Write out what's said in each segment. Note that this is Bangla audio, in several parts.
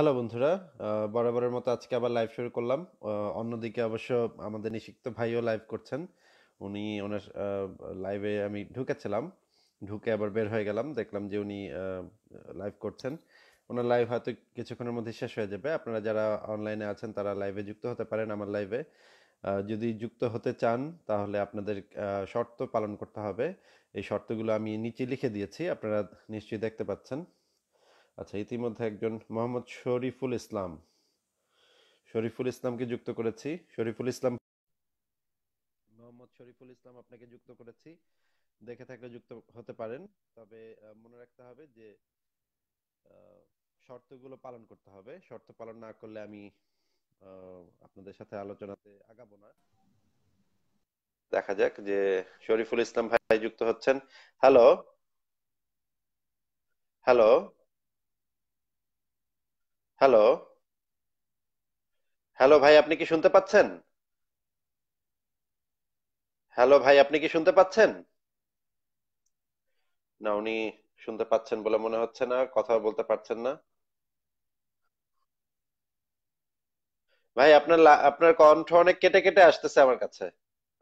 হ্যালো বন্ধুরা বরাবরের মতো আজকে আবার লাইভ শুরু করলাম অন্যদিকে অবশ্য আমাদের নিষিক্ত ভাইও লাইভ করছেন উনি ওনার লাইভে আমি ঢুকেছিলাম ঢুকে আবার বের হয়ে গেলাম দেখলাম যে উনি লাইভ করছেন ওনার লাইভ হয়তো কিছুক্ষণের মধ্যে শেষ হয়ে যাবে আপনারা যারা অনলাইনে আছেন তারা লাইভে যুক্ত হতে পারেন আমার লাইভে যদি যুক্ত হতে চান তাহলে আপনাদের শর্ত পালন করতে হবে এই শর্তগুলো আমি নিচে লিখে দিয়েছি আপনারা নিশ্চয়ই দেখতে পাচ্ছেন আচ্ছা ইতিমধ্যে একজন মোহাম্মদ শরীফুল ইসলাম শরীফুল ইসলামকে যুক্ত করেছি শরীফুল ইসলাম মোহাম্মদ শরীফুল ইসলাম আপনাকে যুক্ত করেছি দেখে থাকলে যুক্ত হতে পারেন তবে মনে রাখতে হবে যে শর্তগুলো পালন করতে হবে শর্ত পালন না করলে আমি আপনাদের সাথে আলোচনাতে আগাবো না দেখা যাক যে শরীফুল ইসলাম ভাই যুক্ত হচ্ছেন হ্যালো হ্যালো হ্যালো হ্যালো ভাই আপনি কি শুনতে পাচ্ছেন হ্যালো ভাই আপনি কি শুনতে পাচ্ছেন না উনি শুনতে পাচ্ছেন বলে মনে হচ্ছে না কথা বলতে পারছেন না ভাই আপনার আপনার কণ্ঠ অনেক কেটে কেটে আসতেছে আমার কাছে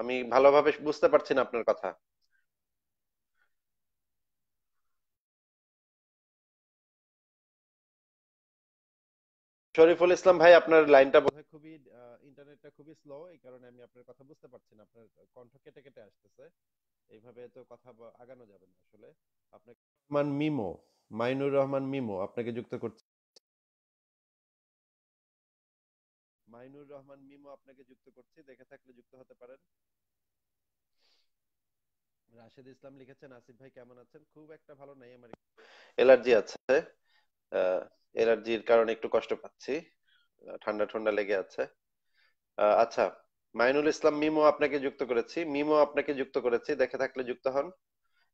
আমি ভালোভাবে বুঝতে পারছি না আপনার কথা শরীফুল ইসলাম ভাই আপনার লাইনটা বোধহয় খুবই ইন্টারনেটটা খুবই স্লো এই কারণে আমি আপনার কথা বুঝতে পারছি না আপনার কণ্ঠ কেটে কেটে আসতেছে এইভাবে তো কথা আগানো যাবে না আসলে আপনাকে রহমান মিমো মাইনুর রহমান মিমো আপনাকে যুক্ত করছি মাইনুর রহমান মিমো আপনাকে যুক্ত করছি দেখে থাকলে যুক্ত হতে পারেন রাশেদ ইসলাম লিখেছেন আসিফ ভাই কেমন আছেন খুব একটা ভালো নাই আমার এলার্জি আছে এলার্জির কারণে একটু কষ্ট পাচ্ছি ঠান্ডা ঠান্ডা লেগে আছে আচ্ছা মাইনুল ইসলাম মিমো আপনাকে যুক্ত করেছি মিমো আপনাকে যুক্ত করেছি দেখে থাকলে যুক্ত হন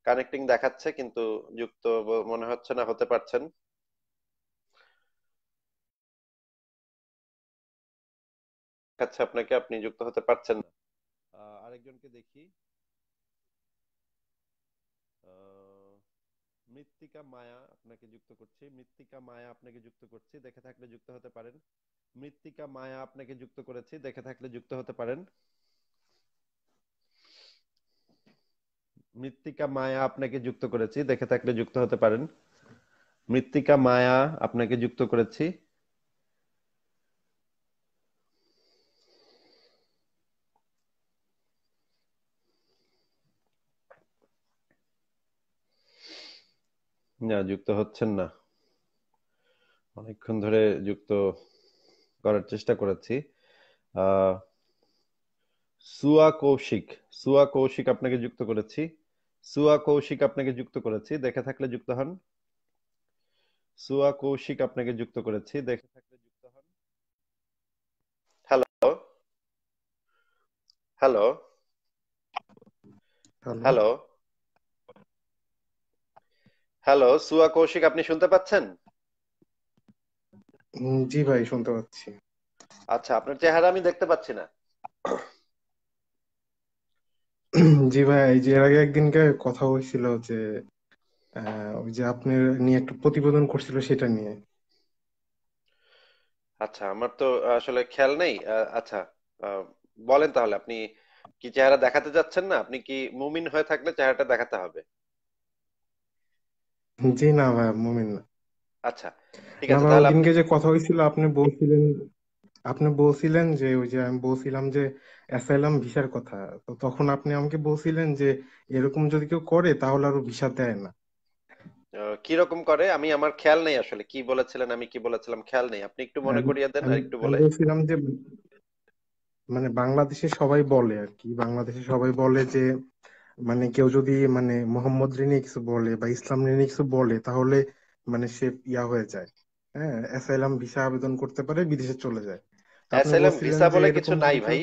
কানেক্টিং দেখাচ্ছে কিন্তু যুক্ত মনে হচ্ছে না হতে পারছেন আচ্ছা আপনাকে আপনি যুক্ত হতে পারছেন আরেকজনকে দেখি মৃত্তিকা মায়া আপনাকে যুক্ত করছি মৃত্তিকা মায়া আপনাকে যুক্ত করছি দেখে থাকলে যুক্ত হতে পারেন মৃত্তিকা মায়া আপনাকে যুক্ত করেছি দেখে থাকলে যুক্ত হতে পারেন মৃত্তিকা মায়া আপনাকে যুক্ত করেছি দেখে থাকলে যুক্ত হতে পারেন মৃত্তিকা মায়া আপনাকে যুক্ত করেছি না যুক্ত হচ্ছেন না অনেকক্ষণ ধরে যুক্ত করার চেষ্টা করেছি সুয়া কৌশিক সুয়া কৌশিক আপনাকে যুক্ত করেছি সুয়া কৌশিক আপনাকে যুক্ত করেছি দেখে থাকলে যুক্ত হন সুয়া কৌশিক আপনাকে যুক্ত করেছি দেখে থাকলে যুক্ত হন হ্যালো হ্যালো হ্যালো হ্যালো সুয়া কৌশিক আপনি শুনতে পাচ্ছেন জি ভাই শুনতে পাচ্ছি আচ্ছা আপনার চেহারা আমি দেখতে পাচ্ছি না জি ভাই যে আগে একদিনকার কথা হয়েছিল যে ওই যে আপনার নিয়ে একটা প্রতিবেদন করছিল সেটা নিয়ে আচ্ছা আমার তো আসলে খেয়াল নেই আচ্ছা বলেন তাহলে আপনি কি চেহারা দেখাতে যাচ্ছেন না আপনি কি মুমিন হয়ে থাকলে চেহারাটা দেখাতে হবে জি না ভাইয়া মুমিন না। আচ্ছা ঠিক না আছে ভাই তাহলে আপনি যে কথা হয়েছিল আপনি বলছিলেন আপনি বলছিলেন যে ওই যে আমি বলছিলাম যে অ্যাসাইলাম ভিসার কথা তো তখন আপনি আমাকে বলছিলেন যে এরকম যদি কেউ করে তাহলে আরো ভিসা দেয় না আহ, কিরকম করে আমি আমার খেয়াল নেই আসলে কি বলেছিলেন আমি কি বলেছিলাম খেয়াল নেই আপনি একটু মনে করিয়া করিয়ে দেন আর একটু আমি বলে বলছিলাম যে মানে বাংলাদেশে সবাই বলে আর কি বাংলাদেশে সবাই বলে যে মানে কেউ যদি মানে মোহাম্মদ নিয়ে কিছু বলে বা ইসলাম নিয়ে কিছু বলে তাহলে মানে সে ইয়া হয়ে যায় হ্যাঁ অ্যাসাইলাম ভিসা আবেদন করতে পারে বিদেশে চলে যায় অ্যাসাইলাম ভিসা বলে কিছু নাই ভাই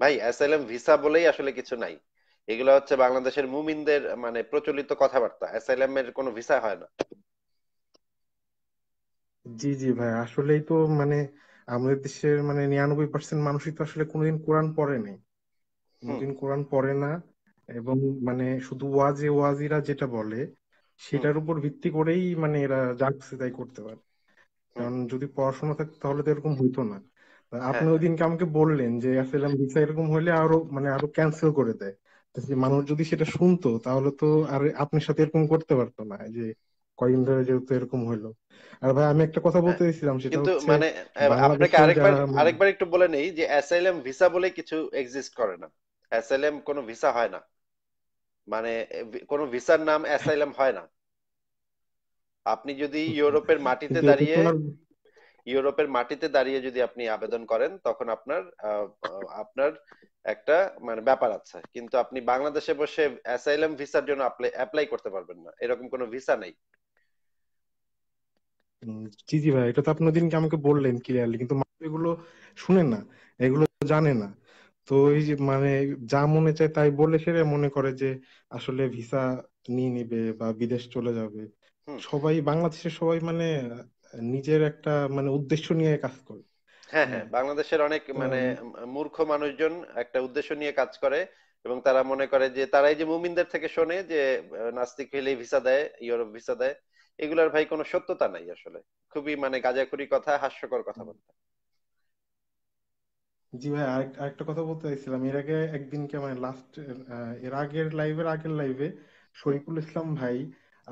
ভাই অ্যাসাইলাম ভিসা বলেই আসলে কিছু নাই এগুলো হচ্ছে বাংলাদেশের মুমিনদের মানে প্রচলিত কথাবার্তা অ্যাসাইলামের কোনো ভিসা হয় না জি জি ভাই আসলেই তো মানে আমাদের দেশের মানে নিরানব্বই পার্সেন্ট মানুষই তো আসলে কোনোদিন কোরআন পড়ে নেই কোনোদিন কোরআন পড়ে না এবং মানে শুধু ওয়াজে ওয়াজিরা যেটা বলে সেটার উপর ভিত্তি করেই মানে এরা যা খুশি তাই করতে পারে কারণ যদি পড়াশোনা থাকতো তাহলে তো এরকম হইতো না আপনি হ্যাঁ। ওই দিনকে আমাকে বললেন যে আসলাম ভিসা এরকম হলে আরো মানে আরো ক্যান্সেল করে দেয় মানুষ যদি সেটা শুনতো তাহলে তো আর আপনার সাথে এরকম করতে পারতো না যে কয়েকদিন ধরে যেহেতু এরকম হলো আর ভাই আমি একটা কথা বলতে হ্যাঁ, চাইছিলাম সেটা কিন্তু মানে আপনাকে আরেকবার মানে আরেকবার একটু বলে নেই যে অ্যাসাইলাম ভিসা বলে কিছু এক্সিস্ট করে না অ্যাসাইলাম কোনো ভিসা হয় না মানে কোনো ভিসার নাম অ্যাসাইলাম হয় না আপনি যদি ইউরোপের মাটিতে দাঁড়িয়ে ইউরোপের মাটিতে দাঁড়িয়ে যদি আপনি আবেদন করেন তখন আপনার আপনার একটা মানে ব্যাপার আছে কিন্তু আপনি বাংলাদেশে বসে অ্যাসাইলাম ভিসার জন্য অ্যাপ্লাই করতে পারবেন না এরকম কোনো ভিসা নেই জি জি ভাই এটা তো আপনার দিনকে আমাকে বললেন ক্লিয়ারলি কিন্তু এগুলো শুনেন না এগুলো জানে না তো ওই যে মানে যা মনে চায় তাই বলে সেরে মনে করে যে আসলে ভিসা নিয়ে নিবে বা বিদেশ চলে যাবে সবাই বাংলাদেশের সবাই মানে নিজের একটা মানে উদ্দেশ্য নিয়ে কাজ করে হ্যাঁ হ্যাঁ, হ্যাঁ বাংলাদেশের অনেক মানে মূর্খ মানুষজন একটা উদ্দেশ্য নিয়ে কাজ করে এবং তারা মনে করে যে তারাই যে মুমিনদের থেকে শোনে যে নাস্তিক হইলে ভিসা দেয় ইউরোপ ভিসা দেয় এগুলার ভাই কোনো সত্যতা নাই আসলে খুবই মানে গাজাখুরি কথা হাস্যকর কথা কথাবার্তা জি ভাই আরেক- আরেকটা কথা বলতে চাইছিলাম এর আগে একদিনকে মানে লাস্ট এর আগের লাইভের আগের লাইভে শরীফুল ইসলাম ভাই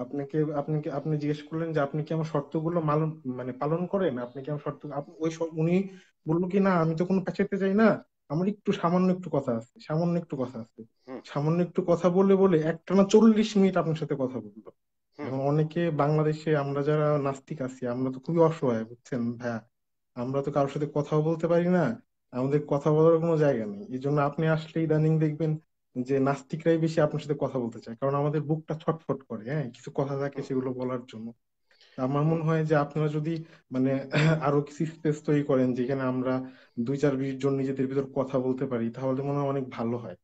আপনাকে আপনি আপনি জিজ্ঞেস করলেন যে আপনি কি আমার শর্তগুলো মালন মানে পালন করেন আপনি কি আমার শর্ত ওই সব- উনি বলল কি না আমি তো কোনো পেঁচাইতে চাই না আমার একটু সামান্য একটু কথা আছে সামান্য একটু কথা আছে সামান্য একটু কথা বলে বলে একটা না চল্লিশ মিনিট আপনার সাথে কথা বললো অনেকে বাংলাদেশে আমরা যারা নাস্তিক আছি আমরা তো খুবই অসহায় বুঝছেন ভাইয়া আমরা তো কারোর সাথে কথাও বলতে পারি না আমাদের কথা বলার কোনো জায়গা নেই এই জন্য আপনি আসলে ইদানিং দেখবেন যে নাস্তিকরাই বেশি আপনার সাথে কথা বলতে চায় কারণ আমাদের বুকটা ছটফট করে হ্যাঁ কিছু কথা থাকে সেগুলো বলার জন্য আমার মনে হয় যে আপনারা যদি মানে আরো কিছু স্পেস তৈরি করেন যেখানে আমরা দুই চার বিশ জন নিজেদের ভিতর কথা বলতে পারি তাহলে মনে হয় অনেক ভালো হয়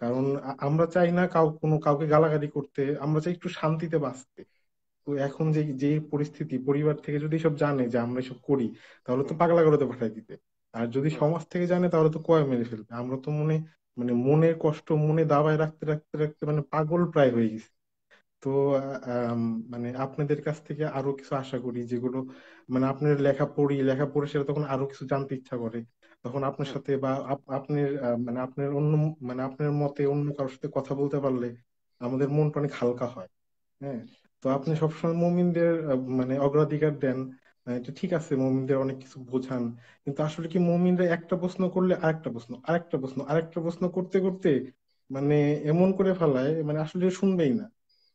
কারণ আমরা চাই না কাউ কোনো কাউকে গালাগালি করতে আমরা চাই একটু শান্তিতে বাঁচতে তো এখন যে যে পরিস্থিতি পরিবার থেকে যদি সব জানে যে আমরা এসব করি তাহলে তো পাগলা করতে পাঠাই দিতে আর যদি সমাজ থেকে জানে তাহলে তো কয় মেরে ফেলবে আমরা তো মনে মানে মনের কষ্ট মনে দাবায় রাখতে রাখতে রাখতে মানে পাগল প্রায় হয়ে গেছি তো মানে আপনাদের কাছ থেকে আরো কিছু আশা করি যেগুলো মানে আপনার লেখা পড়ি লেখা পড়ে সেটা তখন আরো কিছু জানতে ইচ্ছা করে তখন আপনার সাথে বা আপনার মানে আপনার অন্য মানে আপনার মতে অন্য কারোর সাথে কথা বলতে পারলে আমাদের মনটা অনেক হালকা হয় হ্যাঁ তো আচ্ছা। আপনি সবসময় মুমিনদের মানে অগ্রাধিকার দেন এটা ঠিক আছে মমিনদের অনেক কিছু বোঝান কিন্তু আসলে কি মমিনরা একটা প্রশ্ন করলে আরেকটা প্রশ্ন আরেকটা প্রশ্ন আরেকটা প্রশ্ন করতে করতে মানে এমন করে ফেলায় মানে আসলে শুনবেই না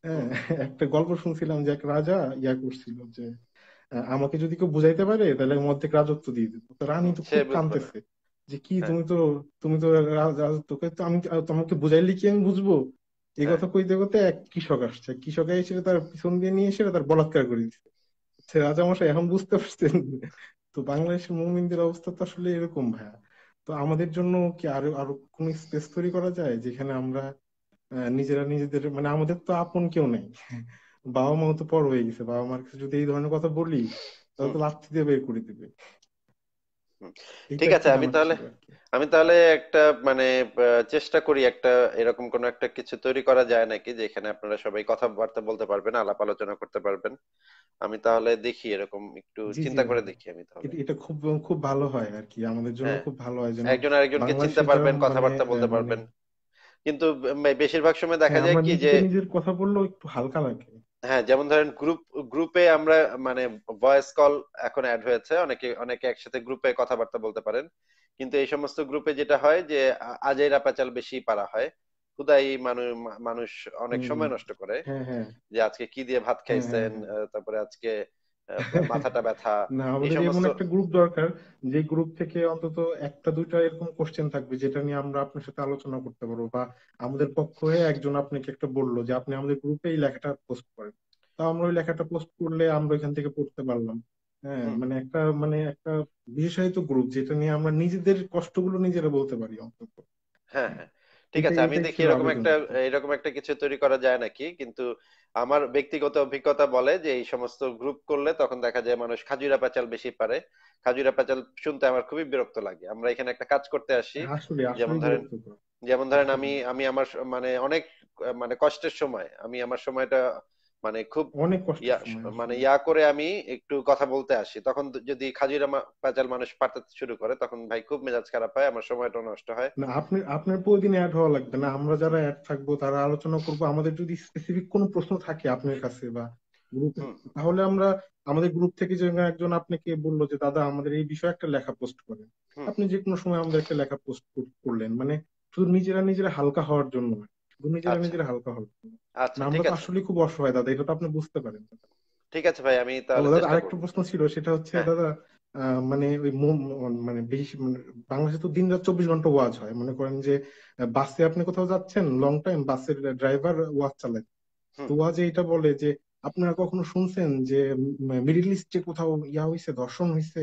হ্যাঁ, একটা গল্প শুনছিলাম যে এক রাজা ইয়া করছিল যে আমাকে যদি কেউ বুঝাইতে পারে তাহলে মধ্যে রাজত্ব দিয়ে দেবো রানী তো খুব কানতেছে যে কি হ্যাঁ। তুমি তো তুমি তো রাজত্ব তো আমি তোমাকে বুঝাইলে কি আমি বুঝবো এই হ্যাঁ। কথা কইতে কইতে এক কৃষক আসছে কৃষক এসে তার পিছন দিয়ে নিয়ে এসে তার বলাৎকার করে দিচ্ছে আচ্ছা, রাজামশাই এখন বুঝতে পারছেন তো বাংলাদেশের মুমিনদের অবস্থা তো আসলে এরকম ভাইয়া তো আমাদের জন্য কি আরো আরো কোন স্পেস তৈরি করা যায় যেখানে আমরা নিজেরা নিজেদের মানে আমাদের তো আপন কেউ নেই বাবা মাও তো পর হয়ে গেছে বাবা মার কাছে যদি এই ধরনের কথা বলি তাহলে তো লাথি দিয়ে বের করে দিবে ঠিক আছে আমি তাহলে আমি তাহলে একটা মানে চেষ্টা করি একটা এরকম কোন একটা কিছু তৈরি করা যায় নাকি যেখানে আপনারা সবাই কথাবার্তা বলতে পারবেন আলাপ আলোচনা করতে পারবেন আমি তাহলে দেখি এরকম একটু চিন্তা করে দেখি আমি তাহলে এটা খুব খুব ভালো হয় আর কি আমাদের জন্য হ্যাঁ। খুব ভালো হয় একজন আরেকজনকে চিনতে পারবেন মানে, কথাবার্তা বলতে মানে পারবেন কিন্তু বেশিরভাগ সময় দেখা হ্যাঁ, যায় কি যে নিজের কথা বললেও একটু হালকা লাগে হ্যাঁ যেমন ধরেন গ্রুপ গ্রুপে আমরা মানে ভয়েস কল এখন অ্যাড হয়েছে অনেকে অনেকে একসাথে গ্রুপে কথাবার্তা বলতে পারেন কিন্তু এই সমস্ত গ্রুপে যেটা হয় যে আজাইরা রাপাচাল বেশি পারা হয় খুদাই মানুষ মানুষ অনেক সময় নষ্ট করে হ্যাঁ, হ্যাঁ। যে আজকে কি দিয়ে ভাত হ্যাঁ, খাইছেন তারপরে আজকে মাথাটা ব্যথা না আমাদের এমন একটা গ্রুপ দরকার যে গ্রুপ থেকে অন্তত একটা দুইটা এরকম কোশ্চেন থাকবে যেটা নিয়ে আমরা আপনার সাথে আলোচনা করতে পারবো বা আমাদের পক্ষ হয়ে একজন আপনাকে একটা বললো যে আপনি আমাদের গ্রুপে এই লেখাটা পোস্ট করেন তো আমরা ওই লেখাটা পোস্ট করলে আমরা এখান থেকে পড়তে পারলাম হ্যাঁ মানে একটা মানে একটা বিশেষায়িত গ্রুপ যেটা নিয়ে আমরা নিজেদের কষ্টগুলো নিজেরা বলতে পারি অন্তত হ্যাঁ হ্যাঁ ঠিক আছে আমি দেখি এরকম একটা এরকম একটা কিছু তৈরি করা যায় নাকি কিন্তু আমার ব্যক্তিগত অভিজ্ঞতা বলে যে এই সমস্ত গ্রুপ করলে তখন দেখা যায় মানুষ খাজুরা পাচাল বেশি পারে খাজুরা পাচাল শুনতে আমার খুবই বিরক্ত লাগে আমরা এখানে একটা কাজ করতে আসি হ্যাঁ, যেমন ধরেন যেমন ধরেন আমি আমি আমার মানে অনেক মানে কষ্টের সময় আমি আমার সময়টা মানে খুব অনেক মানে ইয়া করে আমি একটু কথা বলতে আসি তখন যদি খাজিরা পাজাল মানুষ পাঠাতে শুরু করে তখন ভাই খুব মেজাজ খারাপ হয় আমার সময়টা নষ্ট হয় না আপনি আপনার প্রতিদিন অ্যাড হওয়া লাগবে না আমরা যারা অ্যাড থাকবো তারা আলোচনা করব আমাদের যদি স্পেসিফিক কোনো প্রশ্ন থাকে আপনার কাছে বা তাহলে আমরা আমাদের গ্রুপ থেকে যে একজন আপনাকে বললো যে দাদা আমাদের এই বিষয়ে একটা লেখা পোস্ট করেন আপনি যে কোনো সময় আমাদের একটা লেখা পোস্ট করলেন মানে শুধু নিজেরা নিজেরা হালকা হওয়ার জন্য ঘূর্ণিঝড় নিজের আচ্ছা। হালকা হবে আমরা আচ্ছা, তো আসলে খুব অসহায় দাদা এটা তো আপনি বুঝতে পারেন ঠিক আছে ভাই আমি তাহলে আরেকটা প্রশ্ন ছিল সেটা হচ্ছে হ্যাঁ। দাদা মানে মানে বেশি মানে বাংলাদেশে তো দিন রাত চব্বিশ ঘন্টা ওয়াজ হয় মনে করেন যে বাসে আপনি কোথাও যাচ্ছেন লং টাইম বাসের ড্রাইভার ওয়াজ চালায় তো ওয়াজে এটা বলে যে আপনারা কখনো শুনছেন যে মিডিল ইস্টে কোথাও ইয়া হয়েছে দর্শন হয়েছে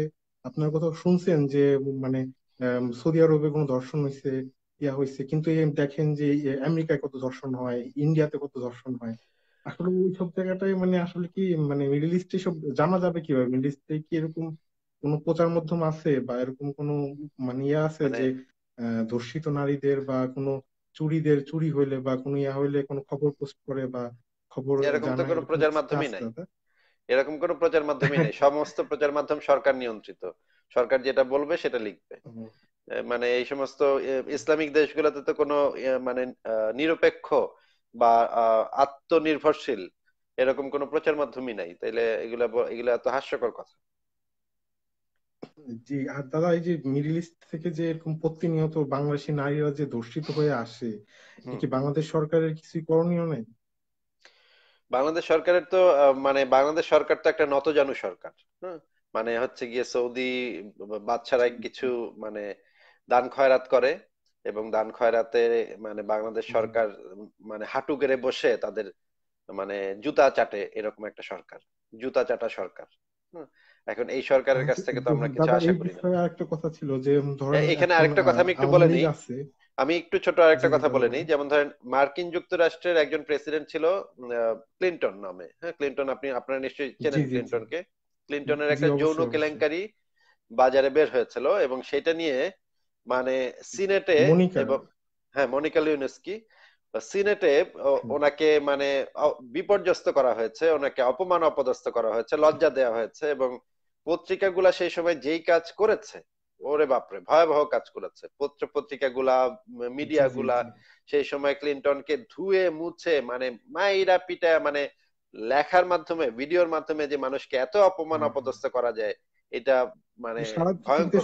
আপনারা কোথাও শুনছেন যে মানে সৌদি আরবে কোনো দর্শন হয়েছে ইয়া হয়েছে কিন্তু দেখেন যে আমেরিকায় কত ধর্ষণ হয় ইন্ডিয়াতে কত ধর্ষণ হয় আসলে ওই সব জায়গাটাই মানে আসলে কি মানে মিডিল ইস্টে সব জানা যাবে কিভাবে মিডল ইস্টে কি এরকম কোনো প্রচার মাধ্যম আছে বা এরকম কোন মানে ইয়া আছে মানে যে ধর্ষিত নারীদের বা কোন চুরিদের চুরি হইলে বা কোনো ইয়া হইলে কোন খবর পোস্ট করে বা খবর এরকম তো কোনো প্রচার মাধ্যমই নাই এরকম কোনো প্রচার মাধ্যমই নাই সমস্ত প্রচার মাধ্যম সরকার নিয়ন্ত্রিত সরকার যেটা বলবে সেটা লিখবে মানে এই সমস্ত ইসলামিক দেশগুলোতে তো কোনো মানে নিরপেক্ষ বা আত্মনির্ভরশীল এরকম কোনো প্রচার মাধ্যমই নাই তাইলে এগুলা এগুলা তো হাস্যকর কথা জি আর দাদা এই যে মিডিল ইস্ট থেকে যে এরকম প্রতিনিয়ত বাংলাদেশি নারীরা যে দর্শিত হয়ে আসে কি বাংলাদেশ সরকারের কিছু করণীয় নেই বাংলাদেশ সরকারের তো মানে বাংলাদেশ সরকার তো একটা নতজানু সরকার মানে হচ্ছে গিয়ে সৌদি বাচ্চারা কিছু মানে দান খয়রাত করে এবং দান খয়রাতে মানে বাংলাদেশ সরকার মানে হাঁটু গেড়ে বসে তাদের মানে জুতা চাটে এরকম একটা সরকার জুতা চাটা সরকার এখন এই সরকারের কাছ থেকে তো আমরা কিছু আশা করি আরেকটা কথা ছিল যে এখানে আরেকটা কথা আমি একটু বলে নিই আমি একটু ছোট আরেকটা কথা বলে নিই যেমন ধরেন মার্কিন যুক্তরাষ্ট্রের একজন প্রেসিডেন্ট ছিল ক্লিন্টন নামে হ্যাঁ ক্লিন্টন আপনি আপনারা নিশ্চয়ই চেনেন ক্লিন্টনকে ক্লিন্টনের একটা যৌন কেলেঙ্কারি বাজারে বের হয়েছিল এবং সেটা নিয়ে মানে সিনেটে হ্যাঁ মনিকা লিউনেস্কি সিনেটে ওনাকে মানে বিপর্যস্ত করা হয়েছে ওনাকে অপমান অপদস্থ করা হয়েছে লজ্জা দেওয়া হয়েছে এবং পত্রিকাগুলা সেই সময় যেই কাজ করেছে ওরে বাপরে ভয়াবহ কাজ করেছে পত্র পত্রিকা গুলা মিডিয়া গুলা সেই সময় ক্লিন্টন কে ধুয়ে মুছে মানে মাইরা পিটা মানে লেখার মাধ্যমে ভিডিওর মাধ্যমে যে মানুষকে এত অপমান অপদস্থ করা যায় এটা মানে ভয়ঙ্কর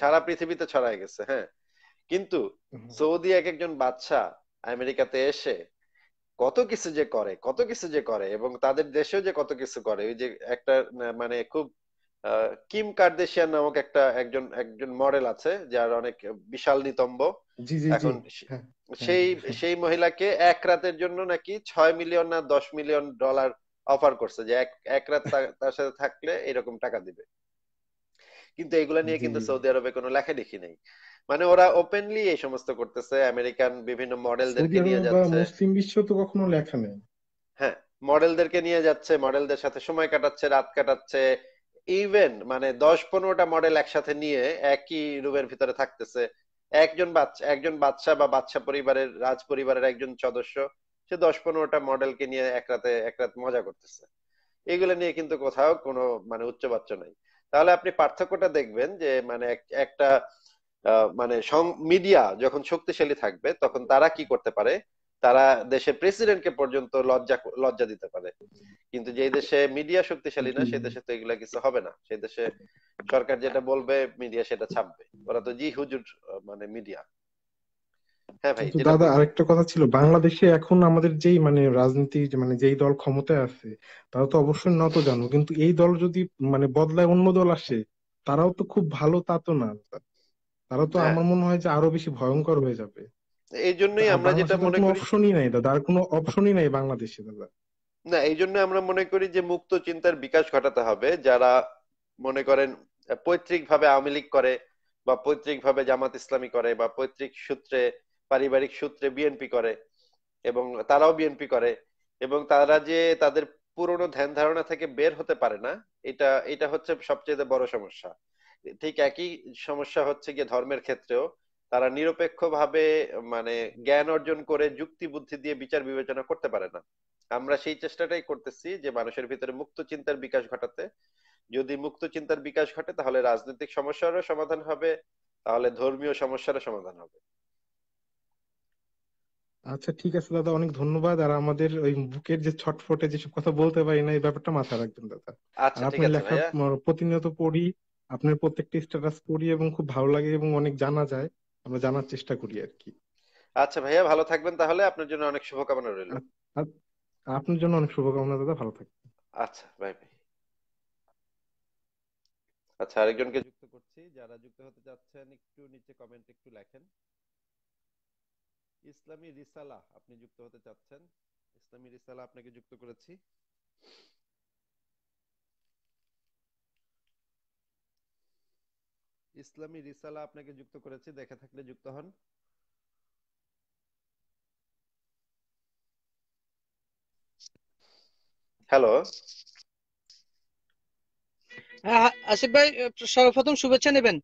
সারা পৃথিবীতে ছড়ায় গেছে হ্যাঁ কিন্তু সৌদি এক একজন বাচ্চা আমেরিকাতে এসে কত কিছু যে করে কত কিছু যে করে এবং তাদের দেশেও যে কত কিছু করে ওই যে একটা মানে খুব কিম কার্দেশিয়ান নামক একটা একজন একজন মডেল আছে যার অনেক বিশাল নিতম্ব এখন হ্যাঁ। সেই হ্যাঁ। সেই মহিলাকে এক রাতের জন্য নাকি ছয় মিলিয়ন না দশ মিলিয়ন ডলার অফার করছে যে এক রাত তার সাথে থাকলে এরকম টাকা দিবে কিন্তু এগুলো নিয়ে কিন্তু সৌদি আরবে কোনো লেখা লেখালেখি নেই মানে ওরা ওপেনলি এই সমস্ত করতেছে আমেরিকান বিভিন্ন মডেলদেরকে নিয়ে যাচ্ছে মুসলিম বিশ্ব তো কখনো লেখা নেই হ্যাঁ মডেলদেরকে নিয়ে যাচ্ছে মডেলদের সাথে সময় কাটাচ্ছে রাত কাটাচ্ছে ইভেন মানে দশ পনেরোটা মডেল একসাথে নিয়ে একই রুমের ভিতরে থাকতেছে একজন বাচ্চা একজন বাচ্চা বা বাচ্চা পরিবারের রাজ পরিবারের একজন সদস্য সে দশ পনেরোটা মডেলকে নিয়ে এক রাতে এক রাত মজা করতেছে এগুলো নিয়ে কিন্তু কোথাও কোনো মানে উচ্চবাচ্য নাই তাহলে আপনি পার্থক্যটা দেখবেন যে মানে একটা মানে মিডিয়া যখন শক্তিশালী থাকবে তখন তারা কি করতে পারে তারা দেশের প্রেসিডেন্টকে পর্যন্ত লজ্জা লজ্জা দিতে পারে কিন্তু যে দেশে মিডিয়া শক্তিশালী না সেই দেশে তো এগুলা কিছু হবে না সেই দেশে সরকার যেটা বলবে মিডিয়া সেটা ছাপবে ওরা তো জি হুজুর মানে মিডিয়া হ্যাঁ দাদা আরেকটা কথা ছিল বাংলাদেশে এখন আমাদের যেই মানে রাজনীতি মানে যেই দল ক্ষমতায় আছে তারা তো অবশ্যই নত জানো কিন্তু এই দল যদি মানে বদলায় অন্য দল আসে তারাও তো খুব ভালো তা তো না তারা তো হ্যাঁ। আমার মনে হয় যে আরো বেশি ভয়ঙ্কর হয়ে যাবে এই জন্যই আমরা যেটা মনে করি অপশনই নাই দাদা আর কোনো অপশনই নাই বাংলাদেশে দাদা না এই জন্য আমরা মনে করি যে মুক্ত চিন্তার বিকাশ ঘটাতে হবে যারা মনে করেন পৈতৃক ভাবে আওয়ামী লীগ করে বা পৈতৃক ভাবে জামাত ইসলামী করে বা পৈতৃক সূত্রে পারিবারিক সূত্রে বিএনপি করে এবং তারাও বিএনপি করে এবং তারা যে তাদের পুরনো ধ্যান ধারণা থেকে বের হতে পারে না এটা এটা হচ্ছে সবচেয়ে বড় সমস্যা ঠিক একই সমস্যা হচ্ছে গিয়ে ধর্মের ক্ষেত্রেও তারা নিরপেক্ষভাবে মানে জ্ঞান অর্জন করে যুক্তি বুদ্ধি দিয়ে বিচার বিবেচনা করতে পারে না আমরা সেই চেষ্টাটাই করতেছি যে মানুষের ভিতরে মুক্ত চিন্তার বিকাশ ঘটাতে যদি মুক্ত চিন্তার বিকাশ ঘটে তাহলে রাজনৈতিক সমস্যারও সমাধান হবে তাহলে ধর্মীয় সমস্যারও সমাধান হবে আচ্ছা ঠিক আছে দাদা অনেক ধন্যবাদ আর আমাদের ওই বুকের যে ছটফটে যেসব কথা বলতে পারি না এই ব্যাপারটা মাথায় রাখবেন দাদা আচ্ছা আপনার লেখা প্রতিনিয়ত পড়ি আপনার প্রত্যেকটি স্ট্যাটাস পড়ি এবং খুব ভালো লাগে এবং অনেক জানা যায় আমরা জানার চেষ্টা করি আর কি আচ্ছা ভাইয়া ভালো থাকবেন তাহলে আপনার জন্য অনেক শুভকামনা রইল আপনার জন্য অনেক শুভকামনা দাদা ভালো থাকবেন আচ্ছা বাই বাই আচ্ছা আরেকজনকে যুক্ত করছি যারা যুক্ত হতে চাচ্ছেন একটু নিচে কমেন্ট একটু লেখেন ইসলামী রিসালা আপনি যুক্ত হতে চাচ্ছেন ইসলামী রিসালা আপনাকে যুক্ত করেছি ইসলামী রিসালা আপনাকে যুক্ত করেছি দেখে থাকলে যুক্ত হন হ্যালো হ্যাঁ, হ্যাঁ আসিফ ভাই সর্বপ্রথম শুভেচ্ছা নেবেন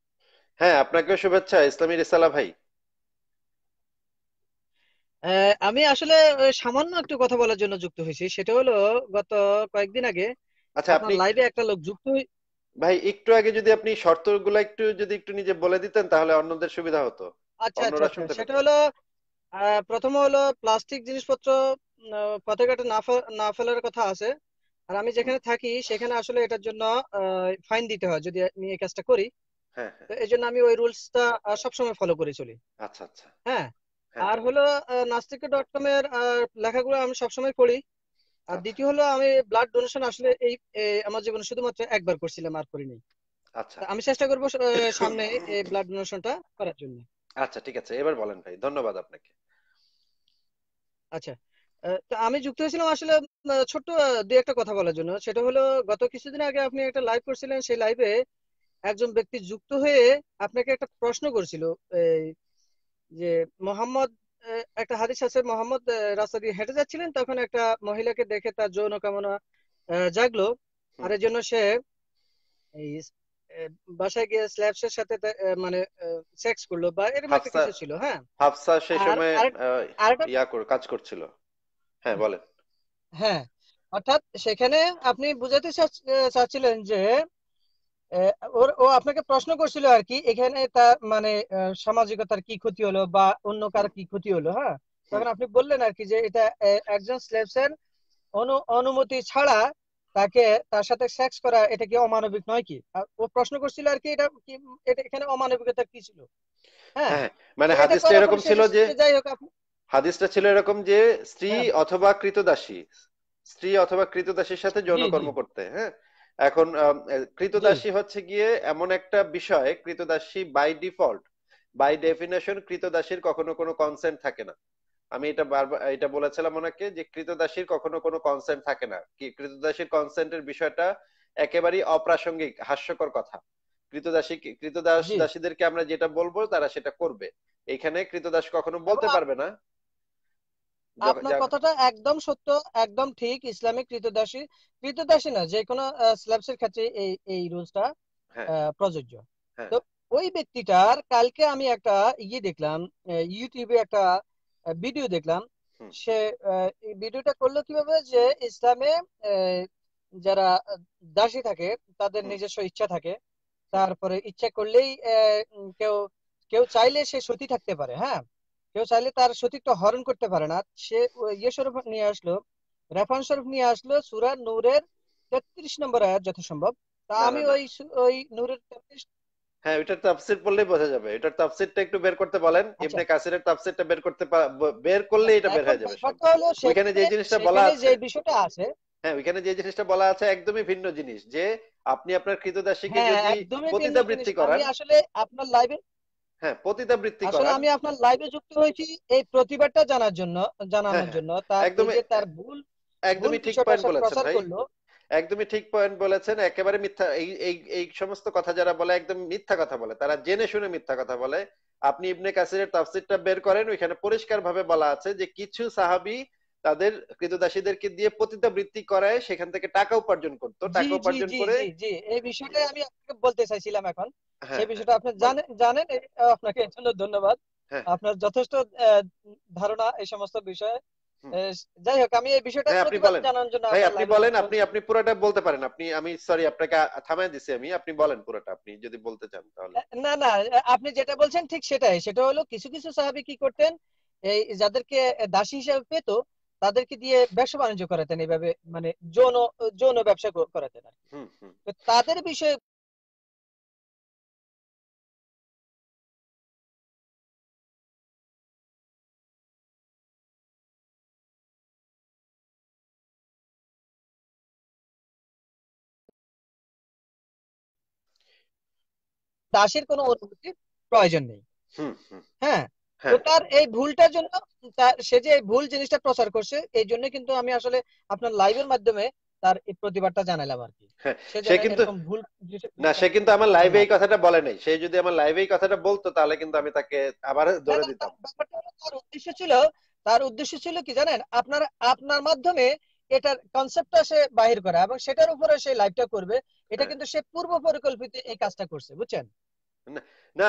হ্যাঁ আপনাকেও শুভেচ্ছা ইসলামী রিসালা ভাই আমি আসলে সামান্য একটু কথা বলার জন্য যুক্ত হয়েছি সেটা হলো গত কয়েকদিন আগে আচ্ছা আপনি লাইভে একটা লোক যুক্ত ভাই একটু আগে যদি আপনি শর্তগুলো একটু যদি একটু নিজে বলে দিতেন তাহলে অন্যদের সুবিধা হতো আচ্ছা আচ্ছা, আচ্ছা। সেটা হলো প্রথম হলো প্লাস্টিক জিনিসপত্র পথে ঘাটে না ফেলার কথা আছে আর আমি যেখানে থাকি সেখানে আসলে এটার জন্য ফাইন দিতে হয় যদি আমি এই কাজটা করি হ্যাঁ, হ্যাঁ। এই জন্য আমি ওই রুলসটা সবসময় ফলো করে চলি আচ্ছা আচ্ছা হ্যাঁ হ্যাঁ। আর হলো নাস্তিক ডট কম এর লেখাগুলো আমি সবসময় পড়ি আর আচ্ছা। দ্বিতীয় হলো আমি ব্লাড ডোনেশন আসলে এই আমার জীবনে শুধুমাত্র একবার করছিলাম আর করিনি আচ্ছা আমি চেষ্টা করব সামনে এই ব্লাড ডোনেশনটা করার জন্য আচ্ছা ঠিক আছে এবার বলেন ভাই ধন্যবাদ আপনাকে আচ্ছা তো আমি যুক্ত হয়েছিলাম আসলে ছোট্ট দুই একটা কথা বলার জন্য সেটা হলো গত কিছুদিন আগে আপনি একটা লাইভ করছিলেন সেই লাইভে একজন ব্যক্তি যুক্ত হয়ে আপনাকে একটা প্রশ্ন করছিল যে মোহাম্মদ একটা হাদিস আছে মোহাম্মদ রাস্তা দিয়ে হেঁটে যাচ্ছিলেন তখন একটা মহিলাকে দেখে তার যৌন কামনা জাগলো আর জন্য সে এই বাসায় গিয়ে স্ল্যাবসের সাথে মানে সেক্স করলো বা এরকম একটা কিছু ছিল হ্যাঁ হাফসা সেই সময় ইয়া কাজ করছিল হ্যাঁ বলেন হ্যাঁ অর্থাৎ সেখানে আপনি বুঝাতে চাচ্ছিলেন যে ও আপনাকে প্রশ্ন করছিল আর কি এখানে তার মানে সামাজিকতার কি ক্ষতি হলো বা অন্য কার কি ক্ষতি হলো হ্যাঁ তখন আপনি বললেন আর কি যে এটা একজন স্লেভসের অনুমতি ছাড়া তাকে তার সাথে সেক্স করা এটা কি অমানবিক নয় কি ও প্রশ্ন করছিল আর কি এটা কি এটা এখানে অমানবিকতা কি ছিল হ্যাঁ, হ্যাঁ মানে হাদিসটা এরকম ছিল যে যাই হোক হাদিসটা ছিল এরকম যে স্ত্রী হ্যাঁ। অথবা কৃতদাসী স্ত্রী অথবা কৃতদাসীর সাথে যৌনকর্ম করতে হ্যাঁ এখন কৃতদাসী হচ্ছে গিয়ে এমন একটা বিষয় কৃতদাসী বাই ডিফল্ট বাই ডেফিনেশন কৃতদাসীর কখনো কোনো কনসেন্ট থাকে না আমি এটা বারবার এটা বলেছিলাম ওনাকে যে কৃতদাসীর কখনো কোনো কনসেন্ট থাকে না কি কৃতদাসীর কনসেন্টের বিষয়টা একেবারেই অপ্রাসঙ্গিক হাস্যকর কথা কৃতদাসী কৃতদাস দাসীদেরকে আমরা যেটা বলবো তারা সেটা করবে এখানে কৃতদাস কখনো বলতে পারবে না আপনার কথাটা একদম সত্য একদম ঠিক ইসলামিক কৃতদাসী কৃতদাসী না যে কোনো স্ল্যাবসের ক্ষেত্রে এই এই রুলসটা হ্যাঁ। প্রযোজ্য হ্যাঁ। তো ওই ব্যক্তিটার কালকে আমি একটা ইয়ে দেখলাম ইউটিউবে একটা ভিডিও দেখলাম সে ভিডিওটা করলো কিভাবে যে ইসলামে যারা দাসী থাকে তাদের নিজস্ব ইচ্ছা থাকে তারপরে ইচ্ছা করলেই কেউ কেউ চাইলে সে সতী থাকতে পারে হ্যাঁ কেউ চাইলে তার সতীত্ব হরণ করতে পারে না সে ইয়ে স্বরূপ নিয়ে আসলো রেফান স্বরূপ নিয়ে আসলো সুরা নূরের তেত্রিশ নম্বর আয়াত যথাসম্ভব তা আমি ওই ওই নূরের তেত্রিশ হ্যাঁ এটা পড়লেই বোঝা যাবে একটু বের করতে বলেন আচ্ছা। ইবনে কাসিরের বের করতে বের করলে এটা বের হয়ে যাবে যে জিনিসটা বলা আছে যে বিষয়টা আছে হ্যাঁ যে জিনিসটা বলা আছে একদমই ভিন্ন জিনিস যে আপনি আপনার কৃতদাসীকে হ্যাঁ, যদি বৃত্তি করেন আসলে আপনার লাইভে হ্যাঁ, আমি আপনার লাইভে যুক্ত হয়েছি এই প্রতিবাদটা জানার জন্য জানানোর হ্যাঁ, জন্য হ্যাঁ, তার তার ভুল একদমই ঠিক পয়েন্ট বলেছেন ভাই একদমই ঠিক পয়েন্ট বলেছেন একেবারে মিথ্যা এই এই এই সমস্ত কথা যারা বলে একদম মিথ্যা কথা বলে তারা জেনে শুনে মিথ্যা কথা বলে আপনি ইবনে কাসিরের তাফসিরটা বের করেন ওইখানে পরিষ্কারভাবে বলা আছে যে কিছু সাহাবী তাদের কৃতদাসীদেরকে দিয়ে পতিতাবৃত্তি করায় সেখান থেকে টাকা উপার্জন করতো টাকা উপার্জন করে জি এই বিষয়টা হ্যাঁ। আমি আপনাকে বলতে চাইছিলাম এখন হ্যাঁ, সেই বিষয়টা আপনি হ্যাঁ। জানেন জানেন আপনাকে এর জন্য ধন্যবাদ আপনার যথেষ্ট ধারণা এই সমস্ত বিষয়ে যাই হোক আমি এই বিষয়টা আপনি বলেন ভাই আপনি বলেন আপনি আপনি পুরোটা বলতে পারেন আপনি আমি সরি আপনাকে থামায় দিছি আমি আপনি বলেন পুরোটা আপনি যদি বলতে চান তাহলে না না আপনি যেটা বলছেন ঠিক সেটাই সেটা হলো কিছু কিছু সাহাবী কি করতেন এই যাদেরকে দাসী হিসেবে পেতো তাদেরকে দিয়ে ব্যবসা বাণিজ্য করাতেন এইভাবে মানে যৌন যৌন ব্যবসা করাতেন আর তাদের বিষয়ে দাসের কোনো অনুমতির প্রয়োজন নেই হ্যাঁ হ্যাঁ। তার এই ভুলটার জন্য সে যে ভুল জিনিসটা প্রচার করছে এই জন্য কিন্তু আমি আসলে আপনার লাইভের মাধ্যমে তার এই প্রতিবাদটা জানাইলাম আর কি হ্যাঁ, সে কিন্তু ভুল না সে কিন্তু আমার লাইভে এই কথাটা বলে নাই সে যদি আমার লাইভে এই কথাটা বলতো তাহলে কিন্তু আমি তাকে আবার ধরে দিতাম তার উদ্দেশ্য ছিল তার উদ্দেশ্য ছিল কি জানেন আপনার আপনার মাধ্যমে এটার কনসেপ্টটা সে বাহির করে এবং সেটার উপরে সে লাইভটা করবে এটা হ্যাঁ। কিন্তু সে পূর্ব পরিকল্পিত এই কাজটা করছে বুঝছেন না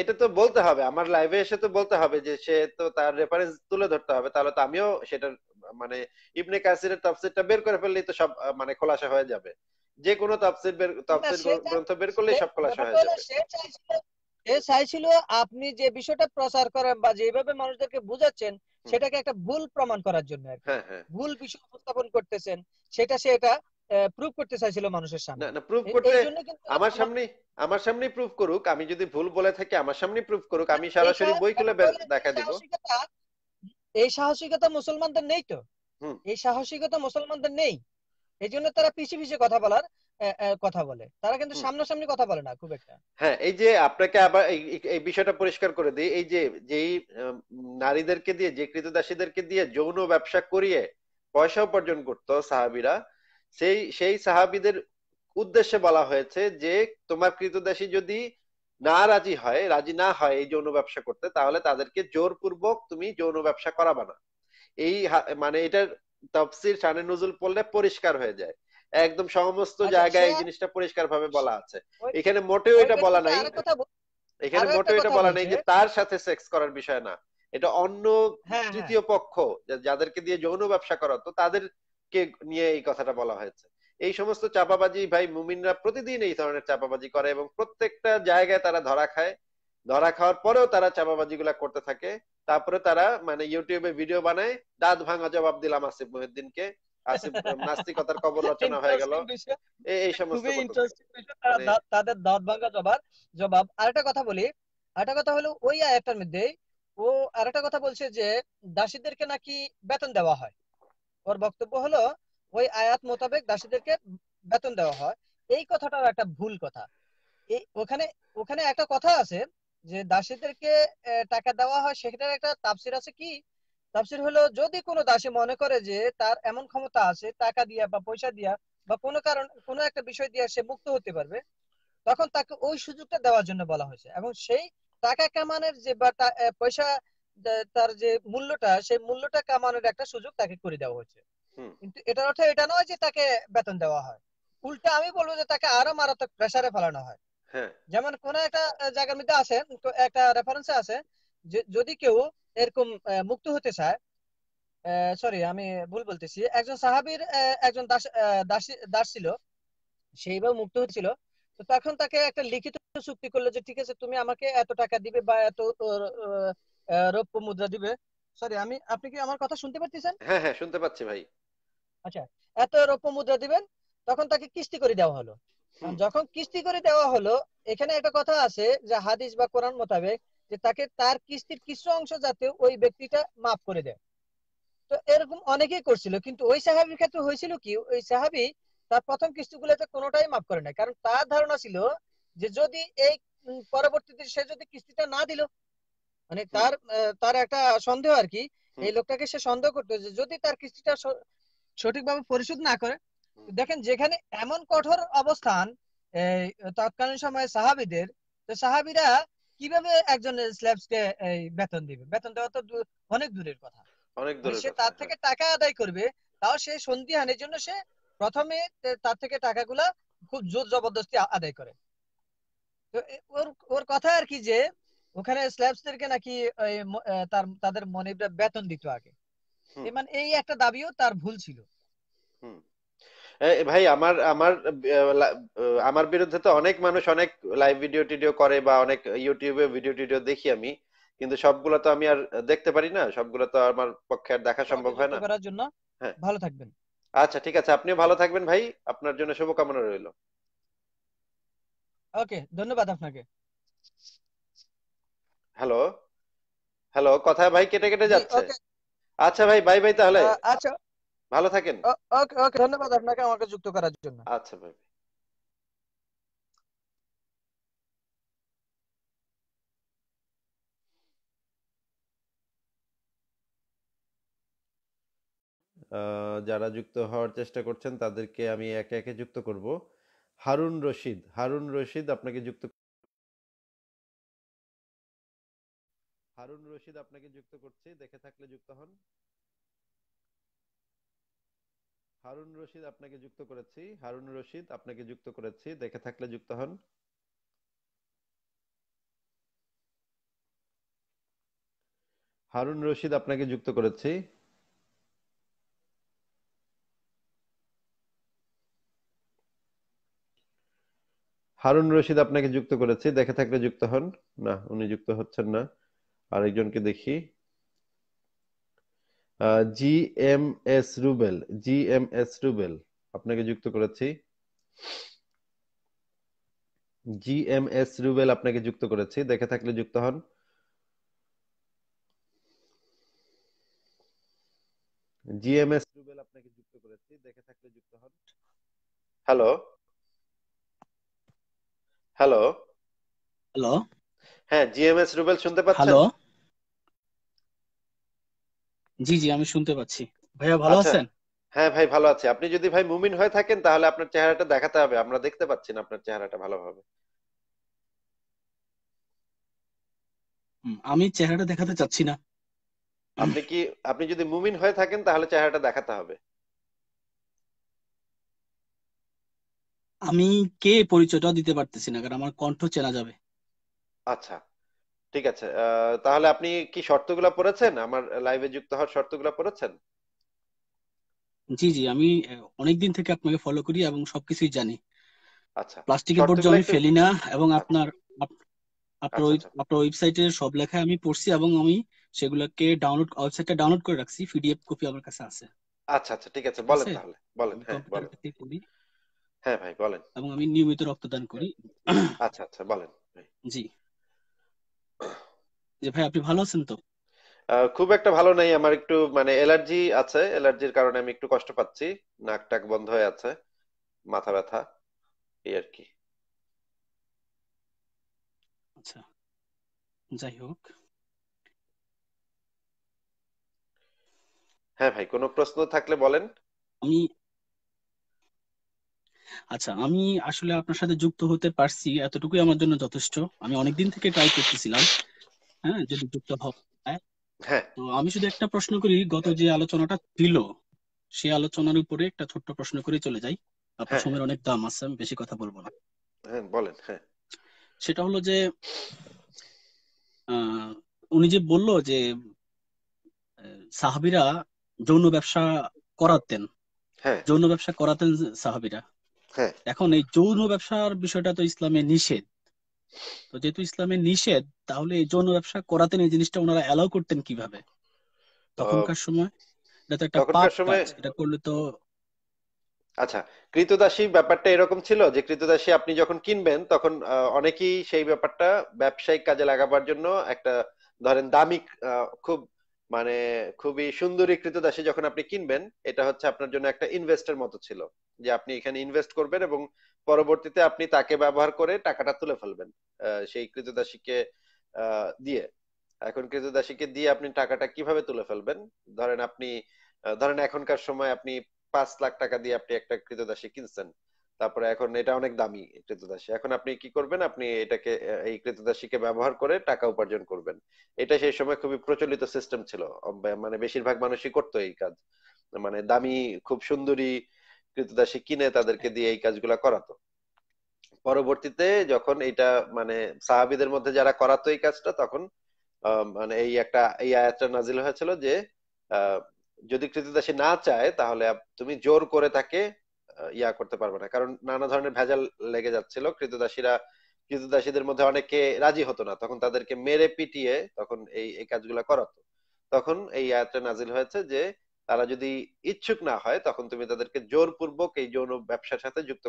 এটা তো বলতে হবে আমার লাইভে এসে তো বলতে হবে যে সে তো তার রেফারেন্স তুলে ধরতে হবে তাহলে তো আমিও সেটা মানে ইবনে কাসিরের তাফসিরটা বের করে ফেললেই তো সব মানে খোলাসা হয়ে যাবে যে কোনো তাফসির বের তাফসির গ্রন্থ বের করলে সব খোলাসা হয়ে যাবে সে চাইছিল আপনি যে বিষয়টা প্রচার করেন বা যেভাবে মানুষদেরকে বোঝাচ্ছেন সেটাকে একটা ভুল প্রমাণ করার জন্য হ্যাঁ, হ্যাঁ। ভুল বিষয় উপস্থাপন করতেছেন সেটা সে এটা প্রুভ করতে চাইছিল মানুষের সামনে না প্রুভ করতে আমার সামনে আমার সামনে প্রুভ করুক আমি যদি ভুল বলে থাকি আমার সামনে প্রুভ করুক আমি সরাসরি বই খুলে দেখা দেব এই সাহসিকতা মুসলমানদের নেই তো এই সাহসিকতা মুসলমানদের নেই এই জন্য তারা পিছিয়ে পিছিয়ে কথা বলার কথা বলে তারা কিন্তু সামনাসামনি কথা বলে না খুব একটা হ্যাঁ এই যে আপনাকে আবার এই বিষয়টা পরিষ্কার করে দিই এই যে যেই নারীদেরকে দিয়ে যে কৃতদাসীদেরকে দিয়ে যৌন ব্যবসা করিয়ে পয়সা উপার্জন করতো সাহাবিরা সেই সেই সাহাবিদের উদ্দেশ্যে বলা হয়েছে যে তোমার কৃতদাসী যদি না রাজি হয় রাজি না হয় এই যৌন ব্যবসা করতে তাহলে তাদেরকে জোরপূর্বক তুমি যৌন ব্যবসা করাবা না এই মানে এটার তফসির শানে নজুল পড়লে পরিষ্কার হয়ে যায় একদম সমস্ত আচ্ছা, জায়গায় এই জিনিসটা পরিষ্কার ভাবে বলা আছে এখানে মোটেও এটা বলা নাই এখানে মোটেও এটা বলা নাই যে তার সাথে সেক্স করার বিষয় না এটা অন্য হ্যাঁ, হ্যাঁ। তৃতীয় পক্ষ যাদেরকে দিয়ে যৌন ব্যবসা করাতো তাদের কে নিয়ে এই কথাটা বলা হয়েছে এই সমস্ত চাপাবাজি ভাই মুমিনরা প্রতিদিন এই ধরনের চাপাবাজি করে এবং প্রত্যেকটা জায়গায় তারা ধরা খায় ধরা খাওয়ার পরেও তারা চাপাবাজি গুলা করতে থাকে তারপরে তারা মানে ইউটিউবে ভিডিও বানায় দাঁত ভাঙা জবাব দিলাম আসিফ মহিউদ্দিনকে আসিফ নাস্তিকতার কবর রচনা হয়ে গেল এই সমস্ত মানে তাদের দাঁত ভাঙা জবাব জবাব আরেকটা কথা বলি আরেকটা কথা হলো ওই আয়াতটার মধ্যে ও আরেকটা কথা বলছে যে দাসীদেরকে নাকি বেতন দেওয়া হয় ওর বক্তব্য হলো ওই আয়াত মোতাবেক দাসীদেরকে বেতন দেওয়া হয় এই কথাটা একটা ভুল কথা এই ওখানে ওখানে একটা কথা আছে যে দাসীদেরকে টাকা দেওয়া হয় সেটার একটা তাফসির আছে কি তাফসির হলো যদি কোনো দাসী মনে করে যে তার এমন ক্ষমতা আছে টাকা দিয়া বা পয়সা দিয়া বা কোনো কারণ কোনো একটা বিষয় দিয়া সে মুক্ত হতে পারবে তখন তাকে ওই সুযোগটা দেওয়ার জন্য বলা হয়েছে এবং সেই টাকা কামানের যে বা পয়সা তার যে মূল্যটা সেই মূল্যটা কামানোর একটা সুযোগ তাকে করে দেওয়া হয়েছে কিন্তু এটার অর্থ এটা নয় যে তাকে বেতন দেওয়া হয় উল্টা আমি বলবো যে তাকে আরো মারাত্মক প্রেসারে ফেলানো হয় হ্যাঁ। যেমন কোন একটা জায়গার মধ্যে আছে একটা রেফারেন্স আছে যদি কেউ এরকম মুক্ত হতে চায় সরি আমি ভুল বলতেছি একজন সাহাবির একজন দাস ছিল সেইভাবে মুক্ত হচ্ছিল তো তখন তাকে একটা লিখিত চুক্তি করলো যে ঠিক আছে তুমি আমাকে এত টাকা দিবে বা এত রৌপ্য মুদ্রা দিবে সরি আমি আপনি কি আমার কথা শুনতে পাচ্ছেন হ্যাঁ হ্যাঁ শুনতে পাচ্ছি ভাই আচ্ছা এত রৌপ্য মুদ্রা দিবেন তখন তাকে কিস্তি করে দেওয়া হলো যখন কিস্তি করে দেওয়া হলো এখানে একটা কথা আছে যে হাদিস বা কোরআন মোতাবেক যে তাকে তার কিস্তির কিছু অংশ যাতে ওই ব্যক্তিটা মাফ করে দেয় তো এরকম অনেকেই করছিল কিন্তু ওই সাহাবির ক্ষেত্রে হয়েছিল কি ওই সাহাবি তার প্রথম কিস্তি গুলোতে কোনোটাই মাফ করে নাই কারণ তার ধারণা ছিল যে যদি এই পরবর্তীতে সে যদি কিস্তিটা না দিল মানে তার তার একটা সন্দেহ আর কি এই লোকটাকে সে সন্দেহ করতো যে যদি তার কিস্তিটা সঠিকভাবে পরিশোধ না করে দেখেন যেখানে এমন কঠোর অবস্থান তৎকালীন সময়ে সাহাবিদের তো সাহাবিরা কিভাবে একজন স্ল্যাবসকে বেতন দিবে বেতন দেওয়া তো অনেক দূরের কথা অনেক মানে দূরের সে তার হ্যাঁ। থেকে টাকা আদায় করবে তাও সে সন্ধিহানের জন্য সে প্রথমে তার থেকে টাকাগুলা খুব জোর জবরদস্তি আদায় করে তো ওর ওর কথা আর কি যে ওখানে স্ল্যাবসদেরকে নাকি তার তাদের মনিবরা বেতন দিত আগে মানে এই একটা দাবিও তার ভুল ছিল ভাই আমার আমার আমার বিরুদ্ধে তো অনেক মানুষ অনেক লাইভ ভিডিও টিডিও করে বা অনেক ইউটিউবে ভিডিও টিডিও দেখি আমি কিন্তু সবগুলো তো আমি আর দেখতে পারি না সবগুলো তো আমার পক্ষে আর দেখা সম্ভব হয় না করার জন্য হ্যাঁ। ভালো থাকবেন আচ্ছা ঠিক আছে আপনিও ভালো থাকবেন ভাই আপনার জন্য শুভকামনা রইল ওকে ধন্যবাদ আপনাকে হ্যালো হ্যালো কথা ভাই কেটে কেটে যাচ্ছে আচ্ছা ভাই বাই বাই তাহলে আচ্ছা ভালো থাকেন ওকে ওকে ধন্যবাদ আপনাকে আমাকে যুক্ত করার জন্য আচ্ছা ভাই যারা যুক্ত হওয়ার চেষ্টা করছেন তাদেরকে আমি একে একে যুক্ত করব হারুন রশিদ হারুন রশিদ আপনাকে যুক্ত হারুন রশিদ আপনাকে যুক্ত করছি দেখে থাকলে যুক্ত হন হারুন রশিদ আপনাকে যুক্ত করেছি হারুন রশিদ আপনাকে যুক্ত করেছি দেখে থাকলে যুক্ত হন হারুন রশিদ আপনাকে যুক্ত করেছি হারুন রশিদ আপনাকে যুক্ত করেছি দেখে থাকলে যুক্ত হন না উনি যুক্ত হচ্ছেন না আরেকজনকে দেখি G M S Rubel G M S Rubel আপনাকে যুক্ত করেছি জি এম এস রুবেল আপনাকে যুক্ত করেছি দেখে থাকলে যুক্ত হন জি এম এস রুবেল আপনাকে যুক্ত করেছি দেখে থাকলে যুক্ত হন হ্যালো হ্যালো হ্যালো হ্যাঁ জি এম এস রুবেল শুনতে পাচ্ছেন হ্যালো জি জি আমি শুনতে পাচ্ছি ভাইয়া ভালো আচ্ছা। আছেন হ্যাঁ ভাই ভালো আছে আপনি যদি ভাই মুমিন হয়ে থাকেন তাহলে আপনার চেহারাটা দেখাতে হবে আমরা দেখতে পাচ্ছি না আপনার চেহারাটা ভালোভাবে আমি চেহারাটা দেখাতে চাচ্ছি না আপনি কি আপনি যদি মুমিন হয়ে থাকেন তাহলে চেহারাটা দেখাতে হবে আমি কে পরিচয়টা দিতে পারতেছি না কারণ আমার কণ্ঠ চেনা যাবে আচ্ছা ঠিক আছে তাহলে আপনি কি শর্তগুলো পড়েছেন আমার লাইভে যুক্ত হওয়ার শর্তগুলো পড়েছেন জি জি আমি অনেক দিন থেকে আপনাকে ফলো করি এবং সবকিছুই জানি আচ্ছা প্লাস্টিকের বোর্ড আমি ফেলি না এবং আচ্ছা। আপনার আপনার আচ্ছা, আচ্ছা। আপনার ওয়েবসাইটের সব লেখা আমি পড়ছি এবং আমি সেগুলোকে ডাউনলোড ওয়েবসাইটটা ডাউনলোড করে রাখছি পিডিএফ কপি আমার কাছে আছে আচ্ছা আচ্ছা ঠিক আছে বলেন তাহলে বলেন হ্যাঁ বলেন হ্যাঁ ভাই বলেন এবং আমি নিয়মিত রক্তদান করি আচ্ছা আচ্ছা বলেন জি যে ভাই আপনি ভালো আছেন তো খুব একটা ভালো নাই আমার একটু মানে অ্যালার্জি আছে অ্যালার্জির কারণে আমি একটু কষ্ট পাচ্ছি নাক টাক বন্ধ হয়ে আছে মাথা ব্যথা এই আর কি আচ্ছা যাই হোক হ্যাঁ ভাই কোনো প্রশ্ন থাকলে বলেন আমি আচ্ছা আমি আসলে আপনার সাথে যুক্ত হতে পারছি এতটুকুই আমার জন্য যথেষ্ট আমি অনেকদিন থেকে ট্রাই করতেছিলাম হ্যাঁ যদি যুক্ত হয় হ্যাঁ? হ্যাঁ। তো আমি শুধু একটা প্রশ্ন করি গত যে আলোচনাটা ছিল সেই আলোচনার উপরে একটা ছোট্ট প্রশ্ন করে চলে যাই আপনার হ্যাঁ। সময়ের অনেক দাম আছে আমি বেশি কথা বলবো না বলেন হ্যাঁ সেটা হলো যে উনি যে বলল যে সাহাবিরা যৌন ব্যবসা করাতেন যৌন ব্যবসা করাতেন সাহাবিরা এখন এই যৌন ব্যবসার বিষয়টা তো ইসলামে নিষেধ তো যেহেতু ইসলামের নিষেধ তাহলে এই যৌন ব্যবসা করাতেন এই জিনিসটা ওনারা অ্যালাউ করতেন কিভাবে তখনকার সময় এটা তো একটা পাপ এটা করলে তো আচ্ছা কৃতদাসী ব্যাপারটা এরকম ছিল যে কৃতদাসী আপনি যখন কিনবেন তখন অনেকেই সেই ব্যাপারটা ব্যবসায়িক কাজে লাগাবার জন্য একটা ধরেন দামি খুব মানে খুবই সুন্দরী কৃতদাসী যখন আপনি কিনবেন এটা হচ্ছে আপনার জন্য একটা ইনভেস্টের মতো ছিল যে আপনি এখানে ইনভেস্ট করবেন এবং পরবর্তীতে আপনি তাকে ব্যবহার করে টাকাটা তুলে ফেলবেন সেই কৃতদাসীকে দিয়ে এখন কৃতদাসীকে দিয়ে আপনি টাকাটা কিভাবে তুলে ফেলবেন ধরেন আপনি ধরেন এখনকার সময় আপনি পাঁচ লাখ টাকা দিয়ে আপনি একটা কৃতদাসী কিনছেন তারপরে এখন এটা অনেক দামি কৃতদাসী এখন আপনি কি করবেন আপনি এটাকে এই কৃতদাসীকে ব্যবহার করে টাকা উপার্জন করবেন এটা সেই সময় খুবই প্রচলিত সিস্টেম ছিল মানে বেশিরভাগ মানুষই করতো এই কাজ মানে দামি খুব সুন্দরী ক্রীতদাসী কিনে তাদেরকে দিয়ে এই কাজগুলা করাতো পরবর্তীতে যখন এটা মানে সাহাবিদের মধ্যে যারা করাতো এই কাজটা তখন মানে এই একটা এই আয়াতটা নাজিল হয়েছিল যে যদি কৃতদাসী না চায় তাহলে তুমি জোর করে তাকে ইয়া করতে পারবে না কারণ নানা ধরনের ভেজাল লেগে যাচ্ছিল কৃতদাসীরা কৃতদাসীদের মধ্যে অনেকে রাজি হতো না তখন তাদেরকে মেরে পিটিয়ে তখন এই এই কাজগুলা করাতো তখন এই আয়াতটা নাজিল হয়েছে যে তারা যদি ইচ্ছুক না হয় তখন তুমি তাদেরকে জোরপূর্বক এই যৌন ব্যবসার সাথে যুক্ত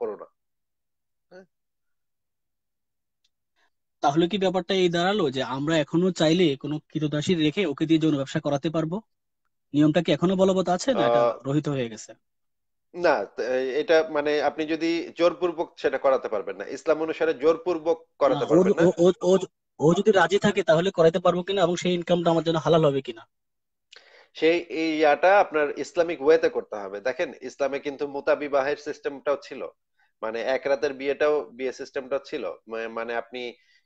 করো না হ্যাঁ? তাহলে কি ব্যাপারটা এই দাঁড়ালো যে আমরা এখনো চাইলে কোনো কৃতদাসী রেখে ওকে দিয়ে যৌন ব্যবসা করাতে পারবো নিয়মটা কি এখনো বলবৎ আছে না এটা রহিত হয়ে গেছে না এটা মানে আপনি যদি জোরপূর্বক সেটা করাতে পারবেন না ইসলাম অনুসারে জোরপূর্বক করাতে পারবেন না ও যদি রাজি থাকে তাহলে করাতে পারবো কিনা এবং সেই ইনকামটা আমার জন্য হালাল হবে কিনা সেই ইয়াটা আপনার ইসলামিক ওয়েতে করতে হবে দেখেন ইসলামে কিন্তু মোতা বিবাহের সিস্টেমটাও ছিল মানে এক রাতের বিয়েটাও বিয়ে সিস্টেমটা ছিল মানে আপনি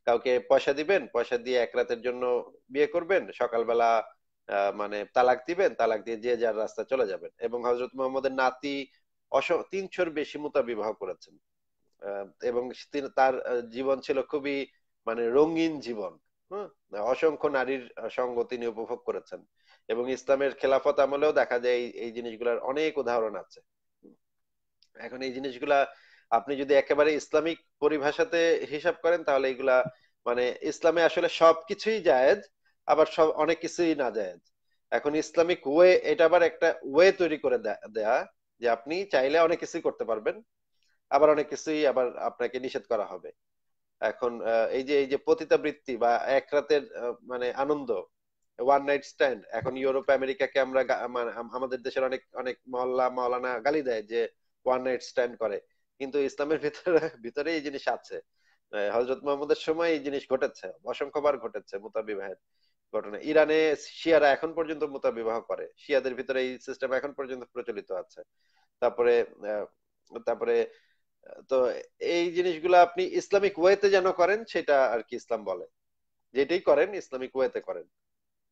কাউকে পয়সা দিবেন পয়সা দিয়ে এক রাতের জন্য বিয়ে করবেন সকালবেলা মানে তালাক দিবেন তালাক দিয়ে যে যার রাস্তা চলে যাবেন এবং হজরত মোহাম্মদের নাতি তিনশোর বেশি মোতা বিবাহ করেছেন এবং তার জীবন ছিল খুবই মানে রঙিন জীবন হম অসংখ্য নারীর সঙ্গ তিনি উপভোগ করেছেন এবং ইসলামের খেলাফত আমলেও দেখা যায় এই জিনিসগুলোর অনেক উদাহরণ আছে এখন এই জিনিসগুলা আপনি যদি একেবারে ইসলামিক পরিভাষাতে হিসাব করেন তাহলে এগুলা মানে ইসলামে আসলে সবকিছুই জায়েজ আবার সব অনেক কিছুই না জায়েজ এখন ইসলামিক ওয়ে এটা আবার একটা ওয়ে তৈরি করে দেয়া যে আপনি চাইলে অনেক কিছুই করতে পারবেন আবার অনেক কিছুই আবার আপনাকে নিষেধ করা হবে এখন এই যে এই যে পতিতাবৃত্তি বা এক রাতের মানে আনন্দ ওয়ান নাইট স্ট্যান্ড এখন ইউরোপ আমেরিকাকে আমরা মানে আমাদের দেশের অনেক অনেক মহল্লা মহলানা গালি দেয় যে ওয়ান নাইট স্ট্যান্ড করে কিন্তু ইসলামের ভিতরে ভিতরে এই জিনিস আছে হজরত মোহাম্মদের সময় এই জিনিস ঘটেছে অসংখ্যবার ঘটেছে মোতাবিবাহের ঘটনা ইরানে শিয়ারা এখন পর্যন্ত মোতাবিবাহ করে শিয়াদের ভিতরে এই সিস্টেম এখন পর্যন্ত প্রচলিত আছে তারপরে তারপরে তো এই জিনিসগুলো আপনি ইসলামিক ওয়েতে যেন করেন সেটা আর কি ইসলাম বলে যেটাই করেন ইসলামিক ওয়েতে করেন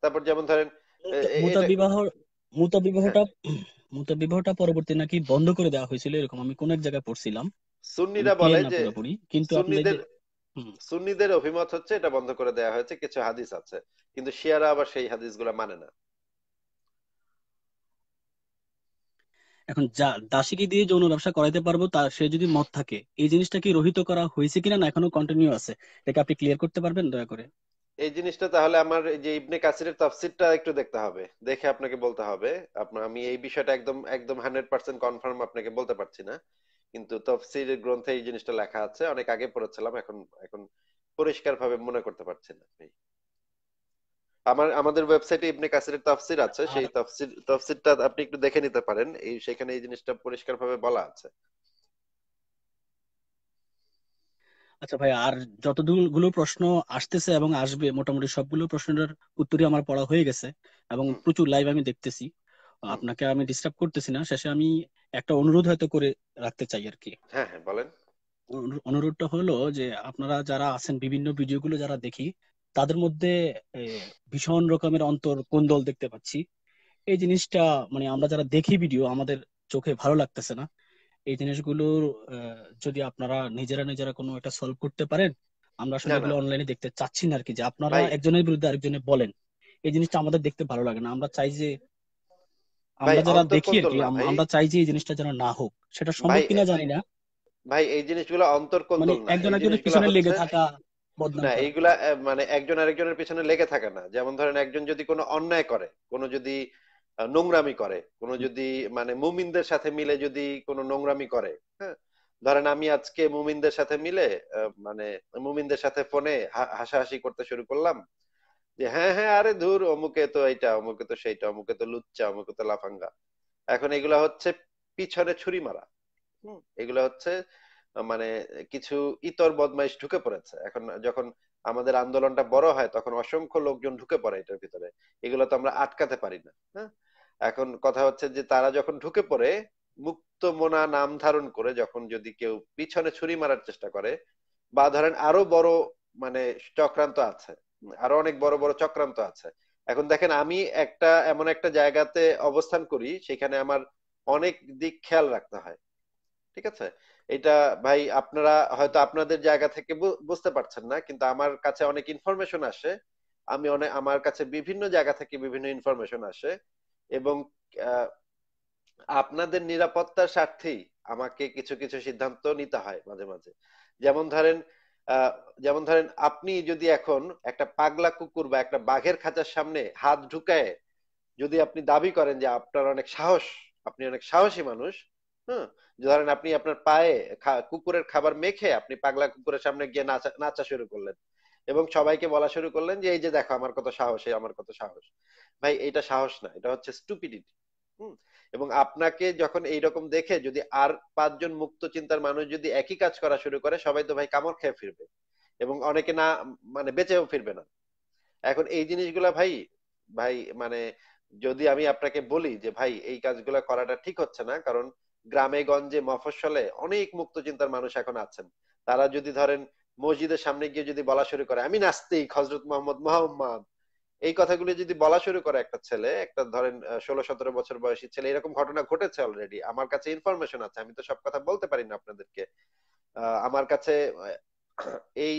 তারপর যেমন ধরেন মুতা বিবাহটা হ্যাঁ। মুতা বিবাহটা পরবর্তী নাকি বন্ধ করে দেওয়া হয়েছিল এরকম আমি কোন এক জায়গায় পড়ছিলাম সুন্নিরা বলে যে কিন্তু সুন্নিদের অভিমত হচ্ছে এটা বন্ধ করে দেওয়া হয়েছে কিছু হাদিস আছে কিন্তু শিয়ারা আবার সেই হাদিসগুলো মানে না এখন যা দাসীকে দিয়ে যৌন ব্যবসা করাইতে পারবো তার সে যদি মত থাকে এই জিনিসটা কি রহিত করা হয়েছে কিনা না এখনো কন্টিনিউ আছে এটাকে আপনি ক্লিয়ার করতে পারবেন দয়া করে এই জিনিসটা তাহলে আমার যে ইবনে কাসিরের তাফসিরটা একটু দেখতে হবে দেখে আপনাকে বলতে হবে আপনার আমি এই বিষয়টা একদম একদম হান্ড্রেড পার্সেন্ট কনফার্ম আপনাকে বলতে পারছি না কিন্তু তফসির গ্রন্থে এই জিনিসটা লেখা আছে অনেক আগে পড়েছিলাম এখন এখন পরিষ্কার ভাবে মনে করতে পারছি না আমার আমাদের ওয়েবসাইটে ইবনে কাসিরের তাফসির আছে সেই হ্যাঁ। তাফসির তাফসিরটা আপনি একটু দেখে নিতে পারেন এই সেখানে এই জিনিসটা পরিষ্কার ভাবে বলা আছে আচ্ছা ভাই আর যতগুলো প্রশ্ন আসতেছে এবং আসবে মোটামুটি সবগুলো প্রশ্নের উত্তরই আমার পড়া হয়ে গেছে এবং প্রচুর লাইভ আমি দেখতেছি আপনাকে আমি ডিস্টার্ব করতেছি না শেষে আমি একটা অনুরোধ হয়তো করে রাখতে চাই আর কি হ্যাঁ হ্যাঁ বলেন অনুরোধটা হলো যে আপনারা যারা আছেন বিভিন্ন ভিডিওগুলো যারা দেখি তাদের মধ্যে ভীষণ রকমের অন্তর কোন্দল দেখতে পাচ্ছি এই জিনিসটা মানে আমরা যারা দেখি ভিডিও আমাদের চোখে ভালো লাগতেছে না এই জিনিসগুলোর যদি আপনারা নিজেরা নিজেরা কোনো একটা সলভ করতে পারেন আমরা আসলে এগুলো অনলাইনে দেখতে চাচ্ছি না আর কি যে আপনারা একজনের বিরুদ্ধে আরেকজনে বলেন এই জিনিসটা আমাদের দেখতে ভালো লাগে না আমরা চাই যে আমরা যারা দেখি আর কি আমরা চাই যে এই জিনিসটা যেন না হোক সেটা সম্ভব কিনা জানি না ভাই এই জিনিসগুলো অন্তর্কন্দল মানে, মানে একজন আরেকজনের পিছনে লেগে থাকা না এইগুলা মানে একজন আরেকজনের পিছনে লেগে থাকে না যেমন ধরেন একজন যদি কোনো অন্যায় করে কোনো যদি নোংরামি করে কোনো যদি মানে মুমিনদের সাথে মিলে যদি কোনো নোংরামি করে হ্যাঁ? ধরেন আমি আজকে মুমিনদের সাথে মিলে মানে মুমিনদের সাথে ফোনে হাসাহাসি করতে শুরু করলাম যে হ্যাঁ হ্যাঁ আরে ধুর অমুকে তো এইটা অমুকে তো সেইটা অমুকে তো লুচ্চা অমুকে তো লাফাঙ্গা এখন এগুলো হচ্ছে পিছনে ছুরি মারা এগুলো হচ্ছে মানে কিছু ইতর বদমাইশ ঢুকে পড়েছে এখন যখন আমাদের আন্দোলনটা বড় হয় তখন অসংখ্য লোকজন ঢুকে পড়ে এটার ভিতরে এগুলো তো আমরা আটকাতে পারি না হ্যাঁ এখন কথা হচ্ছে যে তারা যখন ঢুকে পড়ে মুক্ত মোনা নাম ধারণ করে যখন যদি কেউ পিছনে ছুরি মারার চেষ্টা করে বা ধরেন আরো বড় মানে চক্রান্ত আছে আরো অনেক বড় বড় চক্রান্ত আছে এখন দেখেন আমি একটা এমন একটা জায়গাতে অবস্থান করি সেখানে আমার অনেক দিক খেয়াল রাখতে হয় ঠিক আছে এটা ভাই আপনারা হয়তো আপনাদের জায়গা থেকে বুঝতে পারছেন না কিন্তু আমার কাছে অনেক ইনফরমেশন আসে আমি অনেক আমার কাছে বিভিন্ন জায়গা থেকে বিভিন্ন ইনফরমেশন আসে এবং আপনাদের নিরাপত্তার স্বার্থেই আমাকে কিছু কিছু সিদ্ধান্ত নিতে হয় মাঝে মাঝে যেমন ধরেন যেমন ধরেন আপনি যদি এখন একটা পাগলা কুকুর বা একটা বাঘের খাঁচার সামনে হাত ঢুকায় যদি আপনি দাবি করেন যে আপনার অনেক সাহস আপনি অনেক সাহসী মানুষ হ্যাঁ ধরেন আপনি আপনার পায়ে কুকুরের খাবার মেখে আপনি পাগলা কুকুরের সামনে গিয়ে নাচা নাচা শুরু করলেন এবং সবাইকে বলা শুরু করলেন যে এই যে দেখো আমার কত সাহস এই আমার কত সাহস ভাই এটা সাহস না এটা হচ্ছে স্টুপিডিটি হুম এবং আপনাকে যখন এইরকম দেখে যদি আর পাঁচজন মুক্ত চিন্তার মানুষ যদি একই কাজ করা শুরু করে সবাই তো ভাই কামড় খেয়ে ফিরবে এবং অনেকে না মানে বেঁচেও ফিরবে না এখন এই জিনিসগুলা ভাই ভাই মানে যদি আমি আপনাকে বলি যে ভাই এই কাজগুলা করাটা ঠিক হচ্ছে না কারণ গ্রামে গঞ্জে মফস্বলে অনেক মুক্ত চিন্তার মানুষ এখন আছেন তারা যদি ধরেন মসজিদের সামনে গিয়ে যদি বলা শুরু করে আমি নাস্তিক হজরত মোহাম্মদ মোহাম্মদ এই কথাগুলো যদি বলা শুরু করে একটা ছেলে একটা ধরেন ষোলো সতেরো বছর বয়সী ছেলে এরকম ঘটনা ঘটেছে অলরেডি আমার কাছে ইনফরমেশন আছে আমি তো সব কথা বলতে পারি না আপনাদেরকে আমার কাছে এই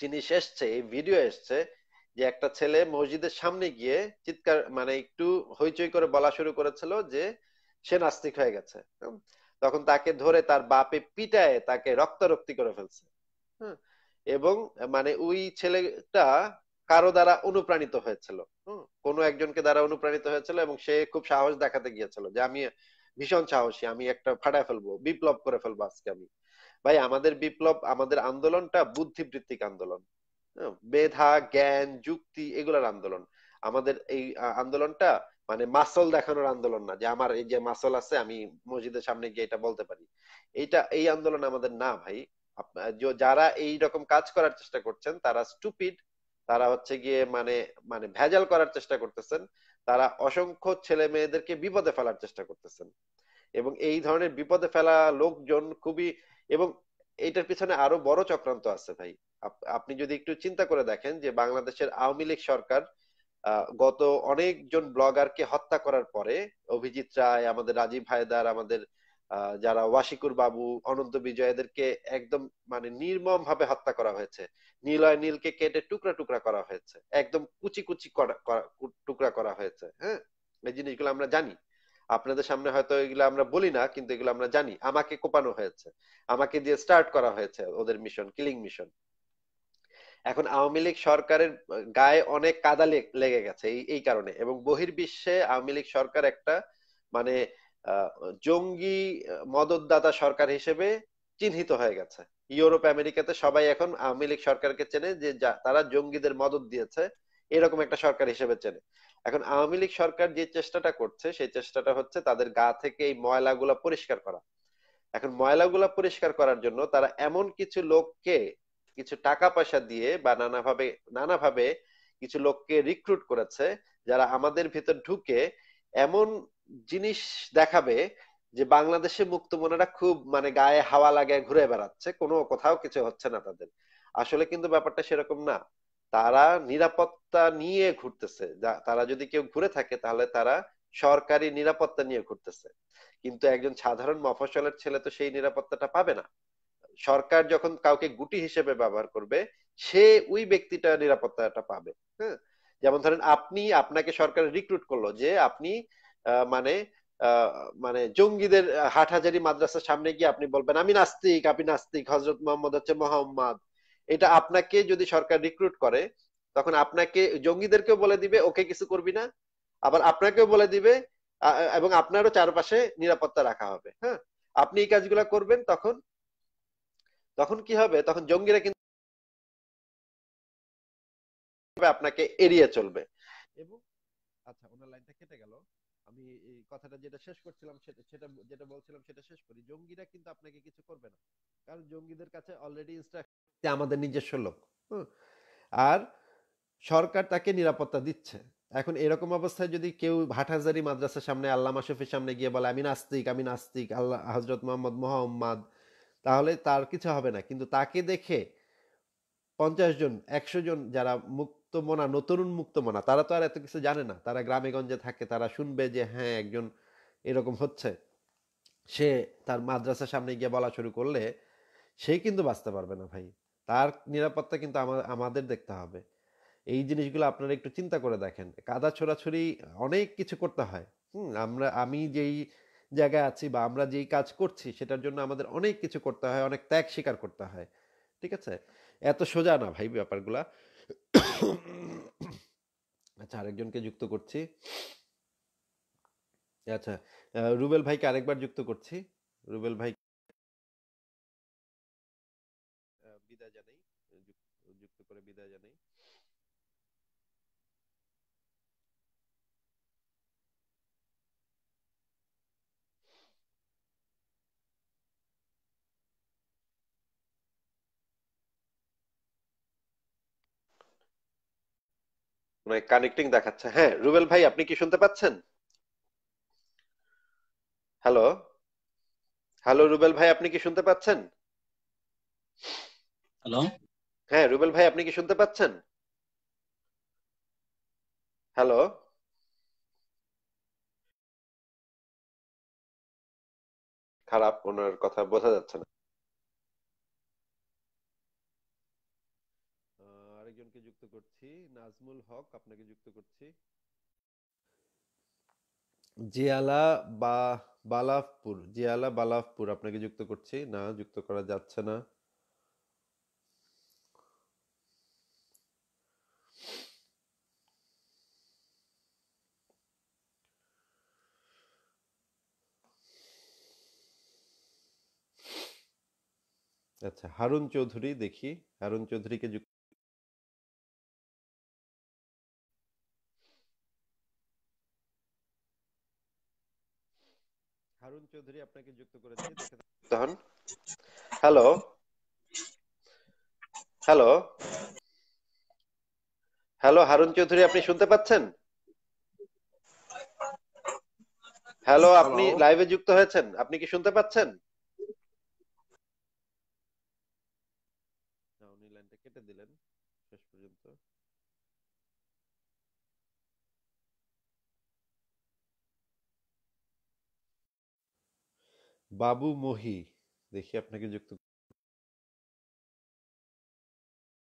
জিনিস এসছে এই ভিডিও এসছে যে একটা ছেলে মসজিদের সামনে গিয়ে চিৎকার মানে একটু হইচই করে বলা শুরু করেছিল যে সে নাস্তিক হয়ে গেছে তখন তাকে ধরে তার বাপে পিটায় তাকে রক্তারক্তি করে ফেলছে এবং মানে ওই ছেলেটা কারো দ্বারা অনুপ্রাণিত হয়েছিল কোনো একজনকে দ্বারা অনুপ্রাণিত হয়েছিল এবং সে খুব সাহস দেখাতে গিয়েছিল যে আমি ভীষণ সাহসী আমি একটা ফাটা ফেলবো বিপ্লব করে ফেলবো আজকে আমি ভাই আমাদের বিপ্লব আমাদের আন্দোলনটা বুদ্ধিবৃত্তিক আন্দোলন মেধা জ্ঞান যুক্তি এগুলার আন্দোলন আমাদের এই আন্দোলনটা মানে মাসল দেখানোর আন্দোলন না যে আমার এই যে মাসল আছে আমি মসজিদের সামনে গিয়ে এটা বলতে পারি এইটা এই আন্দোলন আমাদের না ভাই যারা এই রকম কাজ করার চেষ্টা করছেন তারা স্টুপিড তারা হচ্ছে গিয়ে মানে মানে ভেজাল করার চেষ্টা করতেছেন তারা অসংখ্য ছেলে মেয়েদেরকে বিপদে ফেলার চেষ্টা করতেছেন এবং এই ধরনের বিপদে ফেলা লোকজন খুবই এবং এটার পিছনে আরো বড় চক্রান্ত আছে ভাই আপনি যদি একটু চিন্তা করে দেখেন যে বাংলাদেশের আওয়ামী লীগ সরকার গত অনেকজন ব্লগারকে হত্যা করার পরে অভিজিৎ রায় আমাদের রাজীব হায়দার আমাদের যারা ওয়াশিকুর বাবু অনন্ত বিজয় এদেরকে একদম মানে নির্মম ভাবে হত্যা করা হয়েছে নীলয় নীলকে কেটে টুকরা টুকরা করা হয়েছে একদম কুচি কুচি টুকরা করা হয়েছে হ্যাঁ এই জিনিসগুলো আমরা জানি আপনাদের সামনে হয়তো এগুলো আমরা বলি না কিন্তু এগুলো আমরা জানি আমাকে কোপানো হয়েছে আমাকে দিয়ে স্টার্ট করা হয়েছে ওদের মিশন কিলিং মিশন এখন আওয়ামী লীগ সরকারের গায়ে অনেক কাদা লেগে গেছে এই কারণে এবং বহির্বিশ্বে আওয়ামী লীগ সরকার একটা মানে জঙ্গি মদতদাতা সরকার হিসেবে চিহ্নিত হয়ে গেছে ইউরোপ আমেরিকাতে সবাই এখন আওয়ামী লীগ সরকারকে চেনে যে তারা জঙ্গিদের মদত দিয়েছে এরকম একটা সরকার হিসেবে চেনে এখন আওয়ামী লীগ সরকার যে চেষ্টাটা করছে সেই চেষ্টাটা হচ্ছে তাদের গা থেকে এই ময়লাগুলা পরিষ্কার করা এখন ময়লাগুলা পরিষ্কার করার জন্য তারা এমন কিছু লোককে কিছু টাকা পয়সা দিয়ে বা নানাভাবে নানাভাবে কিছু লোককে রিক্রুট করেছে যারা আমাদের ভেতর ঢুকে এমন জিনিস দেখাবে যে বাংলাদেশে মুক্ত মনেরা খুব মানে গায়ে হাওয়া লাগে ঘুরে বেড়াচ্ছে কোনো কোথাও কিছু হচ্ছে না তাদের আসলে কিন্তু ব্যাপারটা সেরকম না তারা নিরাপত্তা নিয়ে ঘুরতেছে তারা যদি কেউ ঘুরে থাকে তাহলে তারা সরকারি নিরাপত্তা নিয়ে ঘুরতেছে কিন্তু একজন সাধারণ মফসলের ছেলে তো সেই নিরাপত্তাটা পাবে না সরকার যখন কাউকে গুটি হিসেবে ব্যবহার করবে সে ওই ব্যক্তিটা নিরাপত্তাটা পাবে হ্যাঁ যেমন ধরেন আপনি আপনাকে সরকার রিক্রুট করলো যে আপনি মানে মানে জঙ্গিদের হাট হাজারি মাদ্রাসার সামনে গিয়ে আপনি বলবেন আমি নাস্তিক আপনি নাস্তিক হজরত মোহাম্মদ হচ্ছে মোহাম্মদ এটা আপনাকে যদি সরকার রিক্রুট করে তখন আপনাকে জঙ্গিদেরকেও বলে দিবে ওকে কিছু করবি না আবার আপনাকেও বলে দিবে এবং আপনারও চারপাশে নিরাপত্তা রাখা হবে হ্যাঁ আপনি এই কাজগুলা করবেন তখন তখন কি হবে তখন জঙ্গিরা কিন্তু আপনাকে এড়িয়ে চলবে এবং আচ্ছা ওনার লাইনটা কেটে গেল আমি এই কথাটা যেটা শেষ করছিলাম সেটা সেটা যেটা বলছিলাম সেটা শেষ করি জঙ্গিরা কিন্তু আপনাকে কিছু করবে না কারণ জঙ্গিদের কাছে অলরেডি ইনস্ট্রাকশন আমাদের নিজস্ব লোক আর সরকার তাকে নিরাপত্তা দিচ্ছে এখন এরকম অবস্থায় যদি কেউ ভাটাজারি মাদ্রাসার সামনে আল্লাহ মাসুফের সামনে গিয়ে বলে আমি নাস্তিক আমি নাস্তিক আল্লাহ হজরত মোহাম্মদ মোহাম্মদ তাহলে তার কিছু হবে না কিন্তু তাকে দেখে পঞ্চাশ জন একশো জন যারা মুক্তমনা নতুন মুক্তমনা তারা তো আর এত কিছু জানে না তারা গ্রামে গঞ্জে থাকে তারা শুনবে যে হ্যাঁ একজন এরকম হচ্ছে সে তার মাদ্রাসার সামনে গিয়ে বলা শুরু করলে সে কিন্তু বাঁচতে পারবে না ভাই তার নিরাপত্তা কিন্তু আমাদের দেখতে হবে এই জিনিসগুলো আপনারা একটু চিন্তা করে দেখেন কাদা ছোড়াছড়ি অনেক কিছু করতে হয় হুম আমরা আমি যেই জায়গায় আছি বা আমরা যেই কাজ করছি সেটার জন্য আমাদের অনেক কিছু করতে হয় অনেক ত্যাগ স্বীকার করতে হয় ঠিক আছে এত সোজা না ভাই ব্যাপারগুলা আচ্ছা আরেকজনকে যুক্ত করছি আচ্ছা রুবেল ভাইকে আরেকবার যুক্ত করছি রুবেল ভাই বিদায় জানাই যুক্ত করে বিদায় জানাই ওনাকে কানেক্টিং দেখাচ্ছে হ্যাঁ রুবেল ভাই আপনি কি শুনতে পাচ্ছেন হ্যালো হ্যালো রুবেল ভাই আপনি কি শুনতে পাচ্ছেন হ্যালো হ্যাঁ রুবেল ভাই আপনি কি শুনতে পাচ্ছেন হ্যালো খারাপ ওনার কথা বোঝা যাচ্ছে না যুক্ত করছি নাজমুল হক আপনাকে যুক্ত করছি জিয়ালা বা বালাফপুর জিয়ালা বালাফপুর আপনাকে যুক্ত করছি না যুক্ত করা যাচ্ছে না আচ্ছা হারুন চৌধুরী দেখি হারুন চৌধুরীকে যুক্ত চৌধুরী আপনাকে যুক্ত hello hello hello Harun Chowdhury আপনি শুনতে পাচ্ছেন হ্যালো আপনি লাইভে যুক্ত হয়েছেন আপনি কি শুনতে পাচ্ছেন বাবু মহি দেখি আপনাকে যুক্ত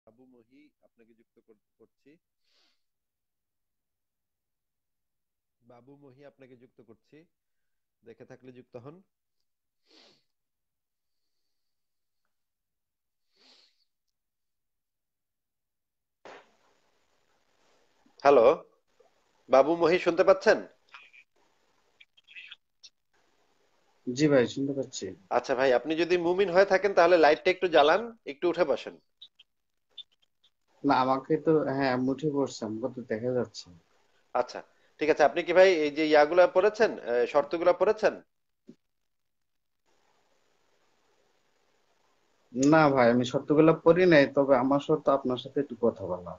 বাবু মহি আপনাকে যুক্ত করছি বাবু মহি আপনাকে যুক্ত করছি দেখে থাকলে যুক্ত হন হ্যালো বাবু মহি শুনতে পাচ্ছেন জি ভাই শুনতে পাচ্ছি আচ্ছা ভাই আপনি যদি মুমিন হয়ে থাকেন তাহলে লাইটটা একটু জ্বালান একটু উঠে বসেন না আমাকে তো হ্যাঁ মুঠে পড়ছে আমাকে দেখা যাচ্ছে আচ্ছা ঠিক আছে আপনি কি ভাই এই যে ইয়াগুলা পড়েছেন শর্তগুলো পড়েছেন না ভাই আমি শর্তগুলো পড়ি নাই তবে আমার শর্ত আপনার সাথে একটু কথা বললাম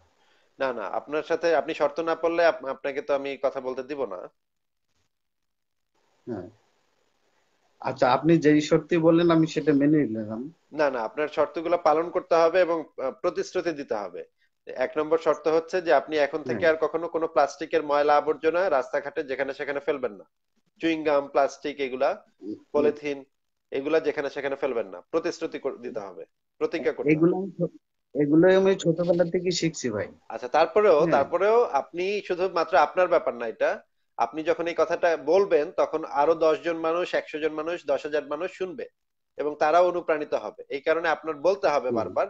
না না আপনার সাথে আপনি শর্ত না পড়লে আপনাকে তো আমি কথা বলতে দিব না হ্যাঁ আচ্ছা আপনি যেই শর্তে বললেন আমি সেটা মেনে নিলাম না না আপনার শর্তগুলো পালন করতে হবে এবং প্রতিশ্রুতি দিতে হবে এক নম্বর শর্ত হচ্ছে যে আপনি এখন থেকে আর কখনো কোনো প্লাস্টিকের ময়লা আবর্জনা রাস্তাঘাটে যেখানে সেখানে ফেলবেন না চুইংগাম প্লাস্টিক এগুলা পলিথিন এগুলা যেখানে সেখানে ফেলবেন না প্রতিশ্রুতি দিতে হবে প্রতিজ্ঞা করতে এগুলো এগুলো আমি ছোটবেলা থেকে শিখছি ভাই আচ্ছা তারপরেও হ্যাঁ। তারপরেও আপনি শুধু মাত্র আপনার ব্যাপার না এটা আপনি যখন এই কথাটা বলবেন তখন আরো জন মানুষ একশো জন মানুষ দশ হাজার মানুষ শুনবে এবং তারাও অনুপ্রাণিত হবে এই কারণে আপনার বলতে হবে বারবার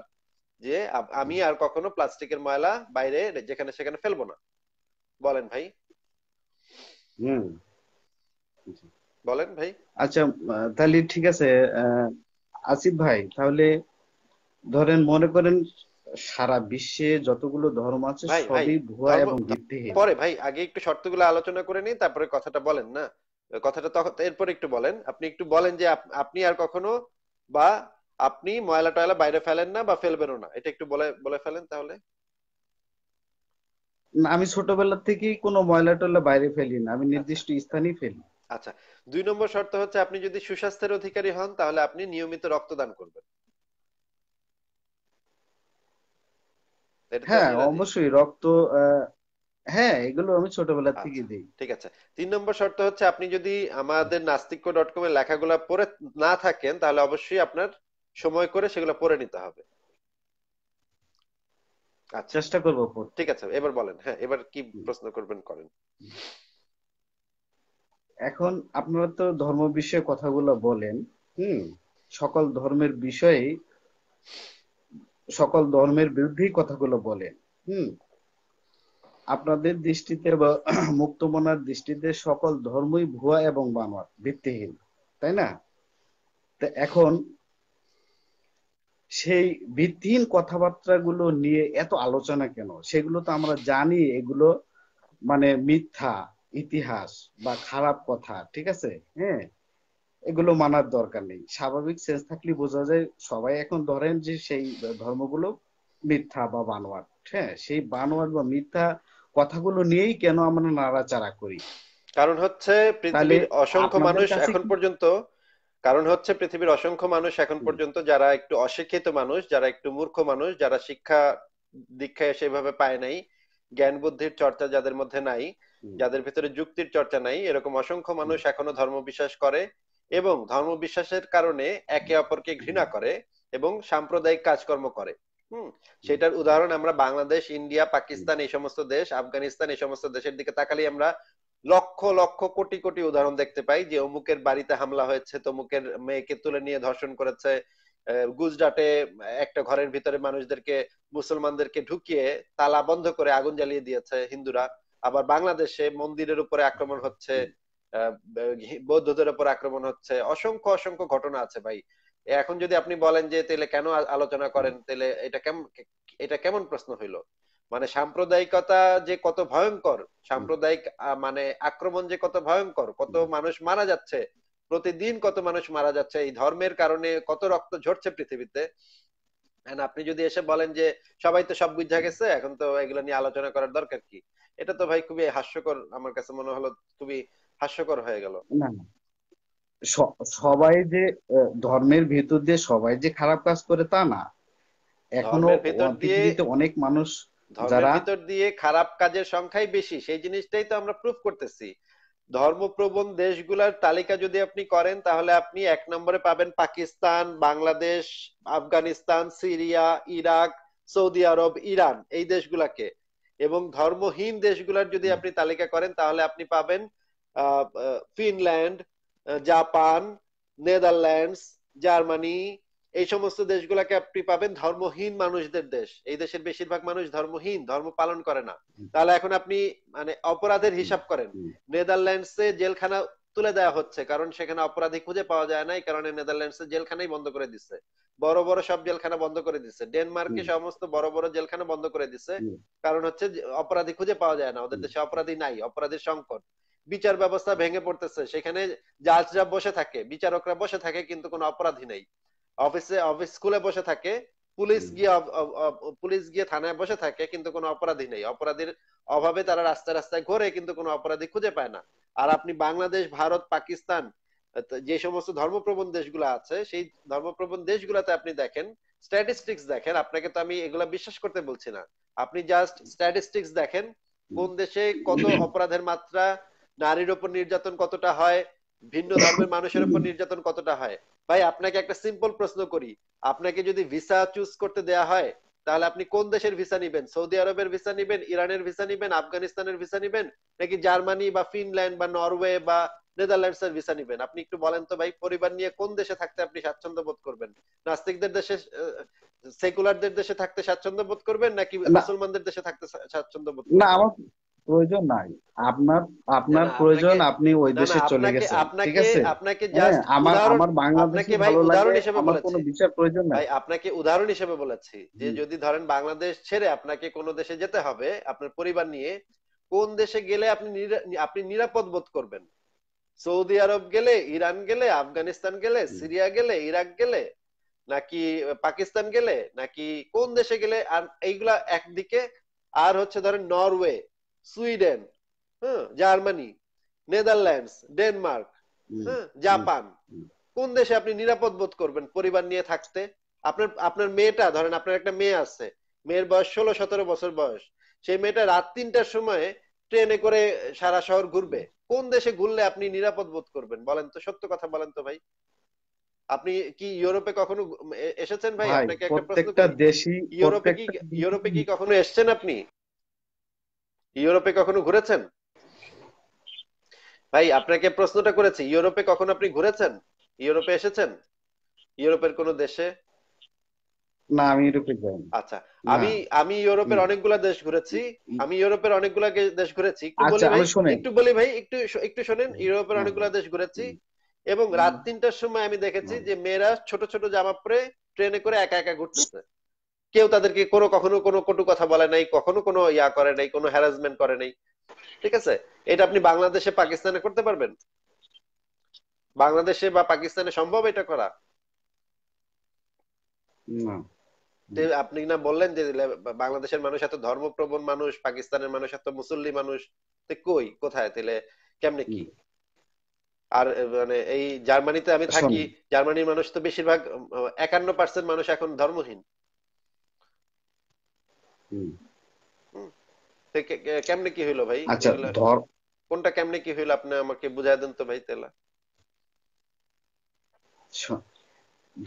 যে আমি আর কখনো প্লাস্টিকের ময়লা বাইরে যেখানে সেখানে ফেলবো না বলেন ভাই বলেন ভাই আচ্ছা তাহলে ঠিক আছে আসিফ ভাই তাহলে ধরেন মনে করেন সারা বিশ্বে যতগুলো ধর্ম আছে সবই ভুয়া এবং ভিত্তিহীন পরে ভাই আগে একটু শর্তগুলো আলোচনা করে নিন তারপরে কথাটা বলেন না কথাটা তখন এরপর একটু বলেন আপনি একটু বলেন যে আপনি আর কখনো বা আপনি ময়লা টয়লা বাইরে ফেলেন না বা ফেলবেনও না এটা একটু বলে বলে ফেলেন তাহলে না আমি ছোটবেলা থেকেই কোনো ময়লা টয়লা বাইরে ফেলি না আমি আচ্ছা। নির্দিষ্ট স্থানেই ফেলি আচ্ছা দুই নম্বর শর্ত হচ্ছে আপনি যদি সুস্বাস্থ্যের অধিকারী হন তাহলে আপনি নিয়মিত রক্তদান করবেন হ্যাঁ অবশ্যই রক্ত হ্যাঁ এগুলো আমি ছোটবেলা আচ্ছা, থেকে দিই ঠিক আছে তিন নম্বর শর্ত হচ্ছে আপনি যদি আমাদের নাস্তিক্য ডট কম এর লেখাগুলো পড়ে না থাকেন তাহলে অবশ্যই আপনার সময় করে সেগুলো পড়ে নিতে হবে আচ্ছা। চেষ্টা করব ঠিক আছে এবার বলেন হ্যাঁ এবার কি প্রশ্ন করবেন করেন এখন আপনারা তো ধর্ম বিষয়ে কথাগুলো বলেন হুম সকল ধর্মের বিষয়ে সকল ধর্মের বিরুদ্ধেই কথাগুলো বলে হুম আপনাদের দৃষ্টিতে বা মনার দৃষ্টিতে সকল ধর্মই ভুয়া এবং বানোয়ার ভিত্তিহীন তাই না তো এখন সেই ভিত্তিহীন কথাবার্তা গুলো নিয়ে এত আলোচনা কেন সেগুলো তো আমরা জানি এগুলো মানে মিথ্যা ইতিহাস বা খারাপ কথা ঠিক আছে হ্যাঁ এগুলো মানার দরকার নেই স্বাভাবিক সেন্স থাকলে বোঝা যায় সবাই এখন ধরেন যে সেই ধর্মগুলো মিথ্যা বা বানোয়ার হ্যাঁ সেই বানোয়ার বা মিথ্যা কথাগুলো নিয়েই কেন আমরা নাড়াচাড়া করি কারণ হচ্ছে পৃথিবীর অসংখ্য মানুষ এখন পর্যন্ত কারণ হচ্ছে পৃথিবীর অসংখ্য মানুষ এখন পর্যন্ত যারা একটু অশিক্ষিত মানুষ যারা একটু মূর্খ মানুষ যারা শিক্ষা দীক্ষায় সেভাবে পায় নাই জ্ঞান বুদ্ধির চর্চা যাদের মধ্যে নাই যাদের ভিতরে যুক্তির চর্চা নাই এরকম অসংখ্য মানুষ এখনো ধর্ম বিশ্বাস করে এবং ধর্ম বিশ্বাসের কারণে একে অপরকে ঘৃণা করে এবং সাম্প্রদায়িক কাজকর্ম করে হুম সেটার উদাহরণ আমরা বাংলাদেশ ইন্ডিয়া পাকিস্তান এই সমস্ত দেশ আফগানিস্তান এই সমস্ত দেশের দিকে তাকালেই আমরা লক্ষ লক্ষ কোটি কোটি উদাহরণ দেখতে পাই যে অমুকের বাড়িতে হামলা হয়েছে তমুকের মেয়েকে তুলে নিয়ে ধর্ষণ করেছে গুজরাটে একটা ঘরের ভিতরে মানুষদেরকে মুসলমানদেরকে ঢুকিয়ে তালা বন্ধ করে আগুন জ্বালিয়ে দিয়েছে হিন্দুরা আবার বাংলাদেশে মন্দিরের উপরে আক্রমণ হচ্ছে বৌদ্ধদের উপর আক্রমণ হচ্ছে অসংখ্য অসংখ্য ঘটনা আছে ভাই এখন যদি আপনি বলেন যে তাহলে কেন আলোচনা করেন তাহলে এটা কেমন এটা কেমন প্রশ্ন হইল মানে সাম্প্রদায়িকতা যে কত ভয়ঙ্কর সাম্প্রদায়িক মানে আক্রমণ যে কত ভয়ঙ্কর কত মানুষ মারা যাচ্ছে প্রতিদিন কত মানুষ মারা যাচ্ছে এই ধর্মের কারণে কত রক্ত ঝরছে পৃথিবীতে আপনি যদি এসে বলেন যে সবাই তো সব বুঝা গেছে এখন তো এগুলো নিয়ে আলোচনা করার দরকার কি এটা তো ভাই খুবই হাস্যকর আমার কাছে মনে হলো খুবই হাস্যকর হয়ে গেল না সবাই যে ধর্মের ভেতর দিয়ে সবাই যে খারাপ কাজ করে তা না এখনো ভেতর দিয়ে অনেক মানুষ যারা ভেতর দিয়ে খারাপ কাজের সংখ্যাই বেশি সেই জিনিসটাই তো আমরা প্রুফ করতেছি ধর্মপ্রবণ দেশগুলোর তালিকা যদি আপনি করেন তাহলে আপনি এক নম্বরে পাবেন Pakistan Bangladesh Afghanistan Syria Iraq Saudi Arab Iran এই দেশগুলাকে এবং ধর্মহীন দেশগুলোর যদি আপনি তালিকা করেন তাহলে আপনি পাবেন ফিনল্যান্ড জাপান নেদারল্যান্ডস জার্মানি এই সমস্ত দেশগুলোকে আপনি পাবেন ধর্মহীন মানুষদের দেশ এই দেশের বেশিরভাগ মানুষ ধর্মহীন ধর্ম পালন করে না তাহলে এখন আপনি মানে অপরাধের হিসাব করেন নেদারল্যান্ডসে জেলখানা তুলে দেওয়া হচ্ছে কারণ সেখানে অপরাধী খুঁজে পাওয়া যায় না এই কারণে নেদারল্যান্ডস জেলখানাই বন্ধ করে দিচ্ছে বড় বড় সব জেলখানা বন্ধ করে দিচ্ছে ডেনমার্কে সমস্ত বড় বড় জেলখানা বন্ধ করে দিচ্ছে কারণ হচ্ছে অপরাধী খুঁজে পাওয়া যায় না ওদের দেশে অপরাধী নাই অপরাধীর সংকট বিচার ব্যবস্থা ভেঙে পড়তেছে সেখানে জাজরা বসে থাকে বিচারকরা বসে থাকে কিন্তু কোনো অপরাধী নেই অফিসে অফিস স্কুলে বসে থাকে পুলিশ গিয়ে পুলিশ গিয়ে থানায় বসে থাকে কিন্তু কোনো অপরাধী নেই অপরাধীর অভাবে তারা রাস্তায় রাস্তায় ঘোরে কিন্তু কোনো অপরাধী খুঁজে পায় না আর আপনি বাংলাদেশ ভারত পাকিস্তান যে সমস্ত ধর্মপ্রবণ দেশগুলো আছে সেই ধর্মপ্রবণ দেশগুলোতে আপনি দেখেন স্ট্যাটিস্টিক্স দেখেন আপনাকে তো আমি এগুলা বিশ্বাস করতে বলছি না আপনি জাস্ট স্ট্যাটিস্টিক্স দেখেন কোন দেশে কত অপরাধের মাত্রা নারীর উপর নির্যাতন কতটা হয় ভিন্ন ধর্মের মানুষের উপর নির্যাতন কতটা হয় ভাই আপনাকে একটা সিম্পল প্রশ্ন করি আপনাকে যদি ভিসা চুজ করতে দেয়া হয় তাহলে আপনি কোন দেশের ভিসা নিবেন সৌদি আরবের ভিসা নিবেন ইরানের ভিসা নিবেন আফগানিস্তানের ভিসা নিবেন নাকি জার্মানি বা ফিনল্যান্ড বা নরওয়ে বা নেদারল্যান্ডস এর ভিসা নিবেন আপনি একটু বলেন তো ভাই পরিবার নিয়ে কোন দেশে থাকতে আপনি স্বাচ্ছন্দ্য বোধ করবেন নাস্তিকদের দেশে সেকুলারদের দেশে থাকতে স্বাচ্ছন্দ্য বোধ করবেন নাকি মুসলমানদের দেশে থাকতে স্বাচ্ছন্দ্য বোধ না আমার প্রয়োজন নাই আপনার আপনার প্রয়োজন আপনি ওই দেশে চলে গেছেন ঠিক আছে আপনাকে হ্যাঁ, আমার আমার বাংলাদেশে ভালো লাগে আমার কোনো বিচার প্রয়োজন নাই আপনাকে উদাহরণ হিসেবে বলেছি যে যদি ধরেন বাংলাদেশ ছেড়ে আপনাকে কোনো দেশে যেতে হবে আপনার পরিবার নিয়ে কোন দেশে গেলে আপনি আপনি নিরাপদ বোধ করবেন সৌদি আরব গেলে ইরান গেলে আফগানিস্তান গেলে সিরিয়া গেলে ইরাক গেলে নাকি পাকিস্তান গেলে নাকি কোন দেশে গেলে আর এইগুলা একদিকে আর হচ্ছে ধরেন নরওয়ে সুইডেন হ্যাঁ জার্মানি নেদারল্যান্ডস ডেনমার্ক হ্যাঁ জাপান কোন দেশে আপনি নিরাপদ বোধ করবেন পরিবার নিয়ে থাকতে আপনার আপনার মেয়েটা ধরেন আপনার একটা মেয়ে আছে মেয়ের বয়স ষোলো সতেরো বছর বয়স সেই মেয়েটা রাত তিনটার সময় ট্রেনে করে সারা শহর ঘুরবে কোন দেশে ঘুরলে আপনি নিরাপদ বোধ করবেন বলেন তো সত্য কথা বলেন তো ভাই আপনি কি ইউরোপে কখনো এসেছেন ভাই আপনাকে একটা প্রশ্ন ইউরোপে কি ইউরোপে কি কখনো এসেছেন আপনি ইউরোপে কখনো ঘুরেছেন ভাই আপনাকে প্রশ্নটা করেছি ইউরোপে কখনো আপনি ঘুরেছেন ইউরোপে এসেছেন ইউরোপের কোন দেশে না আমি ইউরোপে যাই আচ্ছা আমি আমি ইউরোপের অনেকগুলা দেশ ঘুরেছি আমি ইউরোপের অনেকগুলা দেশ ঘুরেছি একটু বলি ভাই একটু একটু শোনেন ইউরোপের অনেকগুলা দেশ ঘুরেছি এবং রাত তিনটার সময় আমি দেখেছি যে মেয়েরা ছোট ছোট জামা পরে ট্রেনে করে একা একা ঘুরতেছে কেউ তাদেরকে কোনো কখনো কোনো কটু কথা বলে নাই কখনো কোনো ইয়া করে নাই কোনো হ্যারাসমেন্ট করে নাই ঠিক আছে এটা আপনি বাংলাদেশে পাকিস্তানে করতে পারবেন বাংলাদেশে বা পাকিস্তানে সম্ভব এটা করা আপনি না বললেন যে বাংলাদেশের মানুষ এত ধর্মপ্রবণ মানুষ পাকিস্তানের মানুষ এত মুসল্লি মানুষ কই কোথায় তাহলে কেমনে কি আর মানে এই জার্মানিতে আমি থাকি জার্মানির মানুষ তো বেশিরভাগ একান্ন পার্সেন্ট মানুষ এখন ধর্মহীন কেমনে কি হইলো ভাই আচ্ছা, কোনটা কেমনে কি হইলো আপনি আমাকে বুঝায় দেন তো ভাই তেলা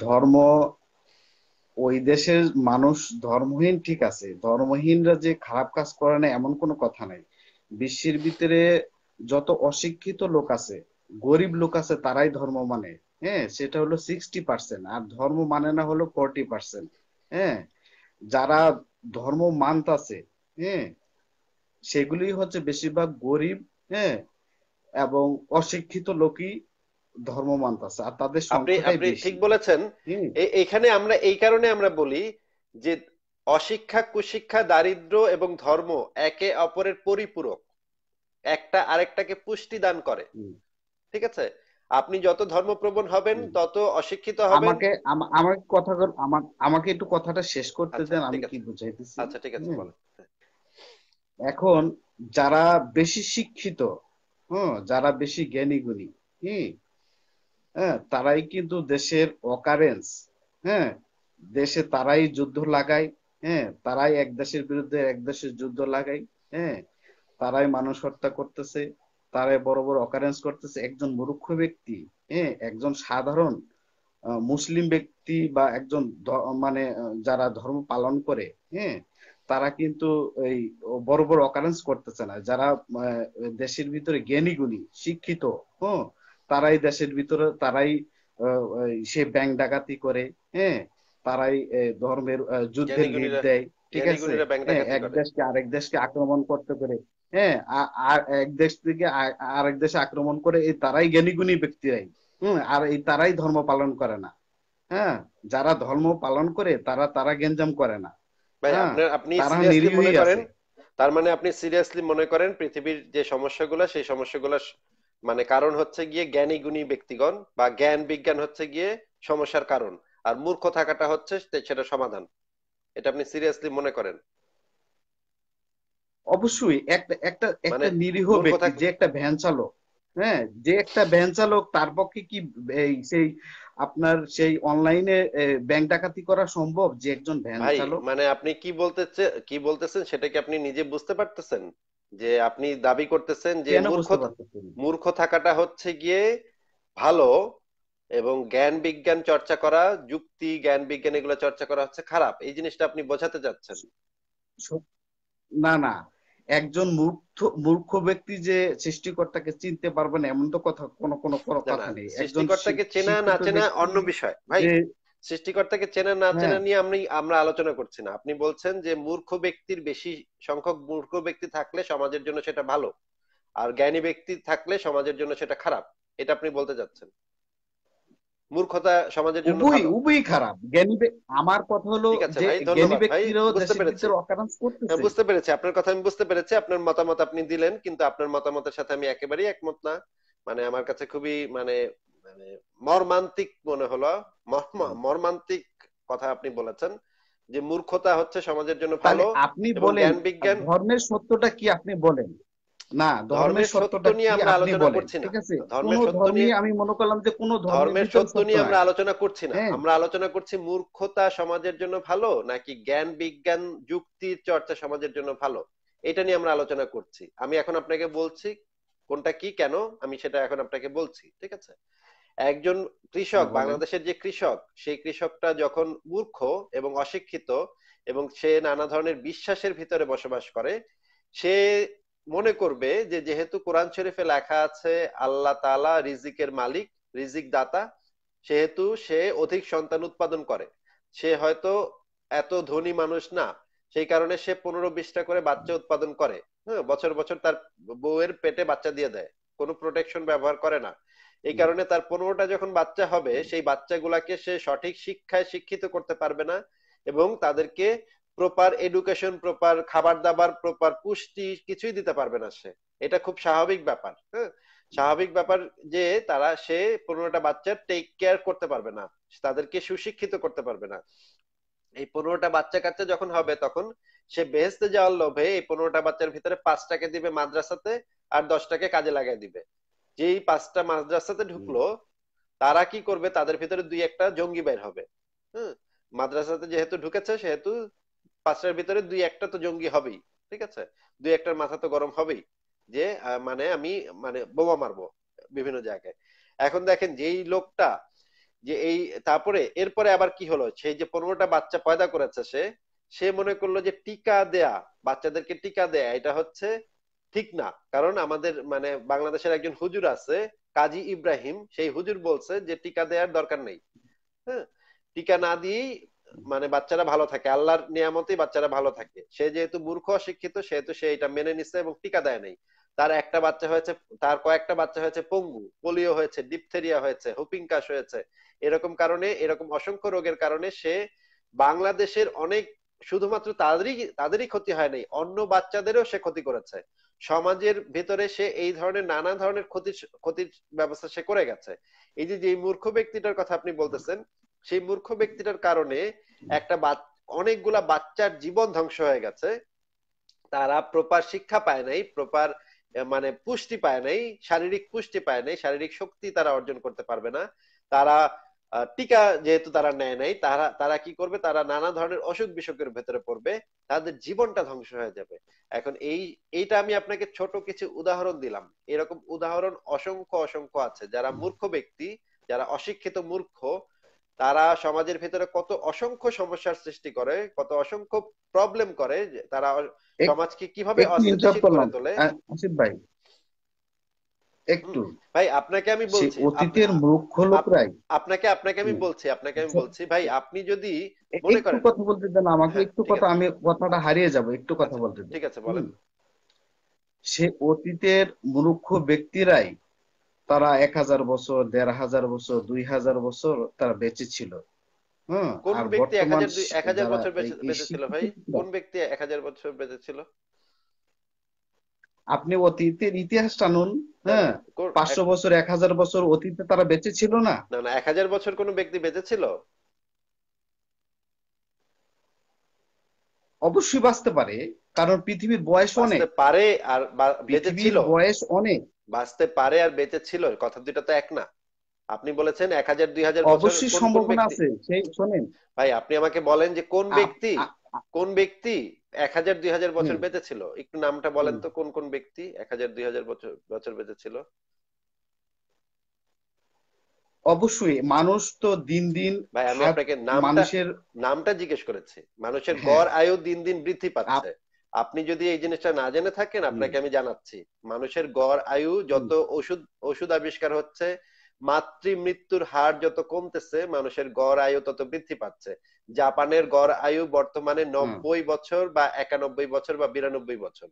ধর্ম ওই দেশের মানুষ ধর্মহীন ঠিক আছে ধর্মহীনরা যে খারাপ কাজ করে না এমন কোনো কথা নাই বিশ্বের ভিতরে যত অশিক্ষিত লোক আছে গরিব লোক আছে তারাই ধর্ম মানে হ্যাঁ সেটা হলো সিক্সটি পার্সেন্ট আর ধর্ম মানে না হলো ফোরটি পার্সেন্ট হ্যাঁ যারা ধর্ম মানতাছে হ্যাঁ সেগুলি হচ্ছে বেশিরভাগ গরিব হ্যাঁ এবং অশিক্ষিত লোকই ধর্ম মানতাছে আর তাদের আপনি আপনি ঠিক বলেছেন এখানে আমরা এই কারণে আমরা বলি যে অশিক্ষা কুশিক্ষা দারিদ্র এবং ধর্ম একে অপরের পরিপূরক একটা আরেকটাকে পুষ্টি দান করে ঠিক আছে আপনি যত ধর্মপ্রবণ হবেন তত অশিক্ষিত হবেন আমাকে আমার কথা আমার আমাকে একটু কথাটা শেষ করতে আচ্ছা, দেন আমি কি বুঝাইতেছি আচ্ছা ঠিক আছে বলেন এখন যারা বেশি শিক্ষিত হ্যাঁ যারা বেশি জ্ঞানী গুণী হ্যাঁ তারাই কিন্তু দেশের অকারেন্স হ্যাঁ দেশে তারাই যুদ্ধ লাগায় হ্যাঁ তারাই এক দেশের বিরুদ্ধে এক দেশের যুদ্ধ লাগায় হ্যাঁ তারাই মানুষ হত্যা করতেছে তারা বড় বড় অকারেন্স করতেছে একজন মূর্খ ব্যক্তি হ্যাঁ একজন সাধারণ মুসলিম ব্যক্তি বা একজন মানে যারা ধর্ম পালন করে হ্যাঁ তারা কিন্তু এই বড় বড় অকারেন্স করতেছে না যারা দেশের ভিতরে জ্ঞানী গুণী শিক্ষিত হ্যাঁ তারাই দেশের ভিতরে তারাই সে ব্যাংক ডাকাতি করে হ্যাঁ তারাই ধর্মের যুদ্ধে দেয় ঠিক আছে হ্যাঁ, এক দেশকে আরেক দেশকে আক্রমণ করতে পারে হ্যাঁ এক দেশ থেকে আরেক দেশে আক্রমণ করে এই তারাই জ্ঞানীগুণী ব্যক্তিরাই হম আর এই তারাই ধর্ম পালন করে না হ্যাঁ যারা ধর্ম পালন করে তারা তারা গেঞ্জাম করে না হ্যাঁ, আপনি তার মানে আপনি সিরিয়াসলি মনে করেন পৃথিবীর যে সমস্যাগুলো সেই সমস্যাগুলো মানে কারণ হচ্ছে গিয়ে জ্ঞানী গুণী ব্যক্তিগণ বা জ্ঞান বিজ্ঞান হচ্ছে গিয়ে সমস্যার কারণ আর মূর্খ থাকাটা হচ্ছে সেটা সমাধান এটা আপনি সিরিয়াসলি মনে করেন অবশ্যই একটা একটা একটা মানে নিরীহ ব্যক্তি যে একটা ভ্যান চালক হ্যাঁ যে একটা ভ্যান চালক তার পক্ষে কি সেই আপনার সেই অনলাইনে ব্যাংক ডাকাতি করা সম্ভব যে একজন ভ্যান চালক মানে আপনি কি বলতেছে কি বলতেছেন সেটা কি আপনি নিজে বুঝতে পারতেছেন যে আপনি দাবি করতেছেন যে মূর্খ মূর্খ থাকাটা হচ্ছে গিয়ে ভালো এবং জ্ঞান বিজ্ঞান চর্চা করা যুক্তি জ্ঞান বিজ্ঞান এগুলো চর্চা করা হচ্ছে খারাপ এই জিনিসটা আপনি বোঝাতে চাচ্ছেন না না একজন মূর্খ মূর্খ ব্যক্তি যে সৃষ্টিকর্তাকে চিনতে পারবে না এমন তো কথা কোনো কোনো কথা নেই সৃষ্টিকর্তাকে চেনা না চেনা অন্য হ্যাঁ। বিষয় ভাই সৃষ্টিকর্তাকে চেনা না চেনা নিয়ে আমি আমরা আলোচনা করছি না আপনি বলছেন যে মূর্খ ব্যক্তির বেশি সংখ্যক মূর্খ ব্যক্তি থাকলে সমাজের জন্য সেটা ভালো আর জ্ঞানী ব্যক্তি থাকলে সমাজের জন্য সেটা খারাপ এটা আপনি বলতে চাচ্ছেন মূর্খতা সমাজের জন্য উভয় উভয় খারাপ জ্ঞানী আমার কথা হলো যে জ্ঞানী ব্যক্তিরও ব্যক্তিরাও দেশের অকারণ করতেছে বুঝতে পেরেছি আপনার কথা আমি বুঝতে পেরেছি আপনার মতামত আপনি দিলেন কিন্তু আপনার মতামতের সাথে আমি একেবারেই একমত না মানে আমার কাছে খুবই মানে, মানে মর্মান্তিক মনে হলো মর্মান্তিক কথা আপনি বলেছেন যে মূর্খতা হচ্ছে সমাজের জন্য ভালো আপনি বলেন বিজ্ঞান ধর্মের সত্যটা কি আপনি বলেন না ধর্মের নিয়ে আমরা আলোচনা করছি না ধর্মের সত্য নিয়ে আমি মনে করলাম যে কোন ধর্মের সত্য নিয়ে আমরা আলোচনা করছি না হ্যাঁ। আমরা আলোচনা করছি মূর্খতা সমাজের জন্য ভালো নাকি জ্ঞান বিজ্ঞান যুক্তির চর্চা সমাজের জন্য ভালো এটা নিয়ে আমরা আলোচনা করছি আমি এখন আপনাকে বলছি কোনটা কি কেন আমি সেটা এখন আপনাকে বলছি ঠিক আছে একজন কৃষক হ্যাঁ, বাংলাদেশের যে কৃষক সেই কৃষকটা যখন মূর্খ এবং অশিক্ষিত এবং সে নানা ধরনের বিশ্বাসের ভিতরে বসবাস করে সে মনে করবে যে যেহেতু কোরআন শরীফে লেখা আছে আল্লাহ তালা রিজিকের মালিক রিজিক দাতা সেহেতু সে অধিক সন্তান উৎপাদন করে সে হয়তো এত ধনী মানুষ না সেই কারণে সে পনেরো বিশটা করে বাচ্চা উৎপাদন করে হ্যাঁ বছর বছর তার বউয়ের পেটে বাচ্চা দিয়ে দেয় কোনো প্রোটেকশন ব্যবহার করে না এই কারণে তার পনেরোটা যখন বাচ্চা হবে সেই বাচ্চাগুলাকে সে সঠিক শিক্ষায় শিক্ষিত করতে পারবে না এবং তাদেরকে প্রপার এডুকেশন প্রপার খাবার দাবার প্রপার পুষ্টি কিছুই দিতে পারবে না সে এটা খুব স্বাভাবিক ব্যাপার হ্যাঁ স্বাভাবিক ব্যাপার যে তারা সে পনেরোটা বাচ্চার টেক কেয়ার করতে পারবে না তাদেরকে সুশিক্ষিত করতে পারবে না এই পনেরোটা বাচ্চা কাচ্চা যখন হবে তখন সে বেহেস্তে যাওয়ার লোভে এই পনেরোটা বাচ্চার ভিতরে পাঁচটাকে দিবে মাদ্রাসাতে আর দশটাকে কাজে লাগাই দিবে যেই পাঁচটা মাদ্রাসাতে ঢুকলো তারা কি করবে তাদের ভিতরে দুই একটা জঙ্গি বের হবে হম হ্যাঁ? মাদ্রাসাতে যেহেতু ঢুকেছে সেহেতু পাঁচটার ভিতরে দুই একটা তো জঙ্গি হবেই ঠিক আছে দুই একটার মাথা তো গরম হবেই যে মানে আমি মানে বোমা মারবো বিভিন্ন জায়গায় এখন দেখেন যেই লোকটা যে এই তারপরে এরপরে আবার কি হলো সেই যে পনেরোটা বাচ্চা পয়দা করেছে সে সে মনে করলো যে টিকা দেয়া বাচ্চাদেরকে টিকা দেয়া এটা হচ্ছে ঠিক না কারণ আমাদের মানে বাংলাদেশের একজন হুজুর আছে কাজী ইব্রাহিম সেই হুজুর বলছে যে টিকা দেওয়ার দরকার নেই হ্যাঁ টিকা না দিয়েই মানে বাচ্চারা ভালো থাকে আল্লাহর নিয়ামতেই বাচ্চারা ভালো থাকে সে যেহেতু মূর্খ অশিক্ষিত সেহেতু সে এটা মেনে নিচ্ছে এবং টিকা দেয় নাই তার একটা বাচ্চা হয়েছে তার কয়েকটা বাচ্চা হয়েছে পঙ্গু পোলিও হয়েছে ডিপথেরিয়া হয়েছে হুপিং কাশ হয়েছে এরকম কারণে এরকম অসংখ্য রোগের কারণে সে বাংলাদেশের অনেক শুধুমাত্র তাদেরই তাদেরই ক্ষতি হয় নাই অন্য বাচ্চাদেরও সে ক্ষতি করেছে সমাজের ভিতরে সে এই ধরনের নানা ধরনের ক্ষতির ক্ষতির ব্যবস্থা সে করে গেছে এই যে যে মূর্খ ব্যক্তিটার কথা আপনি বলতেছেন সেই মূর্খ ব্যক্তিটার কারণে একটা অনেকগুলা বাচ্চার জীবন ধ্বংস হয়ে গেছে তারা প্রপার শিক্ষা পায় নাই প্রপার মানে পুষ্টি পায় নাই শারীরিক পুষ্টি পায় নাই শারীরিক শক্তি তারা অর্জন করতে পারবে না তারা টিকা যেহেতু তারা নেয় নাই তারা তারা কি করবে তারা নানা ধরনের অসুখ বিসুখের ভেতরে পড়বে তাদের জীবনটা ধ্বংস হয়ে যাবে এখন এই এইটা আমি আপনাকে ছোট কিছু উদাহরণ দিলাম এরকম উদাহরণ অসংখ্য অসংখ্য আছে যারা মূর্খ ব্যক্তি যারা অশিক্ষিত মূর্খ তারা সমাজের ভেতরে কত অসংখ্য সমস্যার সৃষ্টি করে কত অসংখ্য প্রবলেম করে তারা সমাজকে কিভাবে তোলে ভাই একটু ভাই আপনাকে আমি বলছি অতীতের মুখ্য লোকরাই আপনাকে আপনাকে আমি বলছি আপনাকে আমি আচ্ছা। বলছি ভাই আপনি যদি মনে করেন কথা বলতে দেন আমাকে হ্যাঁ, একটু কথা আমি কথাটা হারিয়ে যাব একটু কথা আচ্ছা, বলতে ঠিক আছে বলেন সে অতীতের মূর্খ ব্যক্তিরাই তারা এক হাজার বছর দেড় হাজার বছর দুই হাজার বছর তারা বেঁচে ছিল আপনি অতীতের ইতিহাস টানুন হ্যাঁ? পাঁচশো বছর এক হাজার বছর অতীতে তারা বেঁচে ছিল না না এক হাজার বছর কোন ব্যক্তি বেঁচে ছিল অবশ্যই বাঁচতে পারে কারণ পৃথিবীর বয়স অনেক পারে আর বেঁচে ছিল বয়স অনেক বাঁচতে পারে আর বেঁচে ছিল কথা দুটো তো এক না আপনি বলেছেন এক হাজার দুই হাজার অবশ্যই সম্ভাবনা আছে সেই শোনেন ভাই আপনি আমাকে বলেন যে কোন ব্যক্তি কোন ব্যক্তি এক হাজার দুই হাজার বছর বেঁচে ছিল একটু নামটা বলেন তো কোন কোন ব্যক্তি এক হাজার দুই হাজার বছর বছর বেঁচে ছিল অবশ্যই মানুষ তো দিন দিন ভাই আমি আপনাকে নামটা নামটা জিজ্ঞেস করেছি মানুষের হ্যাঁ। গড় আয়ু দিন দিন বৃদ্ধি পাচ্ছে আপনি যদি এই জিনিসটা না জেনে থাকেন আপনাকে আমি জানাচ্ছি মানুষের গড় আয়ু যত ওষুধ ওষুধ আবিষ্কার হচ্ছে মাতৃ মৃত্যুর হার যত কমতেছে মানুষের গড় আয়ু তত বৃদ্ধি পাচ্ছে জাপানের গড় আয়ু বর্তমানে নব্বই বছর বা একানব্বই বছর বা বিরানব্বই বছর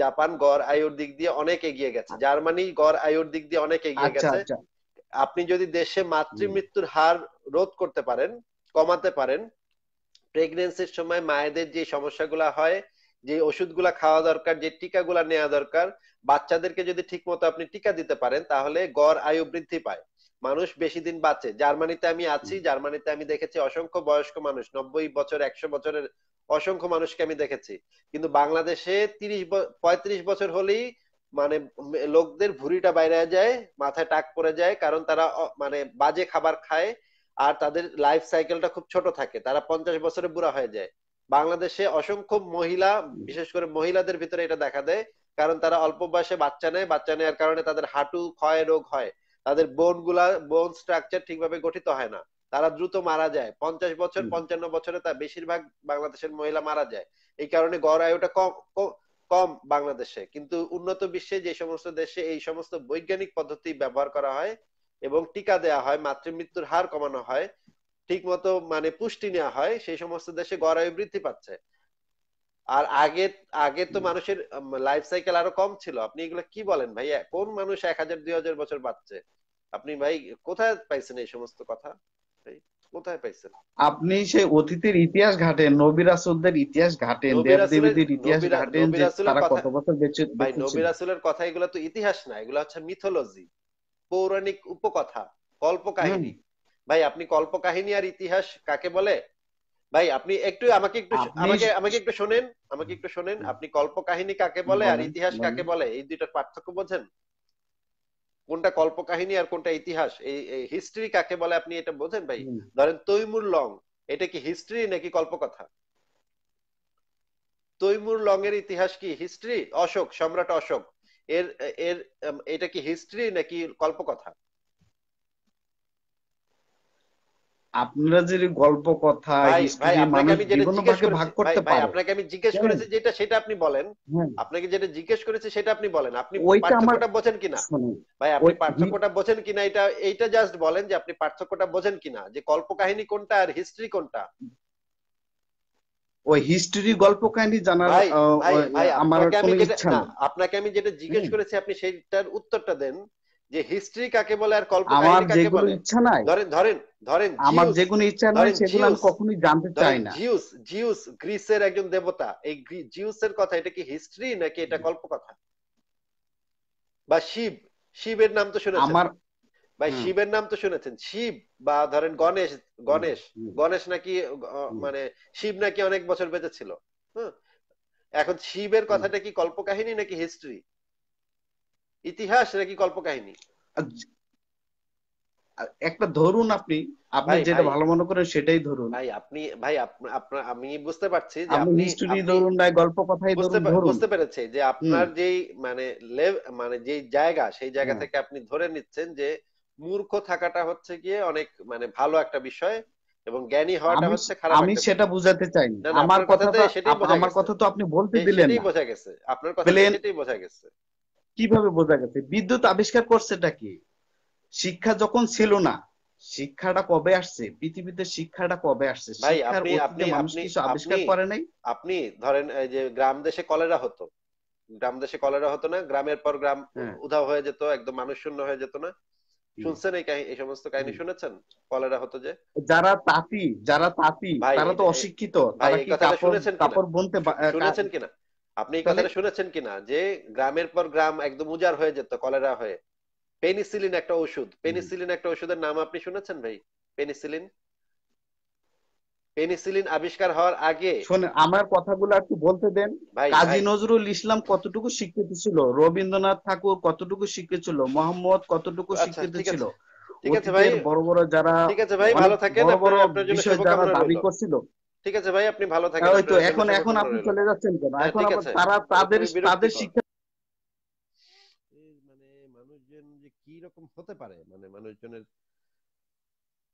জাপান গড় আয়ুর দিক দিয়ে অনেক এগিয়ে গেছে আচ্ছা। জার্মানি গড় আয়ুর দিক দিয়ে অনেক এগিয়ে আচ্ছা, গেছে আচ্ছা। আপনি যদি দেশে মাতৃ মৃত্যুর হার রোধ করতে পারেন কমাতে পারেন প্রেগনেন্সির সময় মায়েদের যে সমস্যাগুলো হয় যে ওষুধগুলা খাওয়া দরকার যে টিকাগুলা নেওয়া দরকার বাচ্চাদেরকে যদি ঠিক মতো আপনি টিকা দিতে পারেন তাহলে গড় আয়ু বৃদ্ধি পায় মানুষ বেশি দিন বাঁচে জার্মানিতে আমি আছি জার্মানিতে আমি দেখেছি অসংখ্য বয়স্ক মানুষ নব্বই বছর একশো বছরের অসংখ্য মানুষকে আমি দেখেছি কিন্তু বাংলাদেশে তিরিশ পঁয়ত্রিশ বছর হলেই মানে লোকদের ভুঁড়িটা বাইরে যায় মাথায় টাক পড়ে যায় কারণ তারা মানে বাজে খাবার খায় আর তাদের লাইফ সাইকেলটা খুব ছোট থাকে তারা পঞ্চাশ বছরে বুড়া হয়ে যায় বাংলাদেশে অসংখ্য মহিলা বিশেষ করে মহিলাদের ভিতরে এটা দেখা দেয় কারণ তারা অল্প বয়সে বাচ্চা নেয় বাচ্চা নেওয়ার কারণে তাদের হাঁটু ক্ষয় রোগ হয় তাদের বোন গুলা বোন স্ট্রাকচার ঠিকভাবে গঠিত হয় না তারা দ্রুত মারা যায় পঞ্চাশ বছর পঞ্চান্ন বছরে তা বেশিরভাগ বাংলাদেশের মহিলা মারা যায় এই কারণে গড় আয়ুটা কম কম বাংলাদেশে কিন্তু উন্নত বিশ্বে যে সমস্ত দেশে এই সমস্ত বৈজ্ঞানিক পদ্ধতি ব্যবহার করা হয় এবং টিকা দেয়া হয় মাতৃমৃত্যুর হার কমানো হয় ঠিক মতো মানে পুষ্টি নেওয়া হয় সেই সমস্ত দেশে গড়ায়ু বৃদ্ধি পাচ্ছে আর আগে আগে তো মানুষের লাইফ সাইকেল আরো কম ছিল আপনি এগুলো কি বলেন ভাই কোন মানুষ এক হাজার দুই হাজার বছর বাঁচছে আপনি ভাই কোথায় পাইছেন এই সমস্ত কথা কোথায় পাইছেন আপনি সেই অতীতের ইতিহাস ঘাটেন নবী রাসূলদের ইতিহাস ঘাটেন দেবদেবীদের ইতিহাস ঘাটেন তারা কত বছর বেঁচে ভাই নবী রাসূলের কথা এগুলো তো ইতিহাস না এগুলো হচ্ছে মিথোলজি পৌরাণিক উপকথা কল্প কাহিনী ভাই আপনি কল্প কাহিনী আর ইতিহাস কাকে বলে ভাই আপনি একটু আমাকে একটু আমাকে আমাকে একটু শোনেন আমাকে একটু শোনেন আপনি কল্প কাহিনী কাকে বলে আর ইতিহাস কাকে বলে এই দুইটার পার্থক্য বোঝেন কোনটা কল্প কাহিনী আর কোনটা ইতিহাস এই হিস্ট্রি কাকে বলে আপনি এটা বোঝেন ভাই ধরেন তৈমুর লং এটা কি হিস্ট্রি নাকি কল্পকথা তৈমুর লং এর ইতিহাস কি হিস্ট্রি অশোক সম্রাট অশোক এর এর এটা কি হিস্ট্রি নাকি কল্পকথা আপনারা যে গল্প কথা ভাগ করতে পারেন আপনাকে আমি জিজ্ঞেস করেছি যেটা সেটা আপনি বলেন হ্যাঁ। আপনাকে যেটা জিজ্ঞেস করেছি সেটা আপনি বলেন আপনি পার্থক্যটা বোঝেন কিনা ভাই আপনি পার্থক্যটা বোঝেন কিনা এটা এইটা জাস্ট বলেন যে আপনি পার্থক্যটা বোঝেন কিনা যে কল্প কাহিনী কোনটা আর হিস্ট্রি কোনটা ওই হিস্টরি গল্প কাহিনী জানার আমার কোনো ইচ্ছা না আপনাকে আমি যেটা জিজ্ঞেস হ্যাঁ। করেছি আপনি সেইটার উত্তরটা দেন যে হিস্ট্রি কাকে বলে আর কল্পকাহিনী আমার যেগুলো ইচ্ছা নাই ধরেন ধরেন ধরেন আমার যেগুলো ইচ্ছা নাই সেগুলো আমি কখনোই জানতে চাই না জিউস জিউস গ্রিসের একজন দেবতা এই জিউসের কথা এটা কি হিস্ট্রি নাকি এটা কল্পকথা বা শিব শিবের নাম তো শুনেছেন আমার ভাই শিবের নাম তো শুনেছেন শিব বা ধরেন গণেশ গণেশ গণেশ নাকি মানে শিব নাকি অনেক বছর বেঁচে ছিল এখন শিবের কথাটা কি কল্পকাহিনী নাকি হিস্ট্রি ইতিহাস নাকি কাহিনী একটা ধরুন আপনি আপনি যেটা ভালো মনে করেন সেটাই ধরুন ভাই আপনি ভাই আপনার আমি বুঝতে পারছি যে আপনি হিস্টরি ধরুন না গল্প কথাই ধরুন বুঝতে পেরেছে যে আপনার যে মানে লেভ মানে যে জায়গা সেই জায়গা থেকে আপনি ধরে নিচ্ছেন যে মূর্খ থাকাটা হচ্ছে গিয়ে অনেক মানে ভালো একটা বিষয় এবং জ্ঞানী হওয়াটা হচ্ছে খারাপ আমি সেটা বুঝাতে চাই আমার কথা আমার কথা তো আপনি বলতে দিলেন সেটাই বোঝা গেছে আপনার কথা সেটাই বোঝা গেছে কিভাবে বোঝা গেছে বিদ্যুৎ আবিষ্কার করছেটা কি শিক্ষা যখন ছিল না শিক্ষাটা কবে আসছে পৃথিবীতে শিক্ষাটা কবে আসছে আবিষ্কার করে নাই আপনি ধরেন যে গ্রাম দেশে কলেরা হতো গ্রাম দেশে কলেরা হতো না গ্রামের পর গ্রাম হ্যাঁ। উধাও হয়ে যেত একদম মানুষ শূন্য হয়ে যেত না শুনছেন এই কাহিনী এই সমস্ত কাহিনী শুনেছেন কলেরা হতো যে যারা তাপি যারা তাপি তারা তো অশিক্ষিত শুনেছেন কিনা আপনি এই মানে কথাটা শুনেছেন কিনা যে গ্রামের পর গ্রাম একদম উজাড় হয়ে যেত কলেরা হয়ে পেনিসিলিন একটা ওষুধ পেনিসিলিন একটা ওষুধের নাম আপনি শুনেছেন ভাই পেনিসিলিন পেনিসিলিন আবিষ্কার হওয়ার আগে শুনে আমার কথাগুলো একটু বলতে দেন ভাই কাজী নজরুল ইসলাম কতটুকু শিক্ষিত ছিল রবীন্দ্রনাথ ঠাকুর কতটুকু শিক্ষিত ছিল মোহাম্মদ কতটুকু আচ্ছা, শিক্ষিত ছিল ঠিক আছে ভাই বড় বড় যারা ঠিক আছে ভাই ভালো থাকেন আপনার জন্য শুভকামনা দাবি করছিল ঠিক আছে ভাই আপনি ভালো থাকেন হ্যাঁ, ওই তো এখন এখন আপনি চলে যাচ্ছেন কেন হ্যাঁ, এখন তারা তাদের তাদের শিক্ষা মানে মানুষজন যে কি রকম হতে পারে মানে মানুষজনের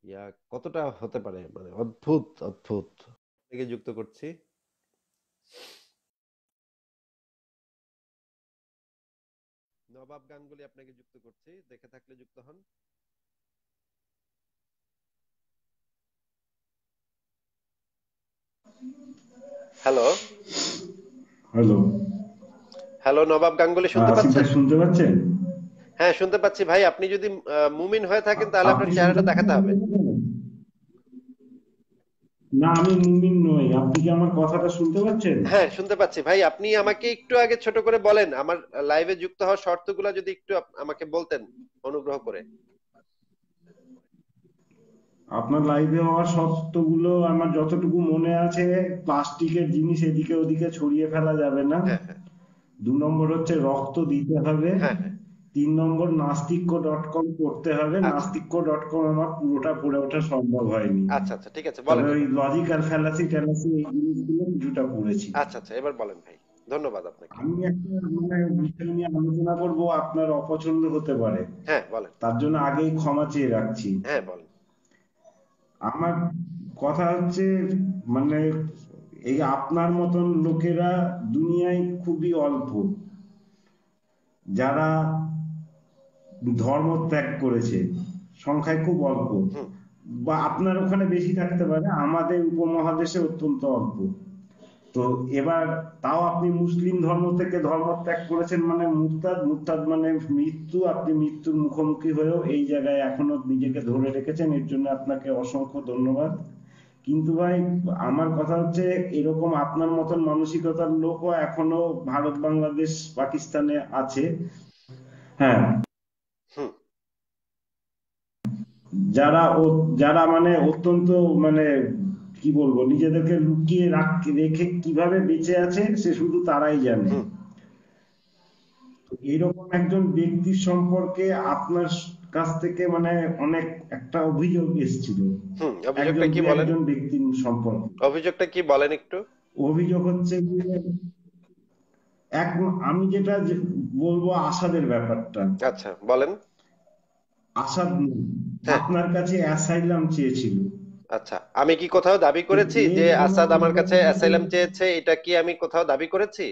ইয়া কতটা হতে পারে মানে অদ্ভুত অদ্ভুত থেকে যুক্ত করছি নবাব গাঙ্গুলি আপনাকে যুক্ত করছি দেখে থাকলে যুক্ত হন hello hello hello Nawab Ganguly শুনতে পাচ্ছেন শুনতে পাচ্ছেন হ্যাঁ শুনতে পাচ্ছি ভাই আপনি যদি মুমিন হয়ে থাকেন তাহলে আপনার চেহারাটা দেখাতে হবে না আমি মুমিন নই আপনি কি আমার কথাটা শুনতে পাচ্ছেন হ্যাঁ শুনতে পাচ্ছি ভাই আপনি আমাকে একটু আগে ছোট করে বলেন আমার লাইভে যুক্ত হওয়ার শর্তগুলো যদি একটু আমাকে বলতেন অনুগ্রহ করে আপনার লাইভে আমার শর্তগুলো আমার যতটুকু মনে আছে প্লাস্টিকের জিনিস এদিকে ওদিকে ছড়িয়ে ফেলা যাবে না হ্যাঁ, হ্যাঁ। দু নম্বর হচ্ছে রক্ত দিতে হবে হ্যাঁ, তিন নম্বর নাস্তিক্য ডট কম করতে হবে নাস্তিক্য ডট কম আমার পুরোটা পড়ে ওঠা সম্ভব হয়নি আচ্ছা আচ্ছা ঠিক আছে বলেন ওই লজিক্যাল ফ্যালাসি ট্যালাসি এই জিনিসগুলো দুটা পড়েছি আচ্ছা আচ্ছা এবার বলেন ভাই ধন্যবাদ আপনাকে আমি একটা মানে বিষয় নিয়ে আলোচনা করব আপনার অপছন্দ হতে পারে হ্যাঁ বলেন তার জন্য আগেই ক্ষমা চেয়ে রাখছি হ্যাঁ বলেন আমার কথা হচ্ছে মানে এই আপনার মতন লোকেরা দুনিয়ায় খুবই অল্প যারা ধর্ম ত্যাগ করেছে সংখ্যায় খুব অল্প বা আপনার ওখানে বেশি থাকতে পারে আমাদের উপমহাদেশে অত্যন্ত অল্প তো এবার তাও আপনি মুসলিম ধর্ম থেকে ধর্ম ত্যাগ করেছেন মানে মুরতাদ মুরতাদ মানে মৃত্যু আপনি মৃত্যুর মুখোমুখি হয়েও এই জায়গায় এখনো নিজেকে ধরে রেখেছেন এর জন্য আপনাকে অসংখ্য ধন্যবাদ কিন্তু ভাই আমার কথা হচ্ছে এরকম আপনার মতন মানসিকতার লোকও এখনো ভারত বাংলাদেশ পাকিস্তানে আছে হ্যাঁ যারা যারা মানে অত্যন্ত মানে কি বলবো নিজেদেরকে লুকিয়ে রাখ রেখে কিভাবে বেঁচে আছে সে শুধু তারাই জানে এরকম একজন ব্যক্তির সম্পর্কে আপনার কাছ থেকে মানে অনেক একটা অভিযোগ এসেছিল অভিযোগটা কি বলেন একজন ব্যক্তির সম্পর্কে অভিযোগটা কি বলেন একটু অভিযোগ হচ্ছে এক আমি যেটা বলবো আসাদের ব্যাপারটা আচ্ছা বলেন আসাদ হ্যাঁ। আপনার কাছে অ্যাসাইলাম চেয়েছিল আচ্ছা আমি কি কোথাও দাবি করেছি যে আসাদ আমার কাছে অ্যাসাইলাম চেয়েছে এটা কি আমি কোথাও দাবি করেছি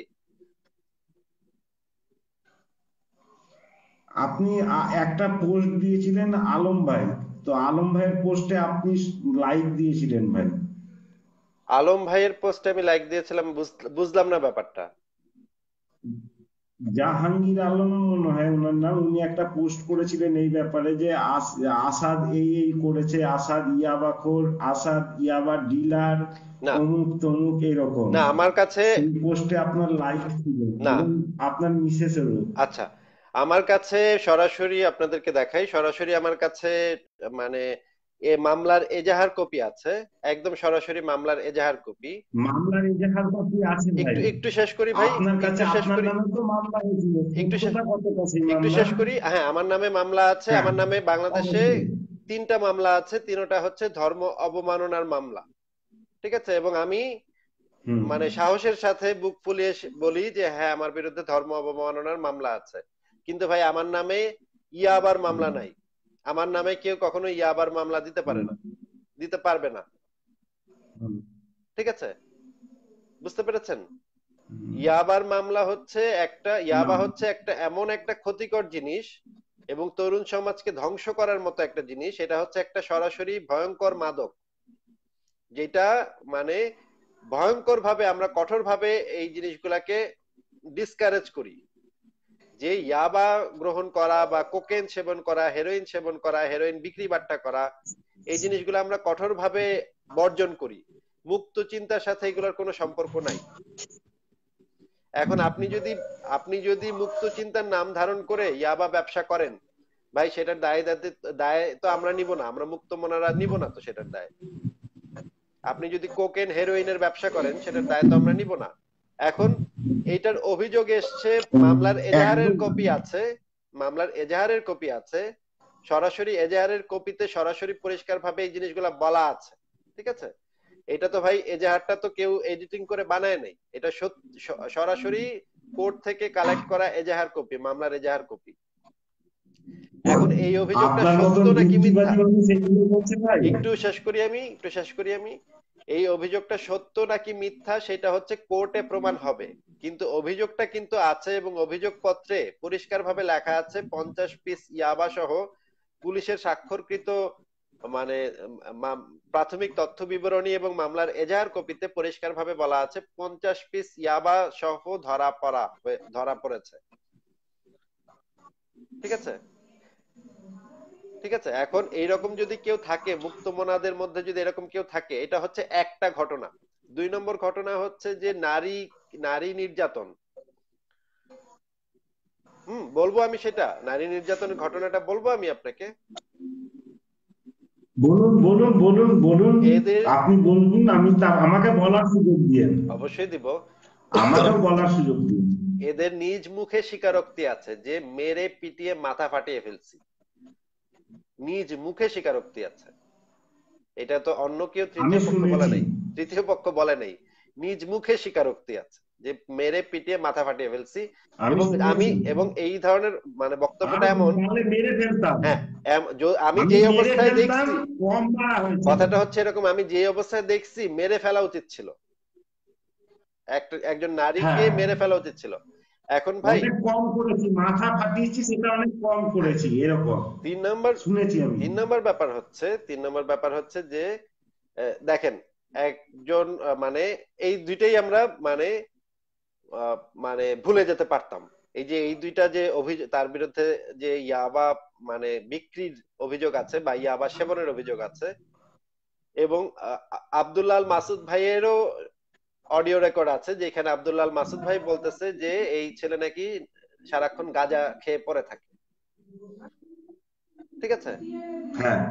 আপনি একটা পোস্ট দিয়েছিলেন আলম ভাই তো আলম ভাইয়ের পোস্টে আপনি লাইক দিয়েছিলেন ভাই আলম ভাইয়ের পোস্টে আমি লাইক দিয়েছিলাম বুঝলাম না ব্যাপারটা জাহাঙ্গীর আলম মনে হয় ওনার নাম উনি একটা পোস্ট করেছিলেন এই ব্যাপারে যে আসাদ এই এই করেছে আসাদ ইয়াবাখোর আসাদ ইয়াবা ডিলার অমুক তমুক এরকম না আমার কাছে পোস্টে আপনার লাইক ছিল না আপনার মিসেসেরও আচ্ছা আমার কাছে সরাসরি আপনাদেরকে দেখাই সরাসরি আমার কাছে মানে এ মামলার এজাহার কপি আছে একদম সরাসরি মামলার এজাহার কপি মামলার এজাহার কপি আছে একটু একটু শেষ করি ভাই আপনার কাছে শেষ করি একটু শেষ একটু শেষ করি হ্যাঁ আমার নামে মামলা আছে হ্যাঁ, আমার নামে বাংলাদেশে তিনটা মামলা আছে তিনটা হচ্ছে ধর্ম অবমাননার মামলা ঠিক আছে এবং আমি মানে সাহসের সাথে বুক ফুলিয়ে বলি যে হ্যাঁ আমার বিরুদ্ধে ধর্ম অবমাননার মামলা আছে কিন্তু ভাই আমার নামে ইয়াবার মামলা নাই আমার নামে কেউ কখনো ইয়াবার মামলা দিতে পারে না দিতে পারবে না ঠিক আছে বুঝতে পেরেছেন ইয়াবার মামলা হচ্ছে একটা ইয়াবা হচ্ছে একটা এমন একটা ক্ষতিকর জিনিস এবং তরুণ সমাজকে ধ্বংস করার মতো একটা জিনিস এটা হচ্ছে একটা সরাসরি ভয়ঙ্কর মাদক যেটা মানে ভয়ঙ্কর ভাবে আমরা কঠোর ভাবে এই জিনিসগুলাকে ডিসকারেজ করি যে ইয়াবা গ্রহণ করা বা কোকেন সেবন করা হেরোইন সেবন করা হেরোইন বিক্রি বাট্টা করা এই জিনিসগুলো আমরা কঠোরভাবে বর্জন করি মুক্ত চিন্তার সাথে এগুলোর কোনো সম্পর্ক নাই এখন আপনি যদি আপনি যদি মুক্ত চিন্তার নাম ধারণ করে ইয়াবা ব্যবসা করেন ভাই সেটার দায় দায় তো আমরা নিব না আমরা মুক্ত মনারা নিব না তো সেটার দায় আপনি যদি কোকেন হেরোইনের ব্যবসা করেন সেটার দায় তো আমরা নিব না এখন এটার অভিযোগ এসছে মামলার এজাহারের কপি আছে মামলার এজাহারের কপি আছে সরাসরি এজাহারের কপিতে সরাসরি পরিষ্কার ভাবে এই জিনিসগুলো বলা আছে ঠিক আছে এটা তো ভাই এজাহারটা তো কেউ এডিটিং করে বানায় নাই এটা সরাসরি কোর্ট থেকে কালেক্ট করা এজাহার কপি মামলার এজাহার কপি এখন এই অভিযোগটা সত্য নাকি মিথ্যা একটু শেষ করি আমি একটু শেষ করি আমি এই অভিযোগটা সত্য নাকি মিথ্যা সেটা হচ্ছে কোর্টে প্রমাণ হবে কিন্তু অভিযোগটা কিন্তু আছে এবং অভিযোগপত্রে পত্রে পরিষ্কারভাবে লেখা আছে পঞ্চাশ পিস ইয়াবা সহ পুলিশের স্বাক্ষরকৃত মানে প্রাথমিক তথ্য বিবরণী এবং মামলার এজাহার কপিতে পরিষ্কারভাবে বলা আছে পঞ্চাশ পিস ইয়াবা সহ ধরা পড়া ধরা পড়েছে ঠিক আছে ঠিক আছে এখন এইরকম যদি কেউ থাকে মুক্ত মনাদের মধ্যে যদি এরকম কেউ থাকে এটা হচ্ছে একটা ঘটনা দুই নম্বর ঘটনা হচ্ছে যে নারী নারী নির্যাতন হুম বলবো আমি সেটা নারী নির্যাতনের ঘটনাটা বলবো আমি আপনাকে বলুন বলুন বলুন বলুন আপনি বলুন আমি আমাকে বলার সুযোগ দিয়ে অবশ্যই দিব আমাকে বলার সুযোগ দিন এদের নিজ মুখে স্বীকারোক্তি আছে যে মেরে পিটিয়ে মাথা ফাটিয়ে ফেলছি নিজ মুখে স্বীকারোক্তি আছে এটা তো অন্য কেউ তৃতীয় পক্ষ বলে নাই তৃতীয় পক্ষ বলে নাই নিজ মুখে স্বীকারোক্তি আছে যে মেরে পিটিয়ে মাথা ফাটিয়ে ফেলছি এবং আমি এবং এই ধরনের মানে বক্তব্যটা এমন হ্যাঁ, আমি যে অবস্থায় দেখছি কথাটা হচ্ছে এরকম আমি যে অবস্থায় দেখছি মেরে ফেলা উচিত ছিল একজন নারীকে হ্যাঁ। মেরে ফেলা উচিত ছিল এখন ভাই অনেক কম করেছি মাথা ফাটিয়েছি সেটা অনেক কম করেছি এরকম তিন নাম্বার শুনেছি আমি তিন নাম্বার ব্যাপার হচ্ছে তিন নাম্বার ব্যাপার হচ্ছে যে দেখেন একজন মানে এই দুইটাই আমরা মানে মানে ভুলে যেতে পারতাম এই যে এই দুইটা যে অভিযোগ তার বিরুদ্ধে যে ইয়াবা মানে বিক্রির অভিযোগ আছে বা ইয়াবা সেবনের অভিযোগ আছে এবং আব্দুল্লাল মাসুদ ভাইয়েরও অডিও রেকর্ড আছে যেখানে আব্দুল্লাহ মাসুদ ভাই বলতেছে যে এই ছেলে নাকি সারাক্ষণ গাঁজা খেয়ে পড়ে থাকে ঠিক আছে হ্যাঁ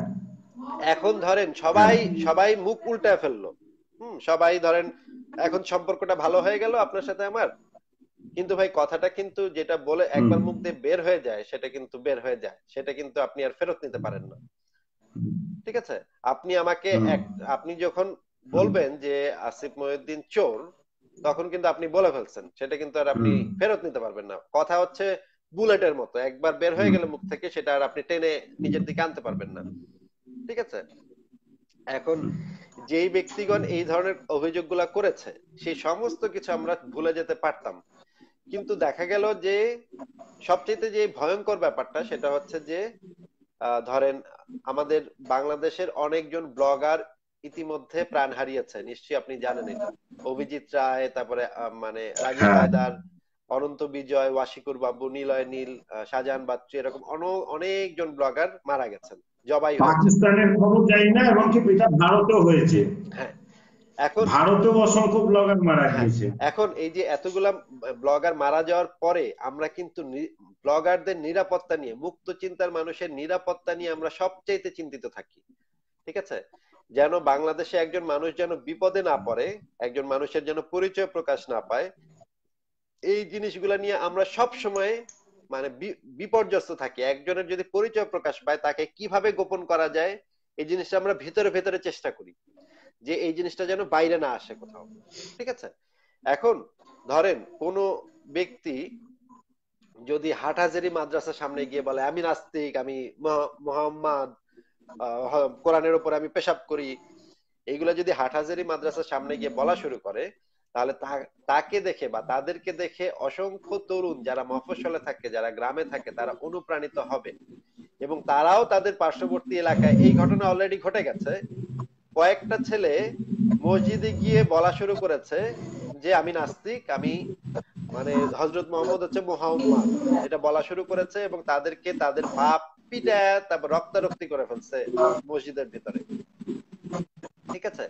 এখন ধরেন সবাই সবাই মুখ উল্টায় ফেললো হুম সবাই ধরেন এখন সম্পর্কটা ভালো হয়ে গেল আপনার সাথে আমার কিন্তু ভাই কথাটা কিন্তু যেটা বলে একবার মুখ দিয়ে বের হয়ে যায় সেটা কিন্তু বের হয়ে যায় সেটা কিন্তু আপনি আর ফেরত নিতে পারেন না ঠিক আছে আপনি আমাকে এক আপনি যখন বলবেন যে আসিফ মহিউদ্দিন চোর তখন কিন্তু আপনি বলে ফেলছেন সেটা কিন্তু আর আপনি ফেরত নিতে পারবেন না কথা হচ্ছে বুলেটের মতো একবার বের হয়ে গেলে মুখ থেকে সেটা আর আপনি টেনে নিজের দিকে আনতে পারবেন না ঠিক আছে এখন যেই ব্যক্তিগণ এই ধরনের অভিযোগগুলা করেছে সেই সমস্ত কিছু আমরা ভুলে যেতে পারতাম কিন্তু দেখা গেল যে সবচেয়ে যে ভয়ঙ্কর ব্যাপারটা সেটা হচ্ছে যে ধরেন আমাদের বাংলাদেশের অনেকজন ব্লগার ইতিমধ্যে প্রাণ হারিয়েছে নিশ্চয়ই আপনি জানেন এটা অভিজিৎ রায় তারপরে মানে হ্যাঁ। হায়দার অনন্ত বিজয় ওয়াশিকুর বাবু নিলয় নীল শাহজাহান বাচ্চু এরকম অনেকজন ব্লগার মারা গেছেন জবাই পাকিস্তানের খবর না এবং কি হয়েছে হ্যাঁ, এখন অসংখ্য ব্লগার মারা হ্যাঁ, এখন এই যে এতগুলা ব্লগার মারা যাওয়ার পরে আমরা কিন্তু ব্লগারদের নিরাপত্তা নিয়ে মুক্ত চিন্তার মানুষের নিরাপত্তা নিয়ে আমরা সবচাইতে চিন্তিত থাকি ঠিক আছে যেন বাংলাদেশে একজন মানুষ যেন বিপদে না পড়ে একজন মানুষের যেন পরিচয় প্রকাশ না পায় এই জিনিসগুলা নিয়ে আমরা সব সময় মানে বিপর্যস্ত থাকি একজনের যদি পরিচয় প্রকাশ পায় তাকে কিভাবে গোপন করা যায় এই জিনিসটা আমরা ভেতরে ভেতরে চেষ্টা করি যে এই জিনিসটা যেন বাইরে না আসে কোথাও ঠিক আছে এখন ধরেন কোন ব্যক্তি যদি হাটহাজারি মাদ্রাসার সামনে গিয়ে বলে আমি নাস্তিক আমি মোহাম্মদ কোরআনের উপরে আমি পেশাব করি এগুলো যদি হাটহাজারি মাদ্রাসার সামনে গিয়ে বলা শুরু করে তাহলে তাকে দেখে বা তাদেরকে দেখে অসংখ্য তরুণ যারা মফসলে থাকে যারা গ্রামে থাকে তারা অনুপ্রাণিত হবে এবং তারাও তাদের পার্শ্ববর্তী এলাকায় এই ঘটনা অলরেডি ঘটে গেছে কয়েকটা ছেলে মসজিদে গিয়ে বলা শুরু করেছে যে আমি নাস্তিক আমি মানে হজরত মোহাম্মদ হচ্ছে মোহাম্মদ এটা বলা শুরু করেছে এবং তাদেরকে তাদের পাপ পিটা তারপর রক্তারক্তি করে ফেলছে মসজিদের ভিতরে ঠিক আছে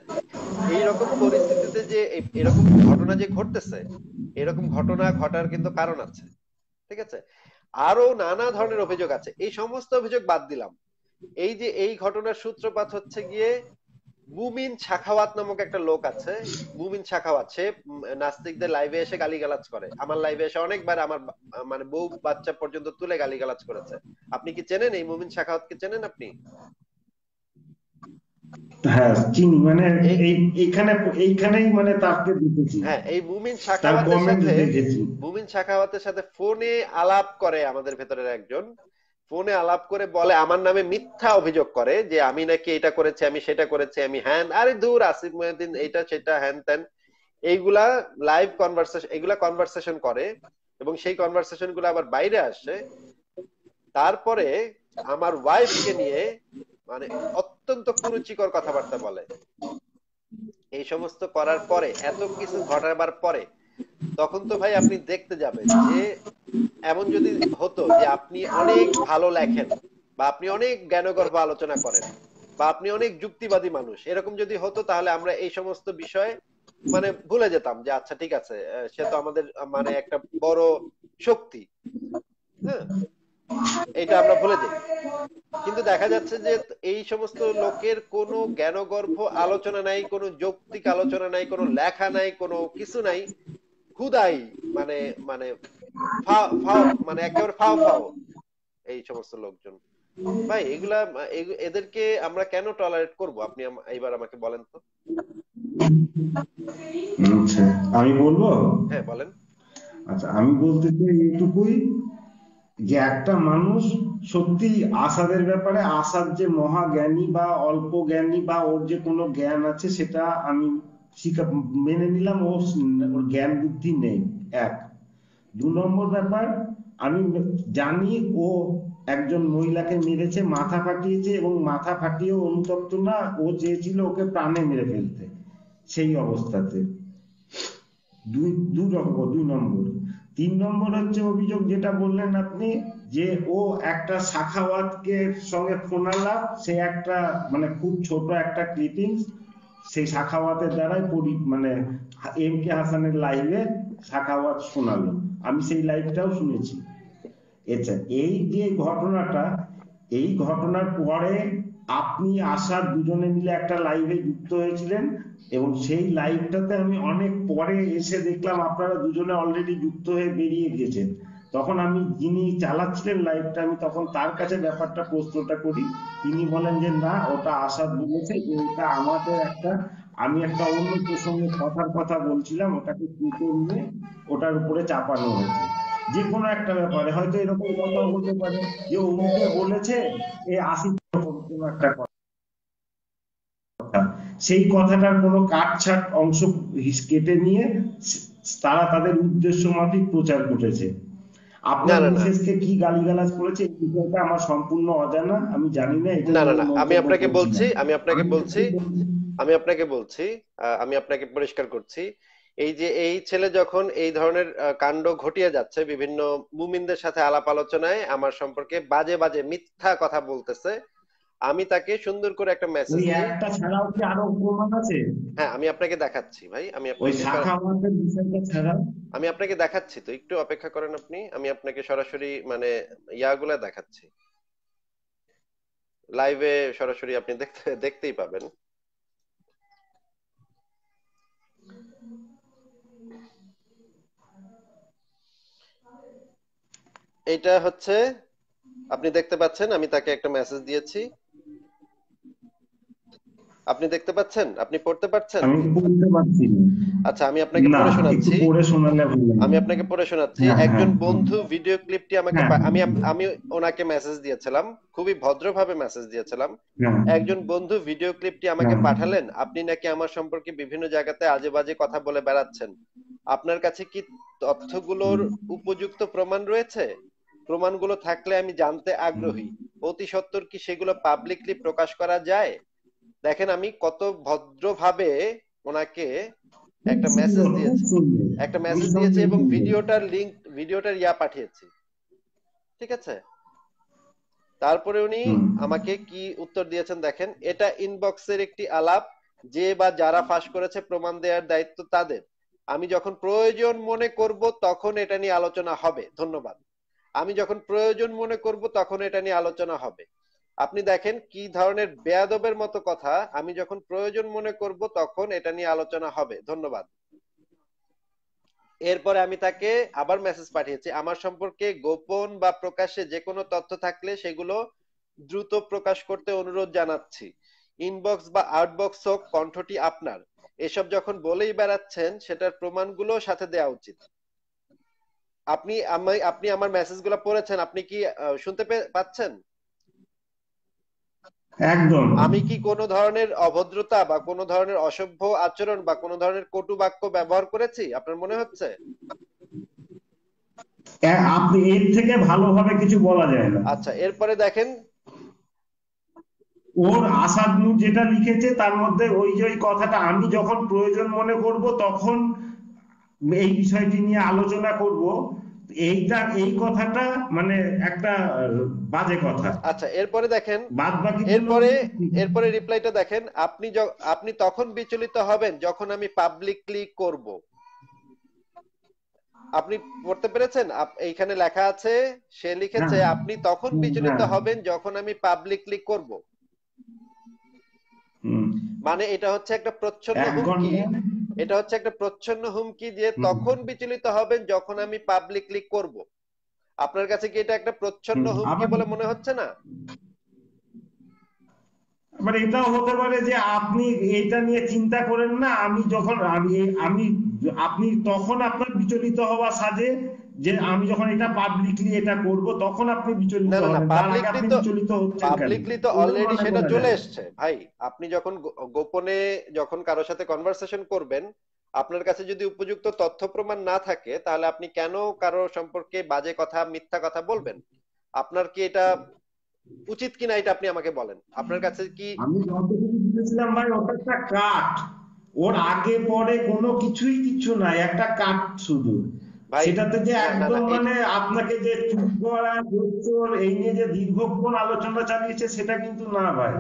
এইরকম পরিস্থিতিতে যে এরকম ঘটনা যে ঘটতেছে এরকম ঘটনা ঘটার কিন্তু কারণ আছে ঠিক আছে আরো নানা ধরনের অভিযোগ আছে এই সমস্ত অভিযোগ বাদ দিলাম এই যে এই ঘটনার সূত্রপাত হচ্ছে গিয়ে মুমিন শাখাওয়াত নামক একটা লোক আছে মুমিন শাখাওয়াত সে নাস্তিকদের লাইভে এসে গালি গালাজ করে আমার লাইভে এসে অনেকবার আমার মানে বউ বাচ্চা পর্যন্ত তুলে গালি গালাজ করেছে আপনি কি চেনেন এই মুমিন শাখাওয়াত কে চেনেন আপনি হ্যাঁ চিনি মানে এইখানে এইখানেই মানে তাকে দেখেছি হ্যাঁ, সাথে ফোনে আলাপ করে আমাদের ভেতরের একজন ফোনে আলাপ করে বলে আমার নামে মিথ্যা অভিযোগ করে যে আমি নাকি এটা করেছি আমি সেটা করেছি আমি হ্যান আরে দূর আসিফ মহিউদ্দিন এটা সেটা হ্যান ত্যান এইগুলা লাইভ কনভারসেশন এগুলা কনভারসেশন করে এবং সেই কনভারসেশন গুলো আবার বাইরে আসে তারপরে আমার ওয়াইফকে নিয়ে মানে অত্যন্ত কুরুচিকর কথাবার্তা বলে এই সমস্ত করার পরে এত কিছু ঘটাবার পরে তখন তো ভাই আপনি দেখতে যাবেন যে এমন যদি হতো যে আপনি অনেক ভালো লেখেন বা আপনি অনেক জ্ঞানগর্ভ আলোচনা করেন বা আপনি অনেক যুক্তিবাদী মানুষ এরকম যদি হতো তাহলে আমরা এই সমস্ত বিষয়ে মানে ভুলে যেতাম যে আচ্ছা ঠিক আছে সে তো আমাদের মানে একটা বড় শক্তি হ্যাঁ এটা আমরা ভুলে যাই কিন্তু দেখা যাচ্ছে যে এই সমস্ত লোকের কোনো জ্ঞানগর্ভ আলোচনা নাই কোনো যৌক্তিক আলোচনা নাই কোনো লেখা নাই কোনো কিছু নাই খুদাই মানে মানে মানে একেবারে ফাও ফাও এই সমস্ত লোকজন ভাই এগুলা এদেরকে আমরা কেন টলারেট করব আপনি এইবার আমাকে বলেন তো আচ্ছা আমি বলবো হ্যাঁ বলেন আচ্ছা আমি বলতে চাই এইটুকুই যে একটা মানুষ সত্যি আসাদের ব্যাপারে আসাদ যে মহা জ্ঞানী বা অল্প জ্ঞানী বা ওর যে কোনো জ্ঞান আছে সেটা আমি শিক্ষা মেনে নিলাম ও ওর জ্ঞান বুদ্ধি নেই এক দু নম্বর ব্যাপার আমি জানি ও একজন মহিলাকে মেরেছে মাথা ফাটিয়েছে এবং মাথা ফাটিয়ে অনুতপ্ত না ও চেয়েছিল ওকে প্রাণে মেরে ফেলতে সেই অবস্থাতে দুই দু নম্বর দুই নম্বর তিন নম্বর হচ্ছে অভিযোগ যেটা বললেন আপনি যে ও একটা শাখাওয়াতকে সঙ্গে ফোনালা সে একটা মানে খুব ছোট একটা ক্লিপিংস সেই সাখাওয়াতের দ্বারাই পরি মানে এম কে হাসানের লাইভে সাখাওয়াত শোনালো আমি সেই লাইভটাও শুনেছি আচ্ছা এই যে ঘটনাটা এই ঘটনার পরে আপনি আসার দুজনে মিলে একটা লাইভে যুক্ত হয়েছিলেন এবং সেই লাইভটাতে আমি অনেক পরে এসে দেখলাম আপনারা দুজনে অলরেডি যুক্ত হয়ে বেরিয়ে গেছেন তখন আমি যিনি চালাচ্ছিলেন লাইভটা আমি তখন তার কাছে ব্যাপারটা প্রশ্নটা করি তিনি বলেন যে না ওটা আসাদ বলেছে এটা আমাদের একটা আমি একটা অন্য প্রসঙ্গে কথার কথা বলছিলাম ওটাকে নিয়ে ওটার উপরে চাপানো হয়েছে যে কোনো একটা ব্যাপারে হয়তো এরকম কথা বলতে পারে যে অমুকে বলেছে এ আসি কোনো একটা কথা সেই কথাটার কোনো কাটছাট অংশ কেটে নিয়ে তারা তাদের উদ্দেশ্য মাফিক প্রচার করেছে আমি আপনাকে বলছি আমি আপনাকে আমি আপনাকে পরিষ্কার করছি এই যে এই ছেলে যখন এই ধরনের কাণ্ড ঘটিয়ে যাচ্ছে বিভিন্ন মুমিনদের সাথে আলাপ আলোচনায় আমার সম্পর্কে বাজে বাজে মিথ্যা কথা বলতেছে আমি তাকে সুন্দর করে একটা মেসেজ দিই একটা ছাড়াও কি আরো উপমান আছে হ্যাঁ আমি আপনাকে দেখাচ্ছি ভাই আমি আপনাকে ওই শাখা বাঁধের বিষয়টা ছাড়া আমি আপনাকে দেখাচ্ছি তো একটু অপেক্ষা করেন আপনি আমি আপনাকে সরাসরি মানে ইয়াগুলা দেখাচ্ছি লাইভে সরাসরি আপনি দেখতে দেখতেই পাবেন এটা হচ্ছে আপনি দেখতে পাচ্ছেন আমি তাকে একটা মেসেজ দিয়েছি আপনি দেখতে পাচ্ছেন আপনি পড়তে পারছেন আমি বুঝতে পারছি আচ্ছা আমি আপনাকে পড়ে শোনাচ্ছি পড়ে শোনালে আমি আপনাকে পড়ে শোনাচ্ছি হ্যাঁ, হ্যাঁ, একজন হ্যাঁ। বন্ধু ভিডিও ক্লিপটি আমাকে আমি আমি ওনাকে মেসেজ দিয়েছিলাম খুবই ভদ্রভাবে মেসেজ দিয়েছিলাম একজন বন্ধু ভিডিও ক্লিপটি আমাকে পাঠালেন আপনি নাকি আমার সম্পর্কে বিভিন্ন জায়গাতে আজেবাজে কথা বলে বেড়াচ্ছেন আপনার কাছে কি তথ্যগুলোর উপযুক্ত প্রমাণ রয়েছে প্রমাণগুলো থাকলে আমি জানতে আগ্রহী অতি সত্বর কি সেগুলো পাবলিকলি প্রকাশ করা যায় দেখেন আমি কত ভদ্রভাবে ওনাকে একটা মেসেজ দিয়েছি একটা মেসেজ দিয়েছি এবং ভিডিওটার লিংক ভিডিওটার ইয়া পাঠিয়েছি ঠিক আছে তারপরে উনি আমাকে কি উত্তর দিয়েছেন দেখেন এটা ইনবক্সের একটি আলাপ যে বা যারা ফাঁস করেছে প্রমাণ দেওয়ার দায়িত্ব তাদের আমি যখন প্রয়োজন মনে করব তখন এটা নিয়ে আলোচনা হবে ধন্যবাদ আমি যখন প্রয়োজন মনে করব তখন এটা নিয়ে আলোচনা হবে আপনি দেখেন কি ধরনের বেয়াদবের মতো কথা আমি যখন প্রয়োজন মনে করব তখন এটা নিয়ে আলোচনা হবে ধন্যবাদ এরপরে আমি তাকে আবার মেসেজ পাঠিয়েছি আমার সম্পর্কে গোপন বা প্রকাশ্যে যে কোনো তথ্য থাকলে সেগুলো দ্রুত প্রকাশ করতে অনুরোধ জানাচ্ছি ইনবক্স বা আউটবক্স হোক কণ্ঠটি আপনার এসব যখন বলেই বেড়াচ্ছেন সেটার প্রমাণগুলো সাথে দেওয়া উচিত আপনি আমি আপনি আমার মেসেজগুলো পড়েছেন আপনি কি শুনতে পাচ্ছেন একদম আমি কি কোন ধরনের অভদ্রতা বা কোন ধরনের অসভ্য আচরণ বা কোন ধরনের কটু বাক্য ব্যবহার করেছি আপনার মনে হচ্ছে আপনি এর থেকে ভালোভাবে কিছু বলা যায় না আচ্ছা এরপরে দেখেন ওর আসাদনু যেটা লিখেছে তার মধ্যে ওই যে ওই কথাটা আমি যখন প্রয়োজন মনে করব তখন এই বিষয়টি নিয়ে আলোচনা করব এইটা এই কথাটা মানে একটা বাজে কথা আচ্ছা এরপরে দেখেন এরপরে এরপরে রিপ্লাইটা দেখেন আপনি আপনি তখন বিচলিত হবেন যখন আমি পাবলিকলি করব আপনি পড়তে পেরেছেন এইখানে লেখা আছে সে লিখেছে হ্যাঁ। আপনি তখন বিচলিত হ্যাঁ। হবেন যখন আমি পাবলিকলি করব মানে এটা হচ্ছে একটা প্রচ্ছন্ন হুমকি এটা হচ্ছে একটা প্রচ্ছন্ন হুমকি যে তখন বিচলিত হবেন যখন আমি পাবলিকলি করব আপনার কাছে কি এটা একটা প্রচ্ছন্ন হুমকি বলে মনে হচ্ছে না মানে এটাও হতে পারে যে আপনি এটা নিয়ে চিন্তা করেন না আমি যখন আমি আমি আপনি তখন আপনার বিচলিত হওয়া সাজে যে আমি যখন এটা পাবলিকলি এটা করব তখন আপনি বিচলিত পাবলিকলি তো বিচলিত পাবলিকলি তো অলরেডি সেটা চলে ভাই আপনি যখন গোপনে যখন কারোর সাথে কনভারসেশন করবেন আপনার কাছে যদি উপযুক্ত তথ্য প্রমাণ না থাকে তাহলে আপনি কেন কারো সম্পর্কে বাজে কথা মিথ্যা কথা বলবেন আপনার কি এটা উচিত কিনা এটা আপনি আমাকে বলেন আপনার কাছে কি আমি যতটুকু ভাই ওটা কাট ওর আগে পরে কোনো কিছুই কিছু নাই একটা কাট শুধু সেটাতে যে হ্যাঁ, একদম মানে আপনাকে যে চুপ করা গোচর এই নিয়ে যে দীর্ঘক্ষণ আলোচনা চালিয়েছে সেটা কিন্তু না ভাই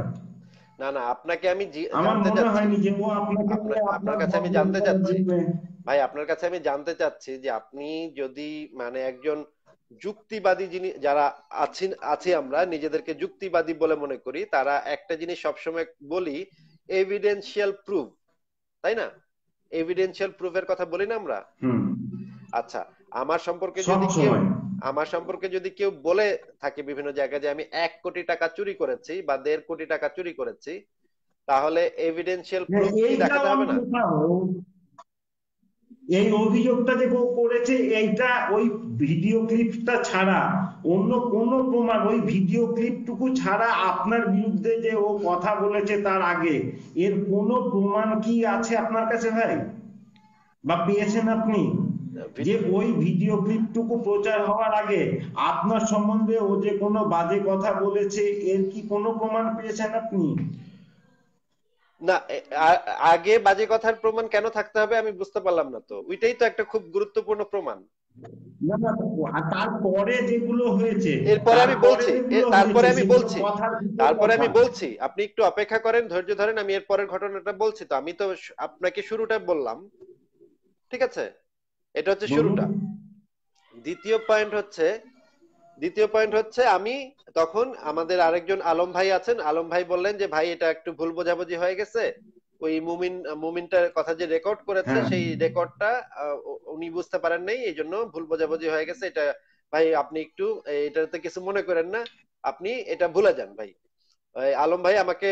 না না আপনাকে আমি আমার মনে হয়নি যে ও আপনাকে আপনার কাছে আমি জানতে চাচ্ছি ভাই আপনার কাছে আমি জানতে চাচ্ছি যে আপনি যদি মানে একজন যুক্তিবাদী যিনি যারা আছেন আছি আমরা নিজেদেরকে যুক্তিবাদী বলে মনে করি তারা একটা জিনিস সবসময় বলি এভিডেন্সিয়াল প্রুফ তাই না এভিডেন্সিয়াল প্রুফের কথা বলি না আমরা আচ্ছা আমার সম্পর্কে যদি কেউ আমার সম্পর্কে যদি কেউ বলে থাকে বিভিন্ন জায়গায় যে আমি এক কোটি টাকা চুরি করেছি বা দেড় কোটি টাকা চুরি করেছি তাহলে হ্যাঁ, এভিডেন্সিয়াল প্রুফ দেখাতে হবে না এই অভিযোগটা যে করেছে এইটা ওই ভিডিও ক্লিপটা ছাড়া অন্য কোন প্রমাণ ওই ভিডিও ক্লিপটুকু ছাড়া আপনার বিরুদ্ধে যে ও কথা বলেছে তার আগে এর কোনো প্রমাণ কি আছে আপনার কাছে ভাই বা পেয়েছেন আপনি যে ওই ভিডিও ক্লিপটুকু প্রচার হওয়ার আগে আপনার সম্বন্ধে ও যে কোনো বাজে কথা বলেছে এর কি কোনো প্রমাণ পেয়েছেন আপনি না আগে বাজে কথার প্রমাণ কেন থাকতে হবে আমি বুঝতে পারলাম না তো ওইটাই তো একটা খুব গুরুত্বপূর্ণ প্রমাণ তারপরে যেগুলো হয়েছে এরপরে আমি বলছি তারপরে আমি বলছি তারপরে আমি বলছি আপনি একটু অপেক্ষা করেন ধৈর্য ধরেন আমি এরপরের ঘটনাটা বলছি তো আমি তো আপনাকে শুরুটা বললাম ঠিক আছে এটা হচ্ছে শুরুটা দ্বিতীয় পয়েন্ট হচ্ছে দ্বিতীয় পয়েন্ট হচ্ছে আমি তখন আমাদের আরেকজন আলম ভাই আছেন আলম ভাই বললেন যে ভাই এটা একটু ভুল বোঝাবুঝি হয়ে গেছে ওই মুমিন মুমিনটার কথা যে রেকর্ড করেছে হ্যাঁ। সেই রেকর্ডটা উনি বুঝতে পারেন নাই এই জন্য ভুল বোঝাবুঝি হয়ে গেছে এটা ভাই আপনি একটু এটাতে কিছু মনে করেন না আপনি এটা ভুলে যান ভাই আলম ভাই আমাকে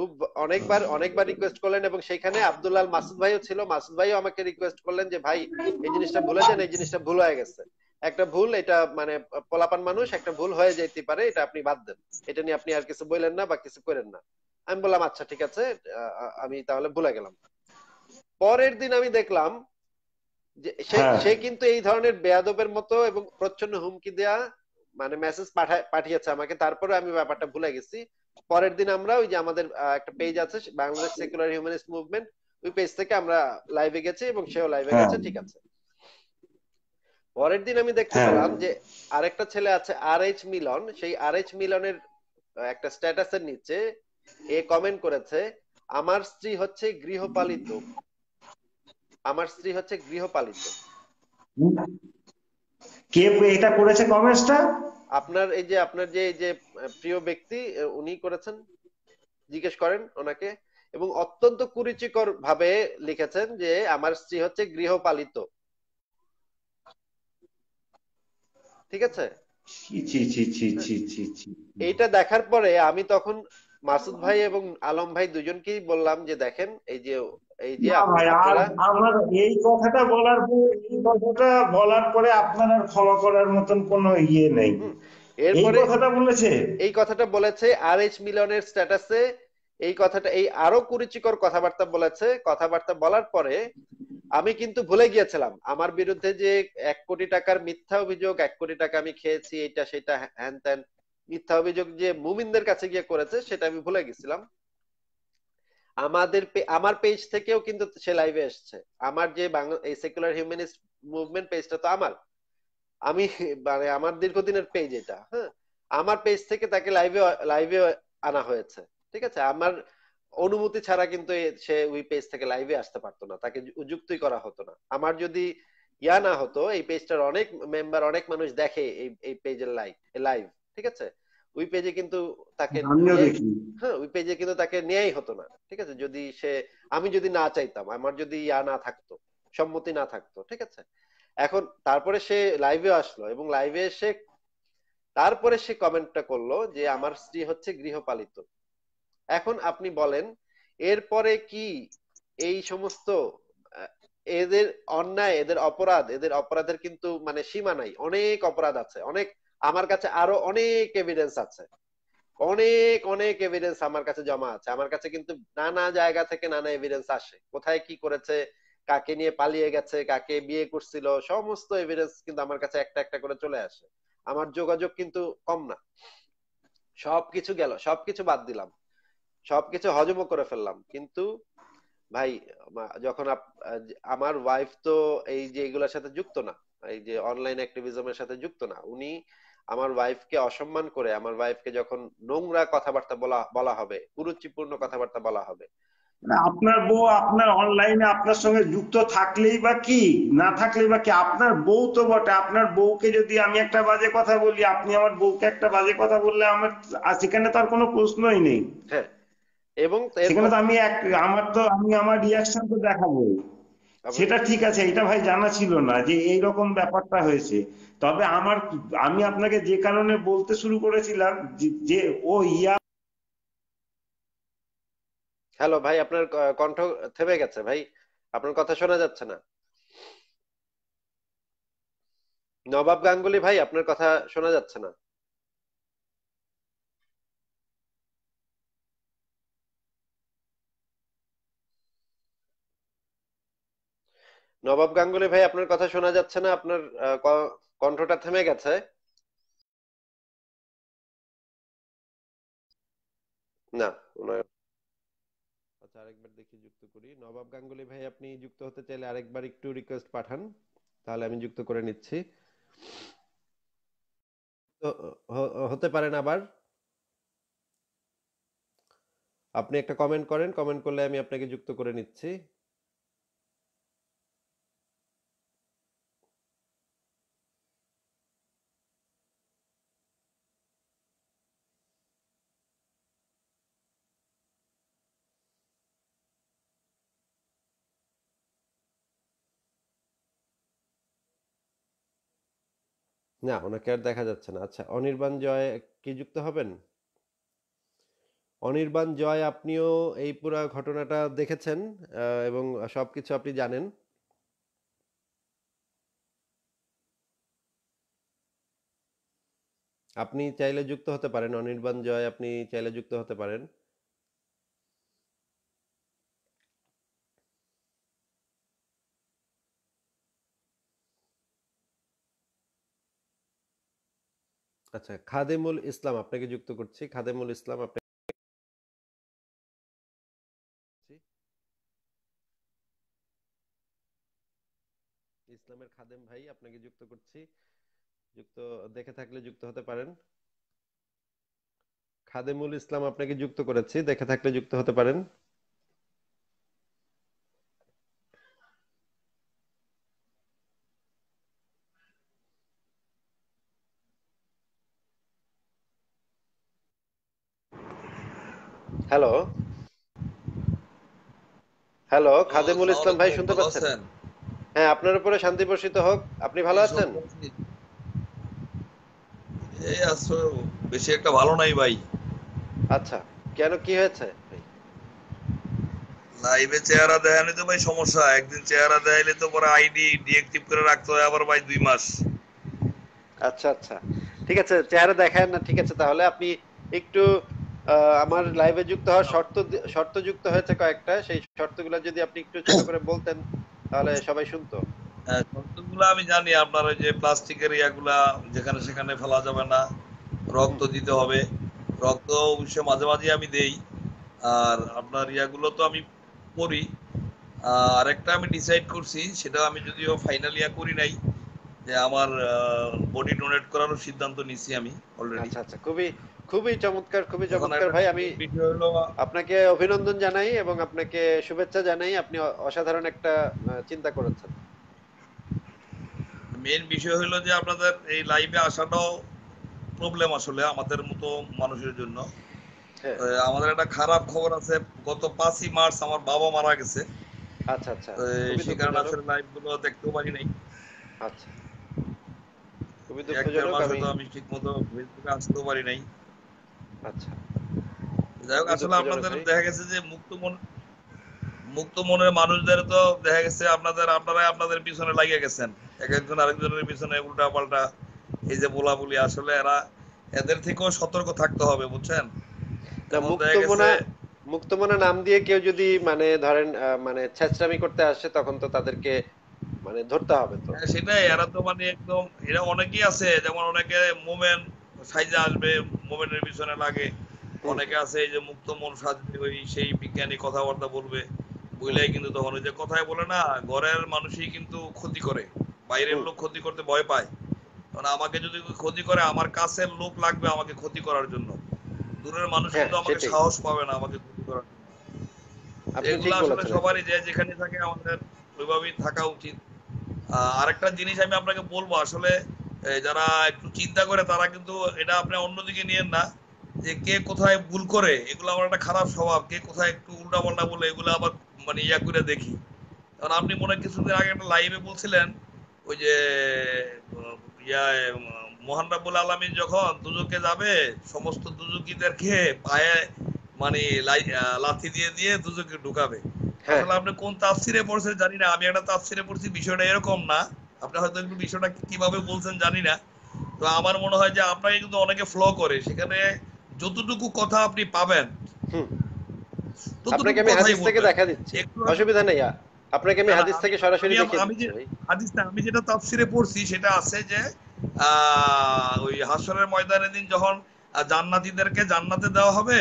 খুব অনেকবার অনেকবার রিকোয়েস্ট করলেন এবং সেখানে আব্দুল্লাহ মাসুদ ভাইও ছিল মাসুদ ভাইও আমাকে রিকোয়েস্ট করলেন যে ভাই এই জিনিসটা ভুলে যান এই জিনিসটা ভুল হয়ে গেছে একটা ভুল এটা মানে পলাপান মানুষ একটা ভুল হয়ে যেতে পারে এটা আপনি বাদ দেন এটা নিয়ে আপনি আর কিছু বললেন না বা কিছু করেন না আমি বললাম আচ্ছা ঠিক আছে আমি তাহলে ভুলে গেলাম পরের দিন আমি দেখলাম যে হ্যাঁ। সে কিন্তু এই ধরনের বেয়াদবের মতো এবং প্রচ্ছন্ন হুমকি দেয়া মানে মেসেজ পাঠিয়েছে আমাকে তারপরে আমি ব্যাপারটা ভুলে গেছি পরের দিন আমরা ওই যে আমাদের একটা পেজ আছে বাংলাদেশ সেকুলার হিউম্যানিস্ট মুভমেন্ট ওই পেজ থেকে আমরা লাইভে গেছি এবং সেও লাইভে হ্যাঁ। গেছে ঠিক আছে পরের দিন আমি দেখতে পেলাম হ্যাঁ। যে আরেকটা ছেলে আছে আর এইচ মিলন সেই আর এইচ মিলনের একটা স্ট্যাটাসের নিচে এ কমেন্ট করেছে আমার স্ত্রী হচ্ছে গৃহপালিত আমার স্ত্রী হচ্ছে গৃহপালিত কে এটা করেছে কমেন্টসটা আপনার এই যে আপনার যে যে প্রিয় ব্যক্তি উনি করেছেন জিজ্ঞেস করেন ওনাকে এবং অত্যন্ত কুরুচিকর ভাবে লিখেছেন যে আমার স্ত্রী হচ্ছে গৃহপালিত ঠিক আছে এইটা দেখার পরে আমি তখন মাসুদ ভাই এবং আলম ভাই দুজনকেই বললাম যে দেখেন এই যে এই যে আমার এই কথাটা বলার পরে এই কথাটা বলার পরে আপনার আর করার মতন ইয়ে নেই এরপরে কথাটা বলেছে এই কথাটা বলেছে আর এইচ মিলনের স্ট্যাটাসে এই কথাটা এই আরো কুরুচিকর কথাবার্তা বলেছে কথাবার্তা বলার পরে আমি কিন্তু ভুলে গিয়েছিলাম আমার বিরুদ্ধে যে এক কোটি টাকার মিথ্যা অভিযোগ এক কোটি টাকা আমি খেয়েছি এটা সেটা হ্যান ত্যান মিথ্যা অভিযোগ যে মুমিনদের কাছে গিয়ে করেছে সেটা আমি ভুলে গেছিলাম আমাদের আমার পেজ থেকেও কিন্তু সে লাইভে এসছে আমার যে বাংলা এই সেকুলার হিউম্যানিস্ট মুভমেন্ট পেজটা তো আমার আমি মানে আমার দীর্ঘদিনের পেজ এটা হ্যাঁ আমার পেজ থেকে তাকে লাইভে লাইভে আনা হয়েছে ঠিক আছে আমার অনুমতি ছাড়া কিন্তু সে ওই পেজ থেকে লাইভে আসতে পারতো না তাকে যুক্তই করা হতো না আমার যদি ইয়া না হতো এই পেজটার অনেক মেম্বার অনেক মানুষ দেখে এই এই পেজের লাইভ লাইভ ঠিক আছে ওই পেজে কিন্তু তাকে হ্যাঁ ওই পেজে কিন্তু তাকে নেয়াই হতো না ঠিক আছে যদি সে আমি যদি না চাইতাম আমার যদি ইয়া না থাকতো সম্মতি না থাকতো ঠিক আছে এখন তারপরে সে লাইভে আসলো এবং লাইভে এসে তারপরে সে কমেন্টটা করলো যে আমার স্ত্রী হচ্ছে গৃহপালিত এখন আপনি বলেন এরপরে কি এই সমস্ত এদের অন্যায় এদের অপরাধ এদের অপরাধের কিন্তু মানে সীমা নাই অনেক অপরাধ আছে অনেক আমার কাছে আরো অনেক এভিডেন্স আছে অনেক অনেক এভিডেন্স আমার কাছে জমা আছে আমার কাছে কিন্তু নানা জায়গা থেকে নানা এভিডেন্স আসে কোথায় কি করেছে কাকে নিয়ে পালিয়ে গেছে কাকে বিয়ে করছিল সমস্ত এভিডেন্স কিন্তু আমার কাছে একটা একটা করে চলে আসে আমার যোগাযোগ কিন্তু কম না সবকিছু গেল সবকিছু বাদ দিলাম সবকিছু হজমও করে ফেললাম কিন্তু ভাই যখন আমার ওয়াইফ তো এই যে এগুলোর সাথে যুক্ত না এই যে অনলাইন অ্যাক্টিভিজমের সাথে যুক্ত না উনি আমার ওয়াইফকে অসম্মান করে আমার ওয়াইফকে যখন নোংরা কথাবার্তা বলা বলা হবে কুরুচিপূর্ণ কথাবার্তা বলা হবে আপনার বউ আপনার অনলাইনে আপনার সঙ্গে যুক্ত থাকলেই বা কি না থাকলেই বা কি আপনার বউ তো বটে আপনার বউকে যদি আমি একটা বাজে কথা বলি আপনি আমার বউকে একটা বাজে কথা বললে আমার সেখানে তার কোনো প্রশ্নই নেই হ্যাঁ এবং সেখানে তো আমি এক আমার তো আমি আমার রিয়াকশন তো দেখাবো সেটা ঠিক আছে এটা ভাই জানা ছিল না যে এই রকম ব্যাপারটা হয়েছে তবে আমার আমি আপনাকে যে কারণে বলতে শুরু করেছিলাম যে ও ইয়া হ্যালো ভাই আপনার কণ্ঠ থেমে গেছে ভাই আপনার কথা শোনা যাচ্ছে না নবাব গাঙ্গুলি ভাই আপনার কথা শোনা যাচ্ছে না নবাব গাঙ্গুলি ভাই আপনার কথা শোনা যাচ্ছে না আপনার কণ্ঠটা থেমে গেছে না আচ্ছা আরেকবার দেখি যুক্ত করি নবাব গাঙ্গুলি ভাই আপনি যুক্ত হতে চাইলে আরেকবার একটু রিকোয়েস্ট পাঠান তাহলে আমি যুক্ত করে নিচ্ছি তো হতে পারেন আবার আপনি একটা কমেন্ট করেন কমেন্ট করলে আমি আপনাকে যুক্ত করে নিচ্ছি না ওনাকে আর দেখা যাচ্ছে না আচ্ছা অনির্বাণ জয় কি যুক্ত হবেন অনির্বাণ জয় আপনিও এই পুরা ঘটনাটা দেখেছেন এবং সবকিছু আপনি জানেন আপনি চাইলে যুক্ত হতে পারেন অনির্বাণ জয় আপনি চাইলে যুক্ত হতে পারেন আচ্ছা খাদেমুল ইসলাম আপনাকে যুক্ত করছি খাদেমুল ইসলাম আপনাকে ইসলামের খাদেম ভাই আপনাকে যুক্ত করছি যুক্ত দেখে থাকলে যুক্ত হতে পারেন খাদেমুল ইসলাম আপনাকে যুক্ত করেছি দেখে থাকলে যুক্ত হতে পারেন হ্যালো হ্যালো খাদেমুল ইসলাম ভাই শুনতে পাচ্ছেন হ্যাঁ আপনার উপরে শান্তি হোক আপনি ভালো আছেন এই আছো বেশি একটা ভালো নাই ভাই আচ্ছা কেন কি হয়েছে লাইভে চেহারা তো ভাই সমস্যা একদিন চেহারা দেখাইলে তো পরে আইডি ডিএক্টিভ করে রাখতে হয় আবার ভাই দুই মাস আচ্ছা আচ্ছা ঠিক আছে চেহারা দেখায় না ঠিক আছে তাহলে আপনি একটু আমার লাইভে যুক্ত হওয়ার শর্ত শর্ত যুক্ত হয়েছে কয়েকটা সেই শর্তগুলো যদি আপনি একটু ছোট করে বলতেন তাহলে সবাই শুনতো হ্যাঁ, শর্তগুলো আমি জানি আপনার যে প্লাস্টিকের ইয়াগুলা যেখানে সেখানে ফেলা যাবে না রক্ত দিতে হবে রক্ত অবশ্য মাঝে মাঝে আমি দেই আর আপনার ইয়াগুলো তো আমি করি আর একটা আমি ডিসাইড করছি সেটা আমি যদিও ফাইনাল ইয়া করি নাই যে আমার বডি ডোনেট করারও সিদ্ধান্ত নিছি আমি অলরেডি আচ্ছা আচ্ছা খুবই খুবই চমৎকার খুবই চমৎকার ভাই আমি আপনাকে অভিনন্দন জানাই এবং আপনাকে শুভেচ্ছা জানাই আপনি অসাধারণ একটা চিন্তা করেছেন মেন বিষয় হলো যে আপনাদের এই লাইভে আসাটাও প্রবলেম আসলে আমাদের মতো মানুষের জন্য হ্যাঁ। আমাদের একটা খারাপ খবর আছে গত পাঁচই মার্চ আমার বাবা মারা গেছে আচ্ছা আচ্ছা সেই কারণে আসলে লাইভ গুলো দেখতেও পারি নাই আচ্ছা খুবই দুঃখজনক আমি ঠিকমতো ফেসবুকে আসতেও পারি নাই আচ্ছা যাই হোক আসলে আপনাদের দেখা গেছে যে মুক্ত মন মুক্ত মনের মানুষদের তো দেখা গেছে আপনাদের আপনারাই আপনাদের পিছনে লাগিয়ে গেছেন এক একজন আরেকজনের পিছনে উল্টা পাল্টা এই যে বলি আসলে এরা এদের থেকেও সতর্ক থাকতে হবে বুঝছেন নাম দিয়ে কেউ যদি মানে ধরেন মানে ছেচরামি করতে আসে তখন তো তাদেরকে মানে ধরতে হবে তো হ্যাঁ, সেটাই এরা তো মানে একদম এরা অনেকেই আছে যেমন অনেকে মোমেন্ট সাইজে আসবে মোমেন্টের পিছনে লাগে অনেকে আছে এই যে মুক্ত মন সাজবে ওই সেই বিজ্ঞানী কথাবার্তা বলবে বুঝলে কিন্তু তখন ওই যে কথায় বলে না ঘরের মানুষই কিন্তু ক্ষতি করে বাইরের লোক ক্ষতি করতে ভয় পায় কারণ আমাকে যদি ক্ষতি করে আমার কাছের লোক লাগবে আমাকে ক্ষতি করার জন্য দূরের মানুষ হ্যাঁ, কিন্তু আমাকে সাহস পাবে না আমাকে ক্ষতি করার এগুলো আসলে সবারই যে যেখানে থাকে আমাদের ওইভাবেই থাকা উচিত আরেকটা জিনিস আমি আপনাকে বলবো আসলে যারা একটু চিন্তা করে তারা কিন্তু এটা আপনি অন্যদিকে নিয়েন না যে কে কোথায় ভুল করে এগুলো আমার একটা খারাপ স্বভাব কে কোথায় একটু উল্টা পাল্টা বলে এগুলো আবার মানে ইয়া করে দেখি কারণ আপনি মনে হয় কিছুদিন আগে একটা লাইভে বলছিলেন ওই যে ইয়া মোহান রাবুল আলমী যখন দুজনকে যাবে সমস্ত খেয়ে পায়ে মানে লাথি দিয়ে দিয়ে দুজনকে ঢুকাবে হ্যাঁ। আপনি কোন তাফসিরে পড়ছেন জানি না আমি একটা তাফসিরে পড়ছি বিষয়টা এরকম না আপনি হয়তো একটু বিষয়টা কিভাবে বলছেন জানি না তো আমার মনে হয় যে আপনাকে কিন্তু অনেকে ফ্লো করে সেখানে যতটুকু কথা আপনি পাবেন আপনাকে আমি হাদিস থেকে দেখা দিচ্ছি অসুবিধা নেই আপনাকে আমি হাদিস থেকে সরাসরি দেখিয়ে আমি যে হাদিস আমি যেটা তাফসিরে পড়ছি সেটা আছে যে ওই হাসরের ময়দানের দিন যখন জান্নাতীদেরকে জান্নাতে দেওয়া হবে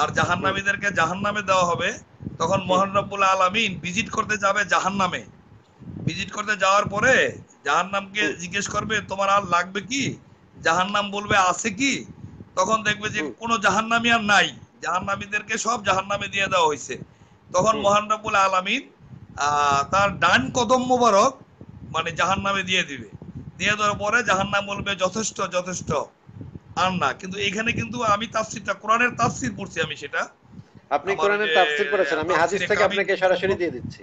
আর জাহান্নামীদেরকে জাহান্নামে দেওয়া হবে তখন মহান রব্বুল আলামিন ভিজিট করতে যাবে জাহান্নামে ভিজিট করতে যাওয়ার পরে জাহান নামকে জিজ্ঞেস করবে তোমার আর লাগবে কি জাহান নাম বলবে আছে কি তখন দেখবে যে কোনো জাহান নামি আর নাই জাহান নামীদেরকে সব জাহান নামে দিয়ে দেওয়া হয়েছে তখন মহান রব্বুল আলমিন তার ডান কদম মোবারক মানে জাহান নামে দিয়ে দিবে দিয়ে দেওয়ার পরে জাহান নাম বলবে যথেষ্ট যথেষ্ট আর না কিন্তু এখানে কিন্তু আমি তাফসিরটা কোরআনের তাফসির পড়ছি আমি সেটা আপনি কোরআনের তাফসির পড়েছেন আমি হাদিস থেকে আপনাকে সরাসরি দিয়ে দিচ্ছি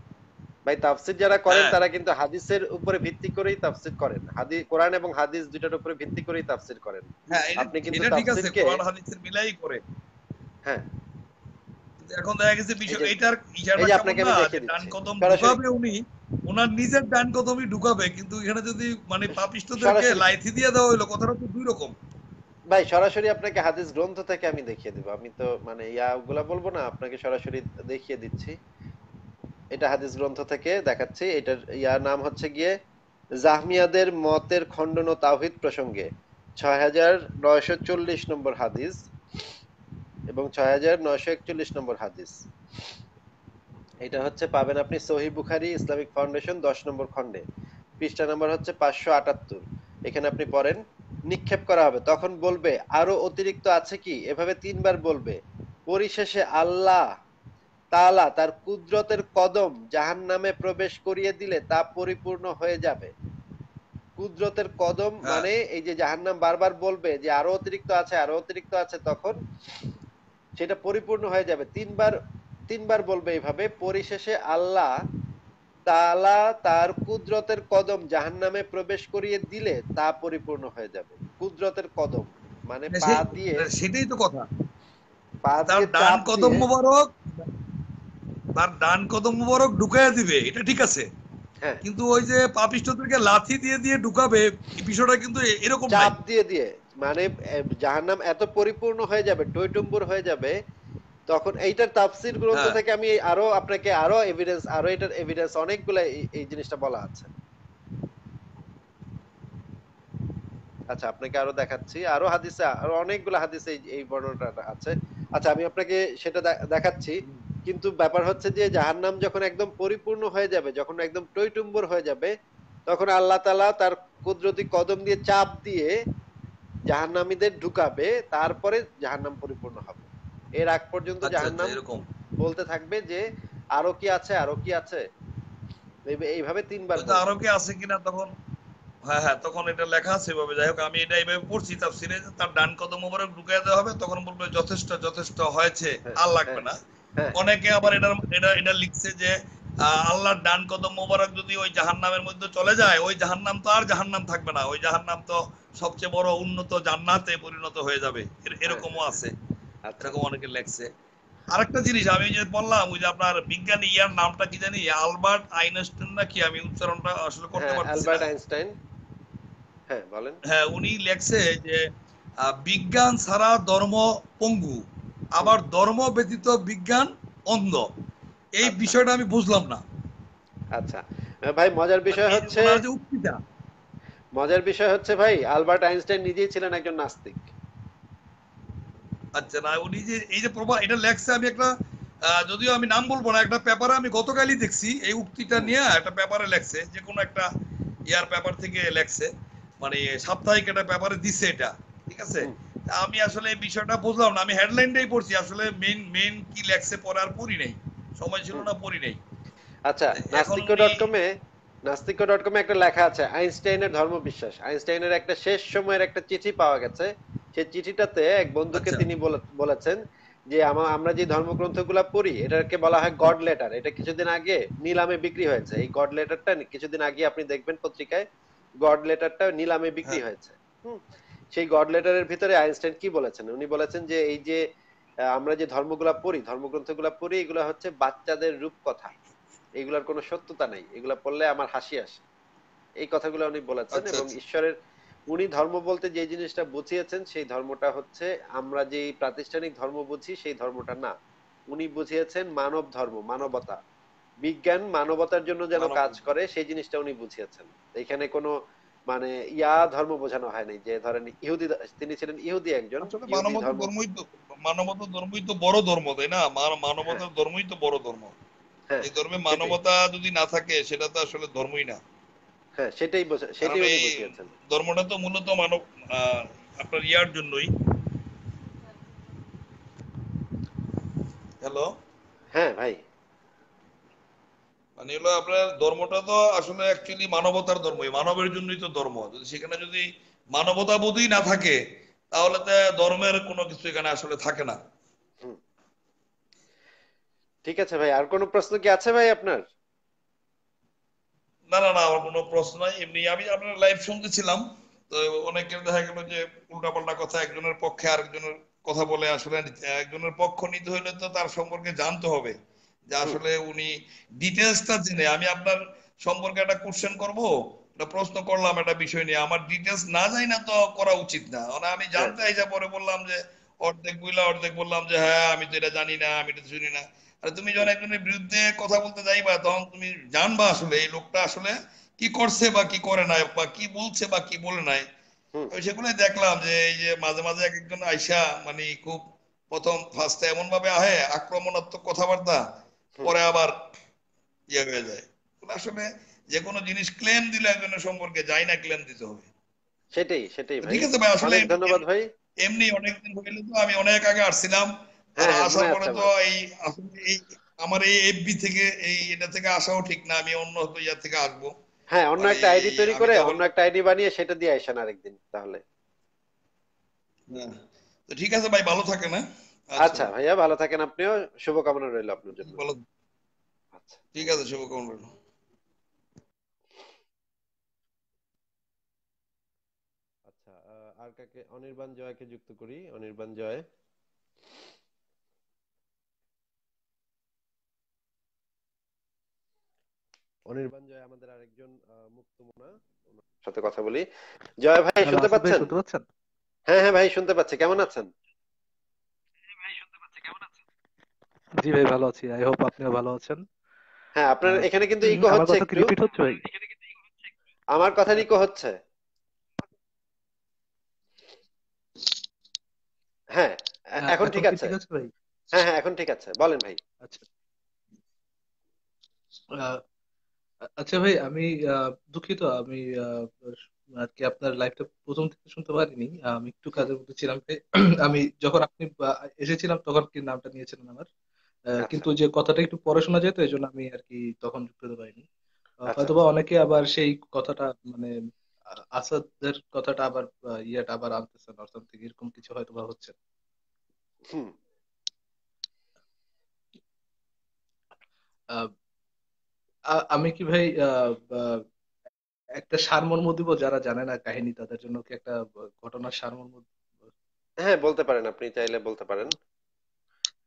ভাই তাফসির যারা করেন হ্যাঁ। তারা কিন্তু হাদিসের উপরে ভিত্তি করেই তাফসির করেন হাদিস কোরআন এবং হাদিস দুটার উপরে ভিত্তি করেই তাফসির করেন হ্যাঁ, আপনি কিন্তু তাফসিরকে কোরআন হাদিসের মিলাই করে হ্যাঁ এখন দেখা গেছে বিষয় এটার ইশারা এই আপনাকে আমি দেখিয়ে ডান কদম ঢুকাবে উনি ওনার নিজের ডান কদমই ঢুকাবে কিন্তু এখানে যদি মানে পাপিষ্ঠদেরকে লাইথি দিয়ে দেওয়া হলো কথাটা তো দুই রকম ভাই সরাসরি আপনাকে হাদিস গ্রন্থ থেকে আমি দেখিয়ে দেব আমি তো মানে ইয়া ওগুলা বলবো না আপনাকে সরাসরি দেখিয়ে দিচ্ছি এটা হাদিস গ্রন্থ থেকে দেখাচ্ছি এটার ইয়ার নাম হচ্ছে গিয়ে জাহমিয়াদের মতের খণ্ডন ও তাওহিদ প্রসঙ্গে ছয় নম্বর হাদিস এবং ছয় নম্বর হাদিস এটা হচ্ছে পাবেন আপনি সহি বুখারি ইসলামিক ফাউন্ডেশন দশ নম্বর খণ্ডে পৃষ্ঠা নম্বর হচ্ছে পাঁচশো আটাত্তর এখানে আপনি পড়েন নিক্ষেপ করা হবে তখন বলবে আরো অতিরিক্ত আছে কি এভাবে তিনবার বলবে পরিশেষে আল্লাহ তালা তার কুদরতের কদম জাহান নামে প্রবেশ করিয়ে দিলে তা পরিপূর্ণ হয়ে যাবে কুদরতের কদম হ্যাঁ। মানে এই যে জাহান নাম বারবার বলবে যে আরো অতিরিক্ত আছে আরো অতিরিক্ত আছে তখন সেটা পরিপূর্ণ হয়ে যাবে তিনবার তিনবার বলবে এইভাবে পরিশেষে আল্লাহ তালা তার কুদরতের কদম জাহান নামে প্রবেশ করিয়ে দিলে তা পরিপূর্ণ হয়ে যাবে কুদরতের কদম মানে, মানে পা দিয়ে মানে সেটাই তো কথা পা দিয়ে কদম মোবারক তার ডান কদম মুবারক ঢুকাইয়া দিবে এটা ঠিক আছে হ্যাঁ। কিন্তু ওই যে পাপিষ্ঠদেরকে লাথি দিয়ে দিয়ে ঢুকাবে বিষয়টা কিন্তু এরকম চাপ দিয়ে দিয়ে মানে জাহান্নাম এত পরিপূর্ণ হয়ে যাবে টইটম্বুর হয়ে যাবে তখন এইটার তাফসীর গ্রন্থ হ্যাঁ। থেকে আমি আরো আপনাকে আরো এভিডেন্স আরো এটার এভিডেন্স অনেকগুলা এই জিনিসটা বলা আছে আচ্ছা আপনাকে আরো দেখাচ্ছি আরো হাদিসে আরো অনেকগুলো হাদিসে এই বর্ণনাটা আছে আচ্ছা আমি আপনাকে সেটা দেখাচ্ছি কিন্তু ব্যাপার হচ্ছে যে জাহার নাম যখন একদম পরিপূর্ণ হয়ে যাবে যখন একদম টইটুম্বর হয়ে যাবে তখন আল্লাহ তালা তার কুদরতি কদম দিয়ে চাপ দিয়ে জাহান্নামীদের ঢুকাবে তারপরে জাহান্নাম পরিপূর্ণ হবে এর আগ পর্যন্ত আচ্ছা, আচ্ছা, জাহান্নাম বলতে থাকবে যে আরো কি আছে আরো কি আছে এইভাবে তিনবার আরো কি আছে কিনা তখন হ্যাঁ হ্যাঁ তখন এটা লেখা আছে এভাবে যাই হোক আমি এটা এইভাবে পড়ছি তাফসিরে তার ডান কদম মোবারক ঢুকাই দেওয়া হবে তখন বলবে যথেষ্ট যথেষ্ট হয়েছে হ্যাঁ, আর লাগবে না হ্যাঁ। হ্যাঁ। অনেকে আবার এটা এটা এটা লিখছে যে আল্লাহর ডান কদম মোবারক যদি ওই জাহান্নামের মধ্যে চলে যায় ওই জাহান্নাম তো আর জাহান্নাম থাকবে না ওই জাহান্নাম তো সবচেয়ে বড় উন্নত জান্নাতে পরিণত হয়ে যাবে এরকমও আচ্ছা। আছে আচ্ছা। এরকম অনেকে লেখছে আরেকটা জিনিস আমি যে বললাম ওই যে আপনার বিজ্ঞানী ইয়ার নামটা কি জানি আলবার্ট আইনস্টাইন নাকি আমি উচ্চারণটা আসলে করতে হ্যাঁ, পারছি আলবার্ট আইনস্টাইন হ্যাঁ বলেন হ্যাঁ উনি লেখছে যে বিজ্ঞান ছাড়া ধর্ম পঙ্গু আবার ধর্ম ব্যতীত বিজ্ঞান অন্ধ এই আচ্ছা। বিষয়টা আমি বুঝলাম না আচ্ছা ভাই মজার বিষয় হচ্ছে মজার বিষয় হচ্ছে ভাই আলবার্ট আইনস্টাইন নিজেই ছিলেন একজন নাস্তিক আচ্ছা না উনি যে এই যে প্রমাণ এটা লেখছে আমি একটা যদিও আমি নাম বলবো না একটা পেপারে আমি গতকালই দেখছি এই উক্তিটা নিয়ে একটা পেপারে লেখছে যে কোনো একটা ইয়ার পেপার থেকে লেখছে মানে সাপ্তাহিক একটা পেপারে দিছে এটা ঠিক আছে আমি আসলে এই বিষয়টা বুঝলাম না আমি হেডলাইনটাই পড়ছি আসলে মেন মেন কি লেখছে পড়ার পড়ি নাই সময় ছিল না পড়ি নাই আচ্ছা nastiko.com এ nastiko.com এ একটা লেখা আছে আইনস্টাইনের ধর্মবিশ্বাস আইনস্টাইনের একটা শেষ সময়ের একটা চিঠি পাওয়া গেছে সেই চিঠিটাতে এক বন্ধুকে আচ্ছা। তিনি বলেছেন যে আমরা যে ধর্মগ্রন্থগুলো পড়ি এটাকে বলা হয় গড লেটার এটা কিছুদিন আগে নিলামে বিক্রি হয়েছে এই গড লেটারটা কিছুদিন আগে আপনি দেখবেন পত্রিকায় গড লেটারটা নিলামে বিক্রি হ্যাঁ। হয়েছে হুম সেই গড লেটারের ভিতরে আইনস্টাইন কি বলেছেন উনি বলেছেন যে এই যে আমরা যে ধর্মগুলা পড়ি ধর্মগ্রন্থগুলা পড়ি এগুলা হচ্ছে বাচ্চাদের রূপকথা এগুলার কোনো সত্যতা নাই এগুলা পড়লে আমার হাসি আসে এই কথাগুলো উনি বলেছেন আচ্ছা, এবং আচ্ছা। ঈশ্বরের উনি ধর্ম বলতে যে জিনিসটা বুঝিয়েছেন সেই ধর্মটা হচ্ছে আমরা যে প্রাতিষ্ঠানিক ধর্ম বুঝি সেই ধর্মটা না উনি বুঝিয়েছেন মানব ধর্ম মানবতা বিজ্ঞান মানবতার জন্য যেন কাজ করে সেই জিনিসটা উনি বুঝিয়েছেন এখানে কোনো মানে ইয়া ধর্ম বোঝানো হয় নাই যে ধরেন ইহুদি তিনি ছিলেন ইহুদি একজন মানবতা ধর্মই তো বড় ধর্ম তাই না হ্যাঁ। ধর্মই তো বড় ধর্ম হ্যাঁ, এই ধর্মে মানবতা যদি না থাকে সেটা তো আসলে ধর্মই না হ্যাঁ সেটাই সেটাই ধর্মটা তো মূলত মানব আপনার ইয়ার জন্যই হ্যালো হ্যাঁ ভাই মানে আপনার ধর্মটা তো আসলে অ্যাকচুয়ালি মানবতার ধর্ম মানবের জন্যই তো ধর্ম যদি সেখানে যদি মানবতা বোধই না থাকে তাহলে তো ধর্মের কোনো কিছু এখানে আসলে থাকে না ঠিক আছে ভাই আর কোনো প্রশ্ন কি আছে ভাই আপনার না না না আমার কোনো প্রশ্ন নাই এমনি আমি আপনার লাইভ ছিলাম তো অনেকের দেখা গেল যে উল্টাপাল্টা কথা একজনের পক্ষে আরেকজনের কথা বলে আসলে একজনের পক্ষ নিতে হলে তো তার সম্পর্কে জানতে হবে আসলে উনি ডিটেলসটা জেনে আমি আপনার সম্পর্কে একটা কোশ্চেন করব একটা প্রশ্ন করলাম একটা বিষয় নিয়ে আমার ডিটেলস না যাই না তো করা উচিত না মানে আমি জানতে আইসা পরে বললাম যে অর্ধেক বুইলা অর্ধেক বললাম যে হ্যাঁ আমি তো এটা জানি না আমি এটা শুনি না আরে তুমি যখন একজনের বিরুদ্ধে কথা বলতে যাইবা তখন তুমি জানবা আসলে এই লোকটা আসলে কি করছে বা কি করে নাই বা কি বলছে বা কি বলে নাই সেগুলো দেখলাম যে এই যে মাঝে মাঝে এক একজন আইসা মানে খুব প্রথম ফার্স্টে এমন ভাবে আহে আক্রমণাত্মক কথাবার্তা পরে আবার ইয়ে হয়ে যায় আসলে যে কোনো জিনিস ক্লেম দিলে একজনের সম্পর্কে যাই না ক্লেম দিতে হবে সেটাই সেটাই ঠিক আছে ভাই আসলে ধন্যবাদ ভাই এমনি অনেকদিন হইল তো আমি অনেক আগে আসছিলাম হ্যাঁ, হ্যাঁ, আসার পরে তো এই এই আমার এই এফবি থেকে এই এটা থেকে আসাও ঠিক না আমি অন্য হয়তো ইয়া থেকে আসবো হ্যাঁ অন্য মানে একটা আইডি তৈরি করে অন্য একটা আইডি বানিয়ে সেটা দিয়ে আসেন আরেকদিন তাহলে হ্যাঁ তো ঠিক আছে ভাই ভালো থাকেন হ্যাঁ আচ্ছা।, আচ্ছা ভাইয়া ভালো থাকেন আপনিও শুভকামনা রইল আপনার জন্য আচ্ছা। ঠিক আছে শুভকামনা রইল আচ্ছা আর কাকে অনির্বাণ জয়কে যুক্ত করি অনির্বাণ জয় অনির্বাণ জয় আমাদের আরেকজন মুক্তমনা সাথে কথা বলি জয় ভাই শুনতে পাচ্ছেন শুনতে পাচ্ছেন হ্যাঁ হ্যাঁ ভাই শুনতে পাচ্ছি কেমন আছেন জি ভাই ভালো আছি আই হোপ আপনিও ভালো আছেন হ্যাঁ আপনার এখানে কিন্তু ইকো হচ্ছে একটু রিপিট হচ্ছে ভাই আমার কথা ইকো হচ্ছে হ্যাঁ, হ্যাঁ এখন ঠিক আছে হ্যাঁ হ্যাঁ এখন ঠিক আছে বলেন ভাই আচ্ছা আচ্ছা ভাই আমি দুঃখিত আমি আর কি আপনার লাইভটা প্রথম থেকে শুনতে পারিনি আমি একটু কাজের মধ্যে ছিলাম আমি যখন আপনি এসেছিলাম তখন কি নামটা নিয়েছিলেন আমার আচ্ছা। কিন্তু যে কথাটা একটু পরে শোনা যেত এই জন্য আমি আর কি তখন যুক্ত হতে পারিনি বা অনেকে আবার সেই কথাটা মানে আসাদের কথাটা আবার ইয়েটা আবার আনতেছেন অর্থাৎ থেকে এরকম কিছু হয়তো বা হচ্ছে আমি কি ভাই একটা সারমর্ম দিব যারা জানে না কাহিনী তাদের জন্য কি একটা ঘটনার সারমর্ম হ্যাঁ বলতে পারেন আপনি চাইলে বলতে পারেন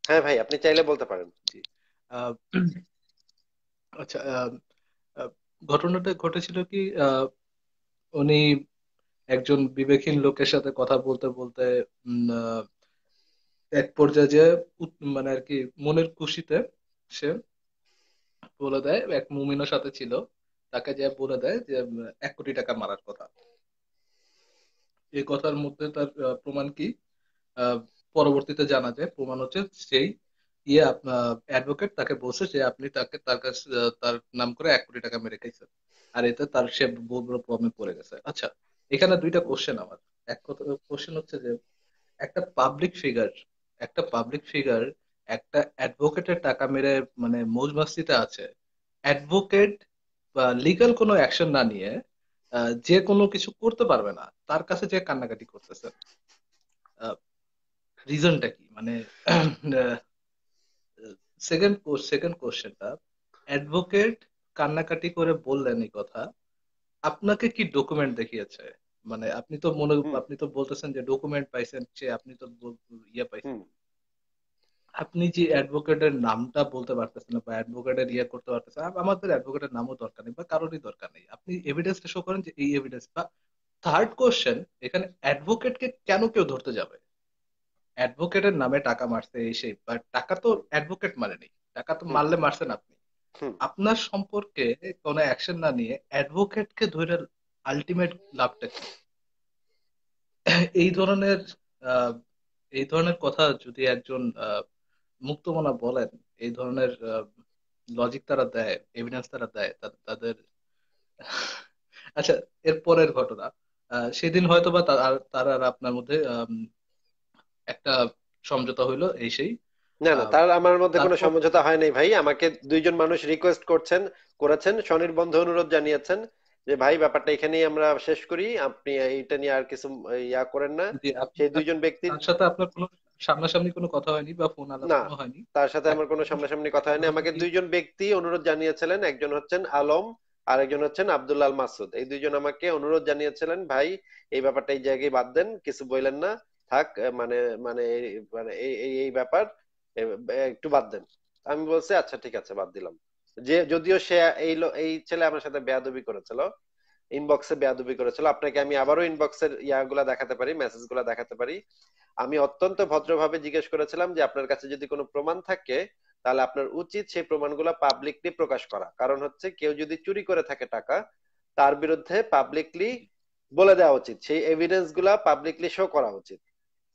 হ্যাঁ ভাই আপনি চাইলে বলতে পারেন আচ্ছা ঘটনাটা ঘটেছিল কি উনি একজন বিবেকহীন লোকের সাথে কথা বলতে বলতে এক পর্যায়ে যে মানে আর কি মনের খুশিতে সে বলে দেয় এক মুমিনের সাথে ছিল তাকে যে বলে দেয় যে এক কোটি টাকা মারার কথা এই কথার মধ্যে তার প্রমাণ কি পরবর্তীতে জানা যায় প্রমাণ হচ্ছে সেই ইয়ে অ্যাডভোকেট তাকে বলছে যে আপনি তাকে তার কাছে তার নাম করে এক কোটি টাকা মেরে খাইছেন আর এতে তার সে বড় প্রবলেমে পড়ে গেছে আচ্ছা এখানে দুইটা কোশ্চেন আমার এক কোশ্চেন হচ্ছে যে একটা পাবলিক ফিগার একটা পাবলিক ফিগার একটা অ্যাডভোকেটের টাকা মেরে মানে মৌজ মাস্তিতে আছে অ্যাডভোকেট বা লিগাল কোনো অ্যাকশন না নিয়ে যে কোনো কিছু করতে পারবে না তার কাছে যে কান্নাকাটি করতেছে রিজনটা কি মানে সেকেন্ড সেকেন্ড কোশ্চেনটা অ্যাডভোকেট কান্নাকাটি করে বললেন এই কথা আপনাকে কি ডকুমেন্ট দেখিয়েছে মানে আপনি তো মনে আপনি তো বলতেছেন যে ডকুমেন্ট পাইছেন সে আপনি তো ইয়ে পাইছেন আপনি যে অ্যাডভোকেটের নামটা বলতে পারতেছেন বা অ্যাডভোকেটের ইয়ে করতে পারতেছেন আমাদের অ্যাডভোকেটের নামও দরকার নেই বা কারোরই দরকার নেই আপনি এভিডেন্সটা শো করেন যে এই এভিডেন্স বা থার্ড কোশ্চেন এখানে অ্যাডভোকেটকে কেন কেউ ধরতে যাবে অ্যাডভোকেটের নামে টাকা মারছে এসে বাট টাকা তো অ্যাডভোকেট মারেনি টাকা তো মারলে মারছেন আপনি আপনার সম্পর্কে কোনো অ্যাকশন না নিয়ে অ্যাডভোকেটকে ধরে আলটিমেট লাভটা কি এই ধরনের এই ধরনের কথা যদি একজন মুক্তমনা বলেন এই ধরনের লজিক তারা দেয় এভিডেন্স তারা দেয় তাদের আচ্ছা এরপরের ঘটনা সেদিন হয়তো বা তারা আপনার মধ্যে একটা সমঝোতা হইলো এই সেই না না তার আমার মধ্যে কোনো সমঝোতা হয় নাই ভাই আমাকে দুইজন মানুষ রিকোয়েস্ট করছেন করেছেন স্বনির্বন্ধ অনুরোধ জানিয়েছেন যে ভাই ব্যাপারটা এখানেই আমরা শেষ করি আপনি এটা নিয়ে আর কিছু ইয়া করেন না সেই দুইজন ব্যক্তি তার সাথে আপনার কোনো সামনাসামনি কোনো কথা হয়নি বা ফোন আলাপ হয়নি তার সাথে আমার কোনো সামনাসামনি কথা হয়নি আমাকে দুইজন ব্যক্তি অনুরোধ জানিয়েছিলেন একজন হচ্ছেন আলম আর একজন হচ্ছেন আব্দুল্লাহ মাসুদ এই দুইজন আমাকে অনুরোধ জানিয়েছিলেন ভাই এই ব্যাপারটা এই জায়গায় বাদ দেন কিছু বললেন না থাক মানে মানে মানে এই এই ব্যাপার একটু বাদ দেন আমি বলছি আচ্ছা ঠিক আছে বাদ দিলাম যে যদিও সে এই এই ছেলে আমার সাথে বেয়াদবি করেছিল ইনবক্সে বেয়াদবি করেছিল আপনাকে আমি আবারও ইনবক্সের ইয়াগুলা দেখাতে পারি মেসেজ গুলা দেখাতে পারি আমি অত্যন্ত ভদ্রভাবে জিজ্ঞেস করেছিলাম যে আপনার কাছে যদি কোনো প্রমাণ থাকে তাহলে আপনার উচিত সেই প্রমাণগুলো পাবলিকলি প্রকাশ করা কারণ হচ্ছে কেউ যদি চুরি করে থাকে টাকা তার বিরুদ্ধে পাবলিকলি বলে দেওয়া উচিত সেই এভিডেন্স গুলা পাবলিকলি শো করা উচিত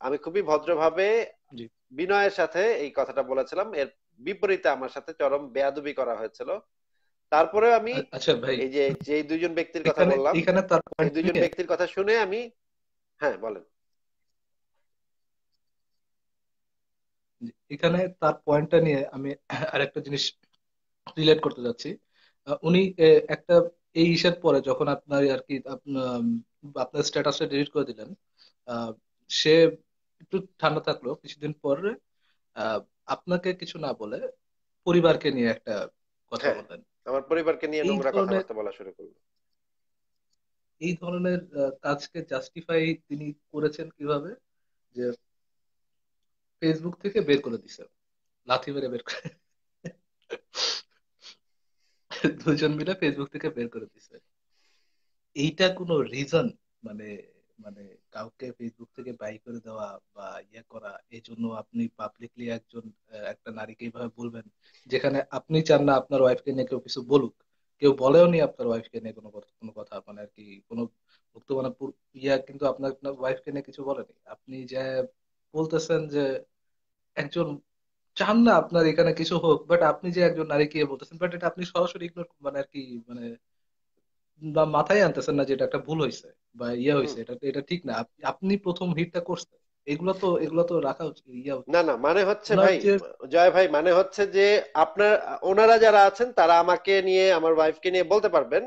আমি খুবই ভদ্রভাবে বিনয়ের সাথে এই কথাটা বলেছিলাম এর বিপরীতে আমার সাথে চরম বেয়াদবি করা হয়েছিল তারপরে আমি আচ্ছা, এই যে যে দুইজন ব্যক্তির কথা বললাম দুজন ব্যক্তির কথা শুনে আমি হ্যাঁ বলেন এখানে তার পয়েন্টটা নিয়ে আমি আরেকটা জিনিস রিলেট করতে যাচ্ছি উনি একটা এই ইসের পরে যখন আপনার আর কি আপনার স্ট্যাটাসটা ডিলিট করে দিলেন সে একটু ঠান্ডা থাকলো কিছুদিন পর আপনাকে কিছু না বলে পরিবারকে নিয়ে একটা কথা হ্যাঁ, বলেন আমার পরিবারকে নিয়ে নোংরা কথাবার্তা বলা শুরু করলো এই ধরনের কাজকে জাস্টিফাই তিনি করেছেন কিভাবে যে ফেসবুক থেকে বের করে দিছে লাথি মেরে বের করে দুজন মিলে ফেসবুক থেকে বের করে দিছে এইটা কোনো রিজন মানে মানে কাউকে ফেসবুক থেকে বাই করে দেওয়া বা ইয়ে করা এই জন্য আপনি পাবলিকলি একজন একটা নারীকে এইভাবে বলবেন যেখানে আপনি চান না আপনার ওয়াইফকে নিয়ে কেউ কিছু বলুক কেউ বলেও নি আপনার ওয়াইফকে নিয়ে কোনো কোনো কথা মানে আর কি কোনো ভুক্ত মানে ইয়া কিন্তু আপনার ওয়াইফকে নিয়ে কিছু বলেনি আপনি যে বলতেছেন যে একজন চান না আপনার এখানে কিছু হোক বাট আপনি যে একজন নারী কে ইয়ে বলতেছেন বাট এটা আপনি সরাসরি ইগনোর মানে আর কি মানে মাথায় আনতেছেন না যে এটা একটা ভুল হয়েছে বা ইয়ে হয়েছে এটা এটা ঠিক না আপনি প্রথম হিটটা করছেন এগুলো তো এগুলো তো রাখা উচিত না না মানে হচ্ছে ভাই জয় ভাই মানে হচ্ছে যে আপনার ওনারা যারা আছেন তারা আমাকে নিয়ে আমার ওয়াইফকে নিয়ে বলতে পারবেন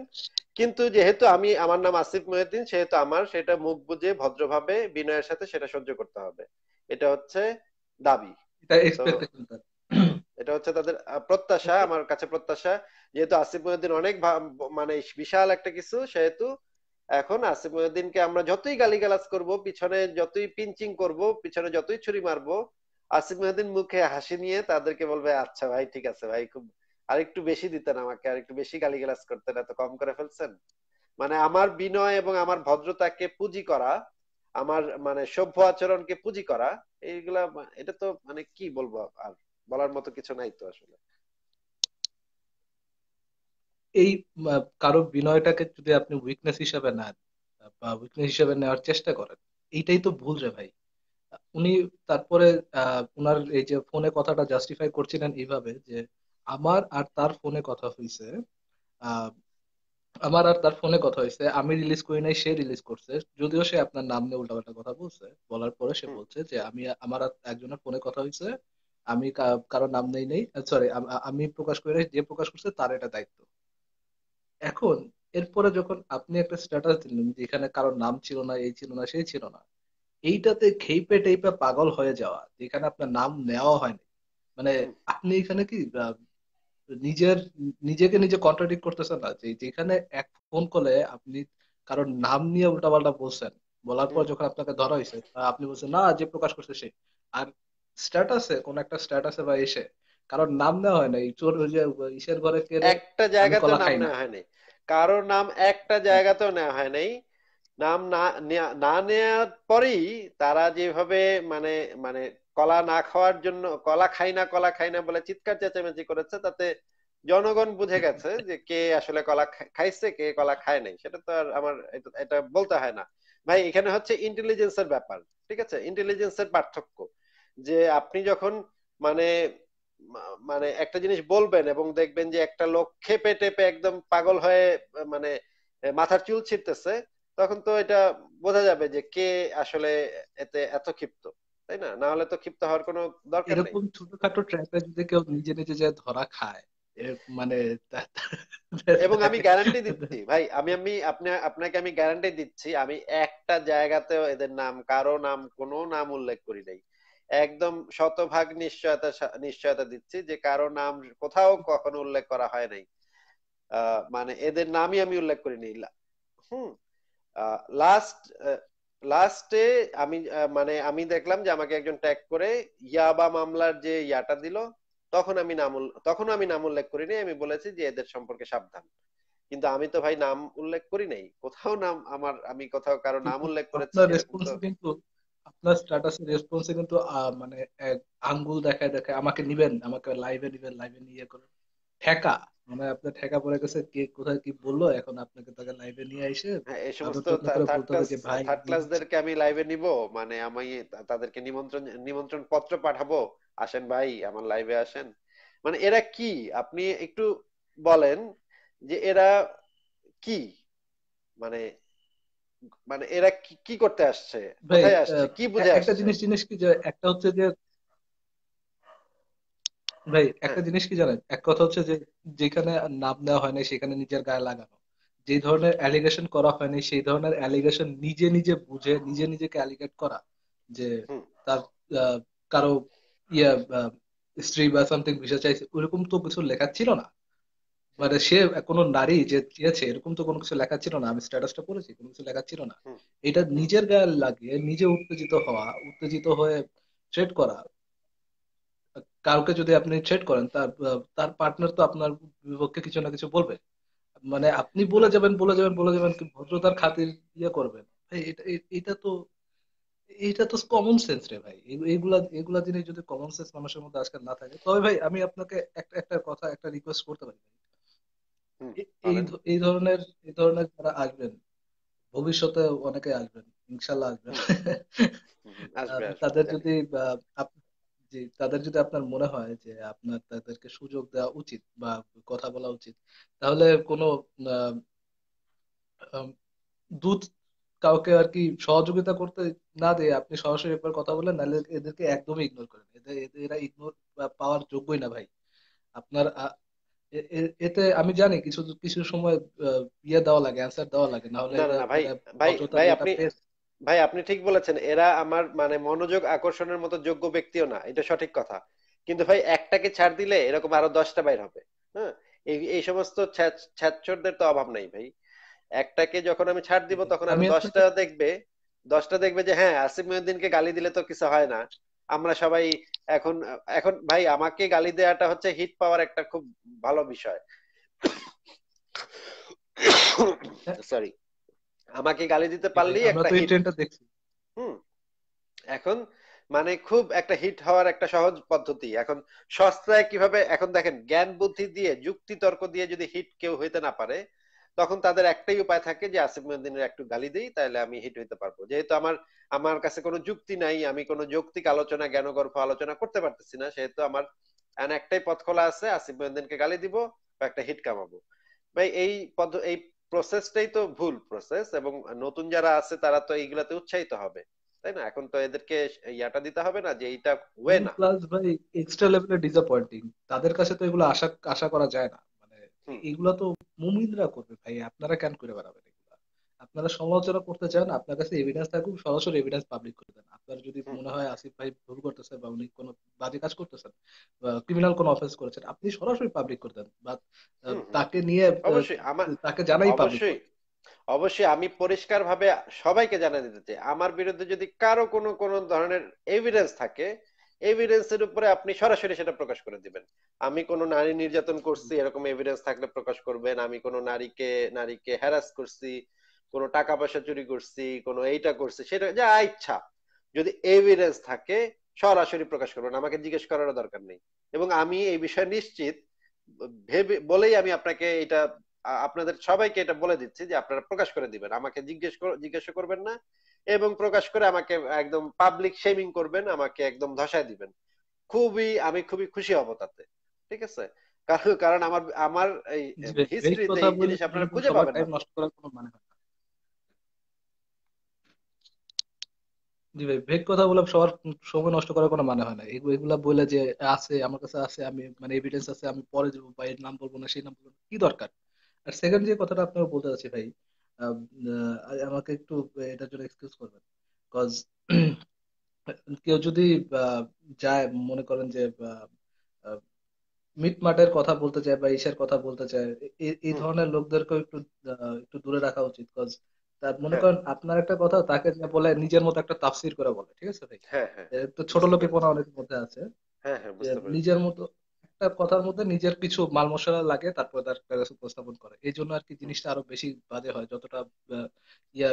কিন্তু যেহেতু আমি আমার নাম আসিফ মহিউদ্দিন সেহেতু আমার সেটা মুখ বুঝে ভদ্রভাবে বিনয়ের সাথে সেটা সহ্য করতে হবে এটা হচ্ছে দাবি এটা হচ্ছে তাদের প্রত্যাশা আচ্ছা। আমার কাছে প্রত্যাশা যেহেতু আসিফ মহিউদ্দিন অনেক মানে বিশাল একটা কিছু সেহেতু এখন আসিফ মহিউদ্দিনকে আমরা যতই গালিগালাজ করব পিছনে যতই পিঞ্চিং করব পিছনে যতই ছুরি মারব আসিফ মহিউদ্দিন মুখে হাসি নিয়ে তাদেরকে বলবে আচ্ছা ভাই ঠিক আছে ভাই খুব আর একটু বেশি দিতেন আমাকে আর একটু বেশি গালিগালাজ করতেন এত কম করে ফেলছেন মানে আমার বিনয় এবং আমার ভদ্রতাকে পুঁজি করা আমার মানে সভ্য আচরণকে পুঁজি করা এইগুলা এটা তো মানে কি বলবো আর বলার মতো কিছু নাই তো আসলে এই কারো বিনয়টাকে যদি আপনি উইকনেস হিসাবে না বা উইকনেস হিসাবে নেওয়ার চেষ্টা করেন এইটাই তো ভুল রে ভাই উনি তারপরে উনার এই যে ফোনে কথাটা জাস্টিফাই করছিলেন এইভাবে যে আমার আর তার ফোনে কথা হয়েছে আমার আর তার ফোনে কথা হয়েছে আমি রিলিজ করি নাই সে রিলিজ করছে যদিও সে আপনার নাম নিয়ে উল্টাপাল্টা কথা বলছে বলার পরে সে বলছে যে আমি আমার একজনের ফোনে কথা হয়েছে আমি কারো নাম নেই নেই সরি আমি প্রকাশ করি যে প্রকাশ করছে তার এটা দায়িত্ব এখন এরপরে যখন আপনি একটা স্ট্যাটাস দিলেন যেখানে কারো নাম ছিল না এই ছিল না সেই ছিল না এইটাতে খেইপে টেইপে পাগল হয়ে যাওয়া যেখানে আপনার নাম নেওয়া হয়নি মানে আপনি এখানে কি নিজের নিজেকে নিজে কন্ট্রাডিক করতেছেন না যে যেখানে এক ফোন কলে আপনি কারোর নাম নিয়ে উল্টাপাল্টা বলছেন বলার পর যখন আপনাকে ধরা হয়েছে আপনি বলছেন না যে প্রকাশ করছে সে আর স্ট্যাটাসে কোন একটা স্ট্যাটাসে বা এসে কারোর নাম নেওয়া হয় না এই চোর ইসের ঘরে একটা জায়গাতে নাম নেওয়া হয় নাই কারোর নাম একটা জায়গাতেও নেওয়া হয় নাই নাম না না নেওয়ার পরেই তারা যেভাবে মানে মানে কলা না খাওয়ার জন্য কলা খাই না কলা খাই না বলে চিৎকার চেঁচামেচি করেছে তাতে জনগণ বুঝে গেছে যে কে আসলে কলা খাইছে কে কলা খায় নাই সেটা তো আর আমার এটা বলতে হয় না ভাই এখানে হচ্ছে ইন্টেলিজেন্সের ব্যাপার ঠিক আছে ইন্টেলিজেন্সের পার্থক্য যে আপনি যখন মানে মানে একটা জিনিস বলবেন এবং দেখবেন যে একটা লোক খেপে টেপে একদম পাগল হয়ে মানে মাথার চুল ছিঁড়তেছে তখন তো এটা বোঝা যাবে যে কে আসলে এতে এত ক্ষিপ্ত তাই না না হলে তো ক্ষিপ্ত হওয়ার কোনো দরকার নেই এরকম ছোটখাটো ট্র্যাপে যদি কেউ নিজে নিজে যে ধরা খায় মানে এবং আমি গ্যারান্টি দিচ্ছি ভাই আমি আমি আপনি আপনাকে আমি গ্যারান্টি দিচ্ছি আমি একটা জায়গাতেও এদের নাম কারো নাম কোনো নাম উল্লেখ করি নাই একদম শতভাগ নিশ্চয়তা নিশ্চয়তা দিচ্ছি যে কারো নাম কোথাও কখনো উল্লেখ করা হয় নাই মানে এদের নামই আমি উল্লেখ করি নি হুম লাস্ট লাস্টে আমি মানে আমি দেখলাম যে আমাকে একজন ট্যাগ করে ইয়াবা মামলার যে ইয়াটা দিল তখন আমি নাম তখন আমি নাম উল্লেখ করিনি আমি বলেছি যে এদের সম্পর্কে সাবধান কিন্তু আমি তো ভাই নাম উল্লেখ করি নাই কোথাও নাম আমার আমি কোথাও কারো নাম উল্লেখ করেছি আপনার স্ট্যাটাসের রেসপন্সে কিন্তু মানে আঙ্গুল দেখায় দেখায় আমাকে নিবেন আমাকে লাইভে নিবেন লাইভে নিয়ে করে ঠেকা মানে আপনার ঠেকা পড়ে গেছে কে কোথায় কি বললো এখন আপনাকে তাকে লাইভে নিয়ে আইসে এই সমস্ত থার্ড ক্লাসদেরকে আমি লাইভে নিব মানে আমি তাদেরকে নিমন্ত্রণ নিমন্ত্রণ পত্র পাঠাবো আসেন ভাই আমার লাইভে আসেন মানে এরা কি আপনি একটু বলেন যে এরা কি মানে মানে এরা কি করতে আসছে কোথায় আসছে কি বুঝে একটা জিনিস জিনিস কি একটা হচ্ছে যে ভাই একটা হ্যাঁ। জিনিস কি জানেন এক কথা হচ্ছে যে যেখানে নাম দেওয়া হয়নি সেখানে নিজের গায়ে লাগানো যে ধরনের অ্যালিগেশন করা হয়নি সেই ধরনের অ্যালিগেশন নিজে নিজে বুঝে নিজে নিজেকে অ্যালিগেট করা যে তার কারো ইয়া স্ত্রী বা সামথিং ভিসা চাইছে ওরকম তো কিছু লেখা ছিল না মানে সে কোন নারী যে দিয়েছে এরকম তো কোনো কিছু লেখা ছিল না আমি স্ট্যাটাসটা পড়েছি কোনো কিছু লেখা ছিল না এটা নিজের গায়ে লাগিয়ে নিজে উত্তেজিত হওয়া উত্তেজিত হয়ে ট্রেড করা কাউকে যদি আপনি ট্রেড করেন তার তার পার্টনার তো আপনার বিপক্ষে কিছু না কিছু বলবে মানে আপনি বলে যাবেন বলে যাবেন বলে যাবেন ভদ্রতার খাতির ইয়ে করবেন এটা তো এটা তো কমন সেন্স রে ভাই এইগুলা এগুলা জিনিস যদি কমন সেন্স মানুষের মধ্যে আজকাল না থাকে তবে ভাই আমি আপনাকে একটা একটা কথা একটা রিকোয়েস্ট করতে পারি এই ধরনের এই ধরনের যারা আসবেন ভবিষ্যতে অনেকে আসবেন ইনশাল্লাহ আসবেন তাদের যদি জি তাদের যদি আপনার মনে হয় যে আপনার তাদেরকে সুযোগ দেওয়া উচিত বা কথা বলা উচিত তাহলে কোনো দূত কাউকে আর কি সহযোগিতা করতে না দিয়ে আপনি সরাসরি একবার কথা বলেন নাহলে এদেরকে একদমই ইগনোর করেন এরা ইগনোর পাওয়ার যোগ্যই না ভাই আপনার এতে আমি জানি কিছু কিছু সময় ইয়ে দেওয়া লাগে অ্যানসার দেওয়া লাগে না হলে ভাই ভাই আপনি ভাই আপনি ঠিক বলেছেন এরা আমার মানে মনোযোগ আকর্ষণের মতো যোগ্য ব্যক্তিও না এটা সঠিক কথা কিন্তু ভাই একটাকে ছাড় দিলে এরকম আরো দশটা বাইর হবে হ্যাঁ এই সমস্ত ছাত্রদের তো অভাব নাই ভাই একটাকে যখন আমি ছাড় দিব তখন আমি দশটা দেখবে দশটা দেখবে যে হ্যাঁ আসিফ মহিউদ্দিনকে গালি দিলে তো কিছু হয় না আমরা সবাই এখন এখন ভাই আমাকে গালি দেওয়াটা হচ্ছে হিট পাওয়ার একটা খুব ভালো বিষয় সরি আমাকে গালি দিতে পারলেই একটা হিট হুম এখন মানে খুব একটা হিট হওয়ার একটা সহজ পদ্ধতি এখন সস্তায় কিভাবে এখন দেখেন জ্ঞান বুদ্ধি দিয়ে যুক্তি তর্ক দিয়ে যদি হিট কেউ হইতে না পারে তখন তাদের একটাই উপায় থাকে যে আসিফ মহিউদ্দিনের একটু গালি দিই তাহলে আমি হিট হইতে পারবো যেহেতু আমার আমার কাছে কোনো যুক্তি নাই আমি কোনো যৌক্তিক আলোচনা জ্ঞানগর্ভ আলোচনা করতে পারতেছি না সেহেতু আমার একটাই পথ খোলা আছে আসিফ মহিউদ্দিনকে গালি দিব বা একটা হিট কামাবো ভাই এই পদ এই প্রসেসটাই তো ভুল প্রসেস এবং নতুন যারা আছে তারা তো এইগুলাতে উৎসাহিত হবে তাই না এখন তো এদেরকে ইয়াটা দিতে হবে না যে এইটা ওয়ে না প্লাস ভাই এক্সট্রা লেভেলে ডিসঅ্যাপয়েন্টিং তাদের কাছে তো এগুলো আশা আশা করা যায় না এগুলা তো মুমিনরা করবে ভাই আপনারা কেন করে বেড়াবেন এগুলা আপনারা সমালোচনা করতে চান আপনার কাছে এভিডেন্স থাকুক সরাসরি এভিডেন্স পাবলিক করে দেন আপনার যদি মনে হয় আসিফ ভাই ভুল করতেছে বা উনি কোনো বাজে কাজ করতেছেন ক্রিমিনাল কোনো অফেন্স করেছেন আপনি সরাসরি পাবলিক করে দেন বা তাকে নিয়ে তাকে জানাই পাবলিক অবশ্যই আমি পরিষ্কারভাবে সবাইকে জানা দিতে চাই আমার বিরুদ্ধে যদি কারো কোনো কোনো ধরনের এভিডেন্স থাকে এভিডেন্সের উপরে আপনি সরাসরি সেটা প্রকাশ করে দিবেন আমি কোন নারী নির্যাতন করছি এরকম এভিডেন্স থাকলে প্রকাশ করবেন আমি কোন নারীকে নারীকে হ্যারাস করছি কোন টাকা পয়সা চুরি করছি কোন এইটা করছি সেটা যা ইচ্ছা যদি এভিডেন্স থাকে সরাসরি প্রকাশ করবেন আমাকে জিজ্ঞেস করার দরকার নেই এবং আমি এই বিষয়ে নিশ্চিত ভেবে বলেই আমি আপনাকে এটা আপনাদের সবাইকে এটা বলে দিচ্ছি যে আপনারা প্রকাশ করে দিবেন আমাকে জিজ্ঞেস জিজ্ঞাসা করবেন না এবং প্রকাশ করে আমাকে একদম পাবলিক শেমিং করবেন আমাকে একদম ধসায় দিবেন খুবই আমি খুবই খুশি হব তাতে ঠিক আছে কারণ আমার আমার এই হিস্ট্রিতে এই জিনিস আপনারা খুঁজে পাবেন মানে জি ভাই ভেক কথা বলে সবার সময় নষ্ট করার কোনো মানে হয় না এগুলা বলে যে আছে আমার কাছে আছে আমি মানে এভিডেন্স আছে আমি পরে দেবো বা এর নাম বলবো না সেই নাম বলবো কি দরকার আর সেকেন্ড যে কথাটা আপনার বলতে চাচ্ছি ভাই আমাকে একটু এটার জন্য এক্সকিউজ করবেন কজ কেউ যদি যায় মনে করেন যে মিট মাটের কথা বলতে চায় বা ইসের কথা বলতে চায় এই ধরনের লোকদেরকেও একটু একটু দূরে রাখা উচিত কজ তার মনে হ্যাঁ। করেন আপনার একটা কথা তাকে যা বলে নিজের মতো একটা তাফসির করে বলে ঠিক আছে ভাই হ্যাঁ, হ্যাঁ। তো ছোট লোকের পোনা মধ্যে আছে নিজের মতো একটা কথার মধ্যে নিজের কিছু মাল মশলা লাগে তারপর তার কাছে উপস্থাপন করে এই জন্য আর কি জিনিসটা আরো বেশি বাজে হয় যতটা ইয়া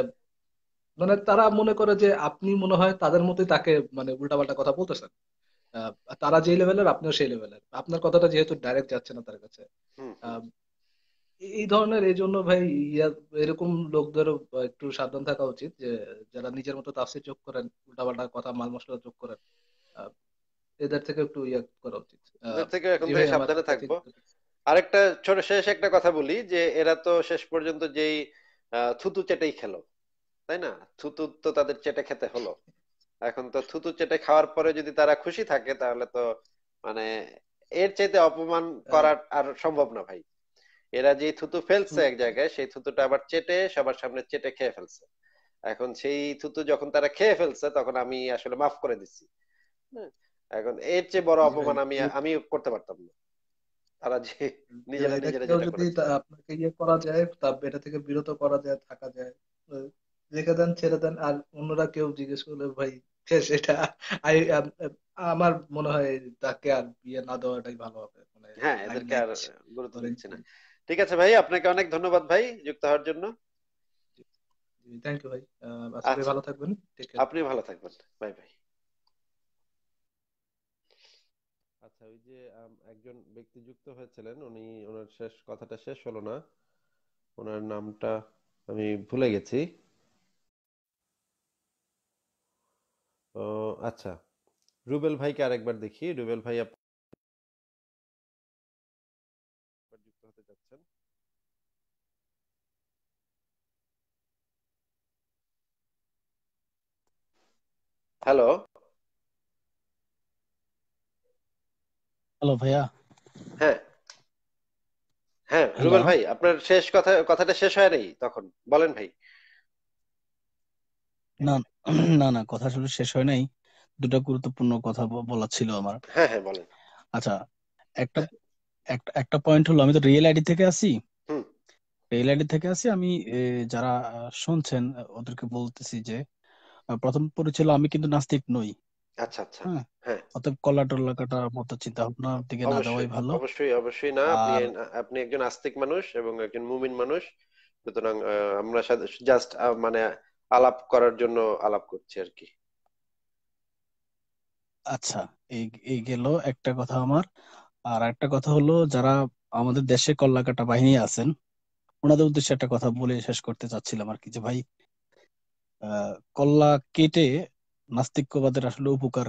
মানে তারা মনে করে যে আপনি মনে হয় তাদের মতোই তাকে মানে উল্টাপাল্টা কথা বলতেছেন তারা যেই লেভেলের আপনিও সেই লেভেলের আপনার কথাটা যেহেতু ডাইরেক্ট যাচ্ছে না তার কাছে এই ধরনের এই জন্য ভাই ইয়া এরকম লোকদের একটু সাবধান থাকা উচিত যে যারা নিজের মতো তাফসির যোগ করেন উল্টাপাল্টা কথা মাল মশলা যোগ করেন এদের থেকে একটু ইয়া করা উচিত এদের থেকে এখন থেকে সাবধানে থাকবো আরেকটা ছোট শেষ একটা কথা বলি যে এরা তো শেষ পর্যন্ত যেই থুতু খেলো তাই না থুতু তো তাদের চেটে খেতে হলো এখন তো থুতু চেটে খাওয়ার পরে যদি তারা খুশি থাকে তাহলে তো মানে এর চাইতে অপমান করার আর সম্ভব না ভাই এরা যে থুতু ফেলছে এক জায়গায় সেই থুতুটা আবার চেটে সবার সামনে চেটে খেয়ে ফেলছে এখন সেই থুতু যখন তারা খেয়ে ফেলছে তখন আমি আসলে মাফ করে দিচ্ছি হ্যাঁ? এখন এর চেয়ে বড় অপমান আমি আমি করতে পারতাম না তারা যে নিজেরা নিজেরা যদি আপনাকে ইয়ে করা যায় তা এটা থেকে বিরত করা যায় থাকা যায় রেখে দেন ছেড়ে দেন আর অন্যরা কেউ জিজ্ঞেস করলে ভাই সেটা আমার মনে হয় তাকে আর বিয়ে না দেওয়াটাই ভালো হবে মানে হ্যাঁ এদেরকে আর গুরুত্ব দিচ্ছে না ঠিক আছে ভাই আপনাকে অনেক ধন্যবাদ ভাই যুক্ত হওয়ার জন্য থ্যাংক ইউ ভাই আপনি আচ্ছা। ভালো থাকবেন আপনি ভালো থাকবেন বাই বাই আচ্ছা ওই যে একজন ব্যক্তি যুক্ত হয়েছিলেন উনি ওনার শেষ কথাটা শেষ হলো না ওনার নামটা আমি ভুলে গেছি ও আচ্ছা রুবেল ভাইকে আরেকবার দেখি রুবেল ভাই আপনি হ্যালো হ্যালো ভাইয়া হ্যাঁ হ্যাঁ রুবেল ভাই আপনার শেষ কথা কথাটা শেষ হয় নাই তখন বলেন ভাই না না না কথা আসলে শেষ হয় নাই দুটো গুরুত্বপূর্ণ কথা বলা ছিল আমার হ্যাঁ হ্যাঁ বলেন আচ্ছা একটা একটা একটা পয়েন্ট হলো আমি তো রিয়েল আইডি থেকে আসি রিয়েল আইডি থেকে আসি আমি যারা শুনছেন ওদেরকে বলতেছি যে প্রথম পরিচয় আমি কিন্তু নাস্তিক নই আচ্ছা আচ্ছা হ্যাঁ হ্যাঁ অতএব কলা টলা কাটার মতো চিন্তা ভাবনার দিকে না যাওয়াই ভালো অবশ্যই অবশ্যই না আপনি আপনি একজন আস্তিক মানুষ এবং একজন মুমিন মানুষ সুতরাং আমরা জাস্ট মানে আলাপ করার জন্য আলাপ করছি আর কি আচ্ছা এই এই গেল একটা কথা আমার আর একটা কথা হলো যারা আমাদের দেশে কল্লা কাটা বাহিনী আছেন ওনাদের উদ্দেশ্যে একটা কথা বলে শেষ করতে চাচ্ছিলাম আর কি যে ভাই কল্লা কেটে নাস্তিকবাদের আসলে উপকার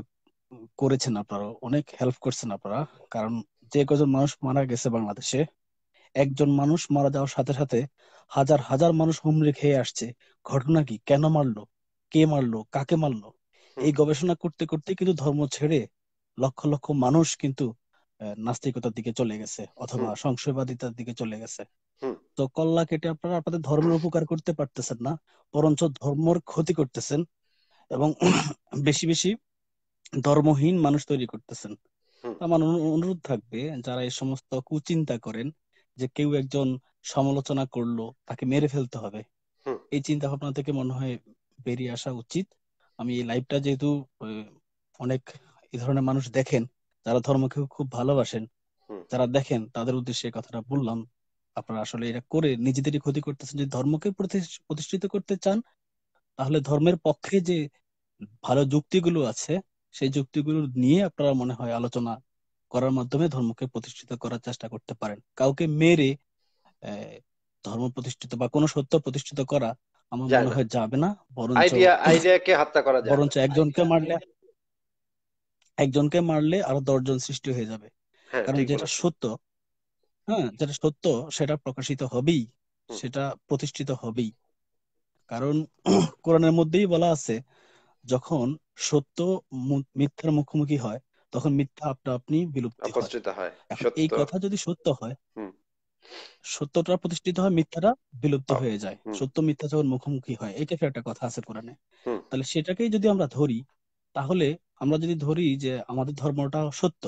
করেছেন আপনারা অনেক হেল্প করছেন আপনারা কারণ যে কজন মানুষ মারা গেছে বাংলাদেশে একজন মানুষ মারা যাওয়ার সাথে সাথে হাজার হাজার মানুষ হুমড়ি খেয়ে আসছে ঘটনা কি কেন মারলো কে মারলো কাকে মারলো এই গবেষণা করতে করতে কিন্তু ধর্ম ছেড়ে লক্ষ লক্ষ মানুষ কিন্তু নাস্তিকতার দিকে চলে গেছে অথবা সংশয়বাদিতার দিকে চলে গেছে তো কল্লা কেটে আপনারা আপনাদের ধর্মের উপকার করতে পারতেছেন না বরঞ্চ ধর্মর ক্ষতি করতেছেন এবং বেশি বেশি ধর্মহীন মানুষ তৈরি করতেছেন আমার অনুরোধ থাকবে যারা এই সমস্ত কুচিন্তা করেন যে কেউ একজন সমালোচনা করলো তাকে মেরে ফেলতে হবে এই চিন্তা ভাবনা থেকে মনে হয় বেরিয়ে আসা উচিত আমি এই লাইভটা যেহেতু অনেক এই ধরনের মানুষ দেখেন যারা ধর্মকে খুব ভালোবাসেন যারা দেখেন তাদের উদ্দেশ্যে কথাটা বললাম আপনারা আসলে এটা করে নিজেদেরই ক্ষতি করতেছেন যে ধর্মকে প্রতিষ্ঠিত করতে চান তাহলে ধর্মের পক্ষে যে ভালো যুক্তিগুলো আছে সেই যুক্তিগুলো নিয়ে আপনারা মনে হয় আলোচনা করার মাধ্যমে ধর্মকে প্রতিষ্ঠিত করার চেষ্টা করতে পারেন কাউকে মেরে ধর্ম প্রতিষ্ঠিত বা কোনো সত্য প্রতিষ্ঠিত করা আমার মনে হয় যাবে না বরঞ্চ বরঞ্চ একজনকে মারলে একজনকে মারলে আরো দশজন সৃষ্টি হয়ে যাবে হ্যাঁ, কারণ যেটা সত্য হ্যাঁ যেটা সত্য সেটা প্রকাশিত হবেই সেটা প্রতিষ্ঠিত হবেই কারণ কোরআনের মধ্যেই বলা আছে যখন সত্য মিথ্যার মুখোমুখি হয় তখন মিথ্যা আপনা আপনি বিলুপ্ত হয় এই কথা যদি সত্য হয় সত্যটা প্রতিষ্ঠিত হয় মিথ্যাটা বিলুপ্ত হয়ে যায় সত্য মিথ্যা যখন মুখোমুখি হয় এটা একটা কথা আছে কোরআনে তাহলে সেটাকেই যদি আমরা ধরি তাহলে আমরা যদি ধরি যে আমাদের ধর্মটা সত্য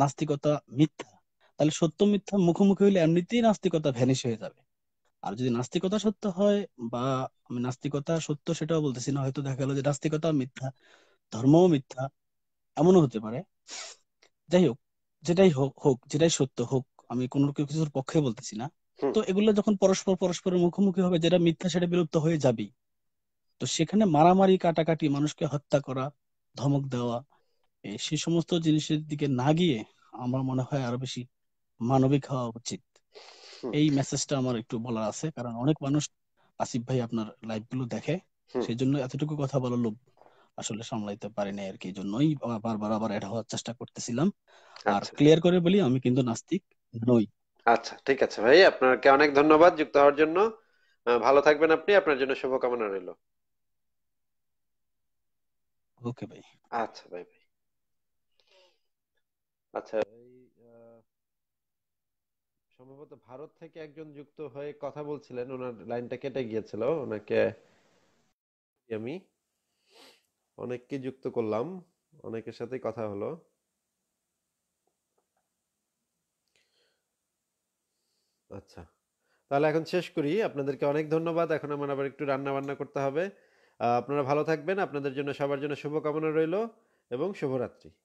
নাস্তিকতা মিথ্যা তাহলে সত্য মিথ্যা মুখোমুখি হলে এমনিতেই নাস্তিকতা ভ্যানিশ হয়ে যাবে আর যদি নাস্তিকতা সত্য হয় বা আমি নাস্তিকতা সত্য সেটাও বলতেছি না হয়তো দেখা গেল যে নাস্তিকতা মিথ্যা ধর্মও মিথ্যা এমনও হতে পারে যাই হোক যেটাই হোক যেটাই সত্য হোক আমি কোনো কিছুর পক্ষে বলতেছি না তো এগুলো যখন পরস্পর পরস্পরের মুখোমুখি হবে যেটা মিথ্যা সেটা বিলুপ্ত হয়ে যাবেই তো সেখানে মারামারি কাটাকাটি মানুষকে হত্যা করা ধমক দেওয়া সে সমস্ত জিনিসের দিকে না গিয়ে আমার মনে হয় আরো বেশি মানবিক হওয়া উচিত এই মেসেজটা আমার একটু বলার আছে কারণ অনেক মানুষ আসিফ ভাই আপনার লাইভ গুলো দেখে সেই জন্য এতটুকু কথা বলার লোভ আসলে সামলাইতে পারি না আর কি জন্যই বারবার আবার এটা হওয়ার চেষ্টা করতেছিলাম আর ক্লিয়ার আচ্ছা। করে বলি আমি কিন্তু নাস্তিক নই আচ্ছা ঠিক আছে ভাই আপনাকে অনেক ধন্যবাদ যুক্ত হওয়ার জন্য ভালো থাকবেন আপনি আপনার জন্য শুভকামনা রইল ওকে ভাই আচ্ছা ভাই ভাই আচ্ছা সম্ভবত ভারত থেকে একজন যুক্ত হয়ে কথা বলছিলেন ওনার লাইনটা কেটে গিয়েছিল ওনাকে আমি অনেককে যুক্ত করলাম অনেকের সাথে কথা হলো আচ্ছা তাহলে এখন শেষ করি আপনাদেরকে অনেক ধন্যবাদ এখন আমার আবার একটু রান্না বান্না করতে হবে আপনারা ভালো থাকবেন আপনাদের জন্য সবার জন্য শুভকামনা রইল এবং শুভরাত্রি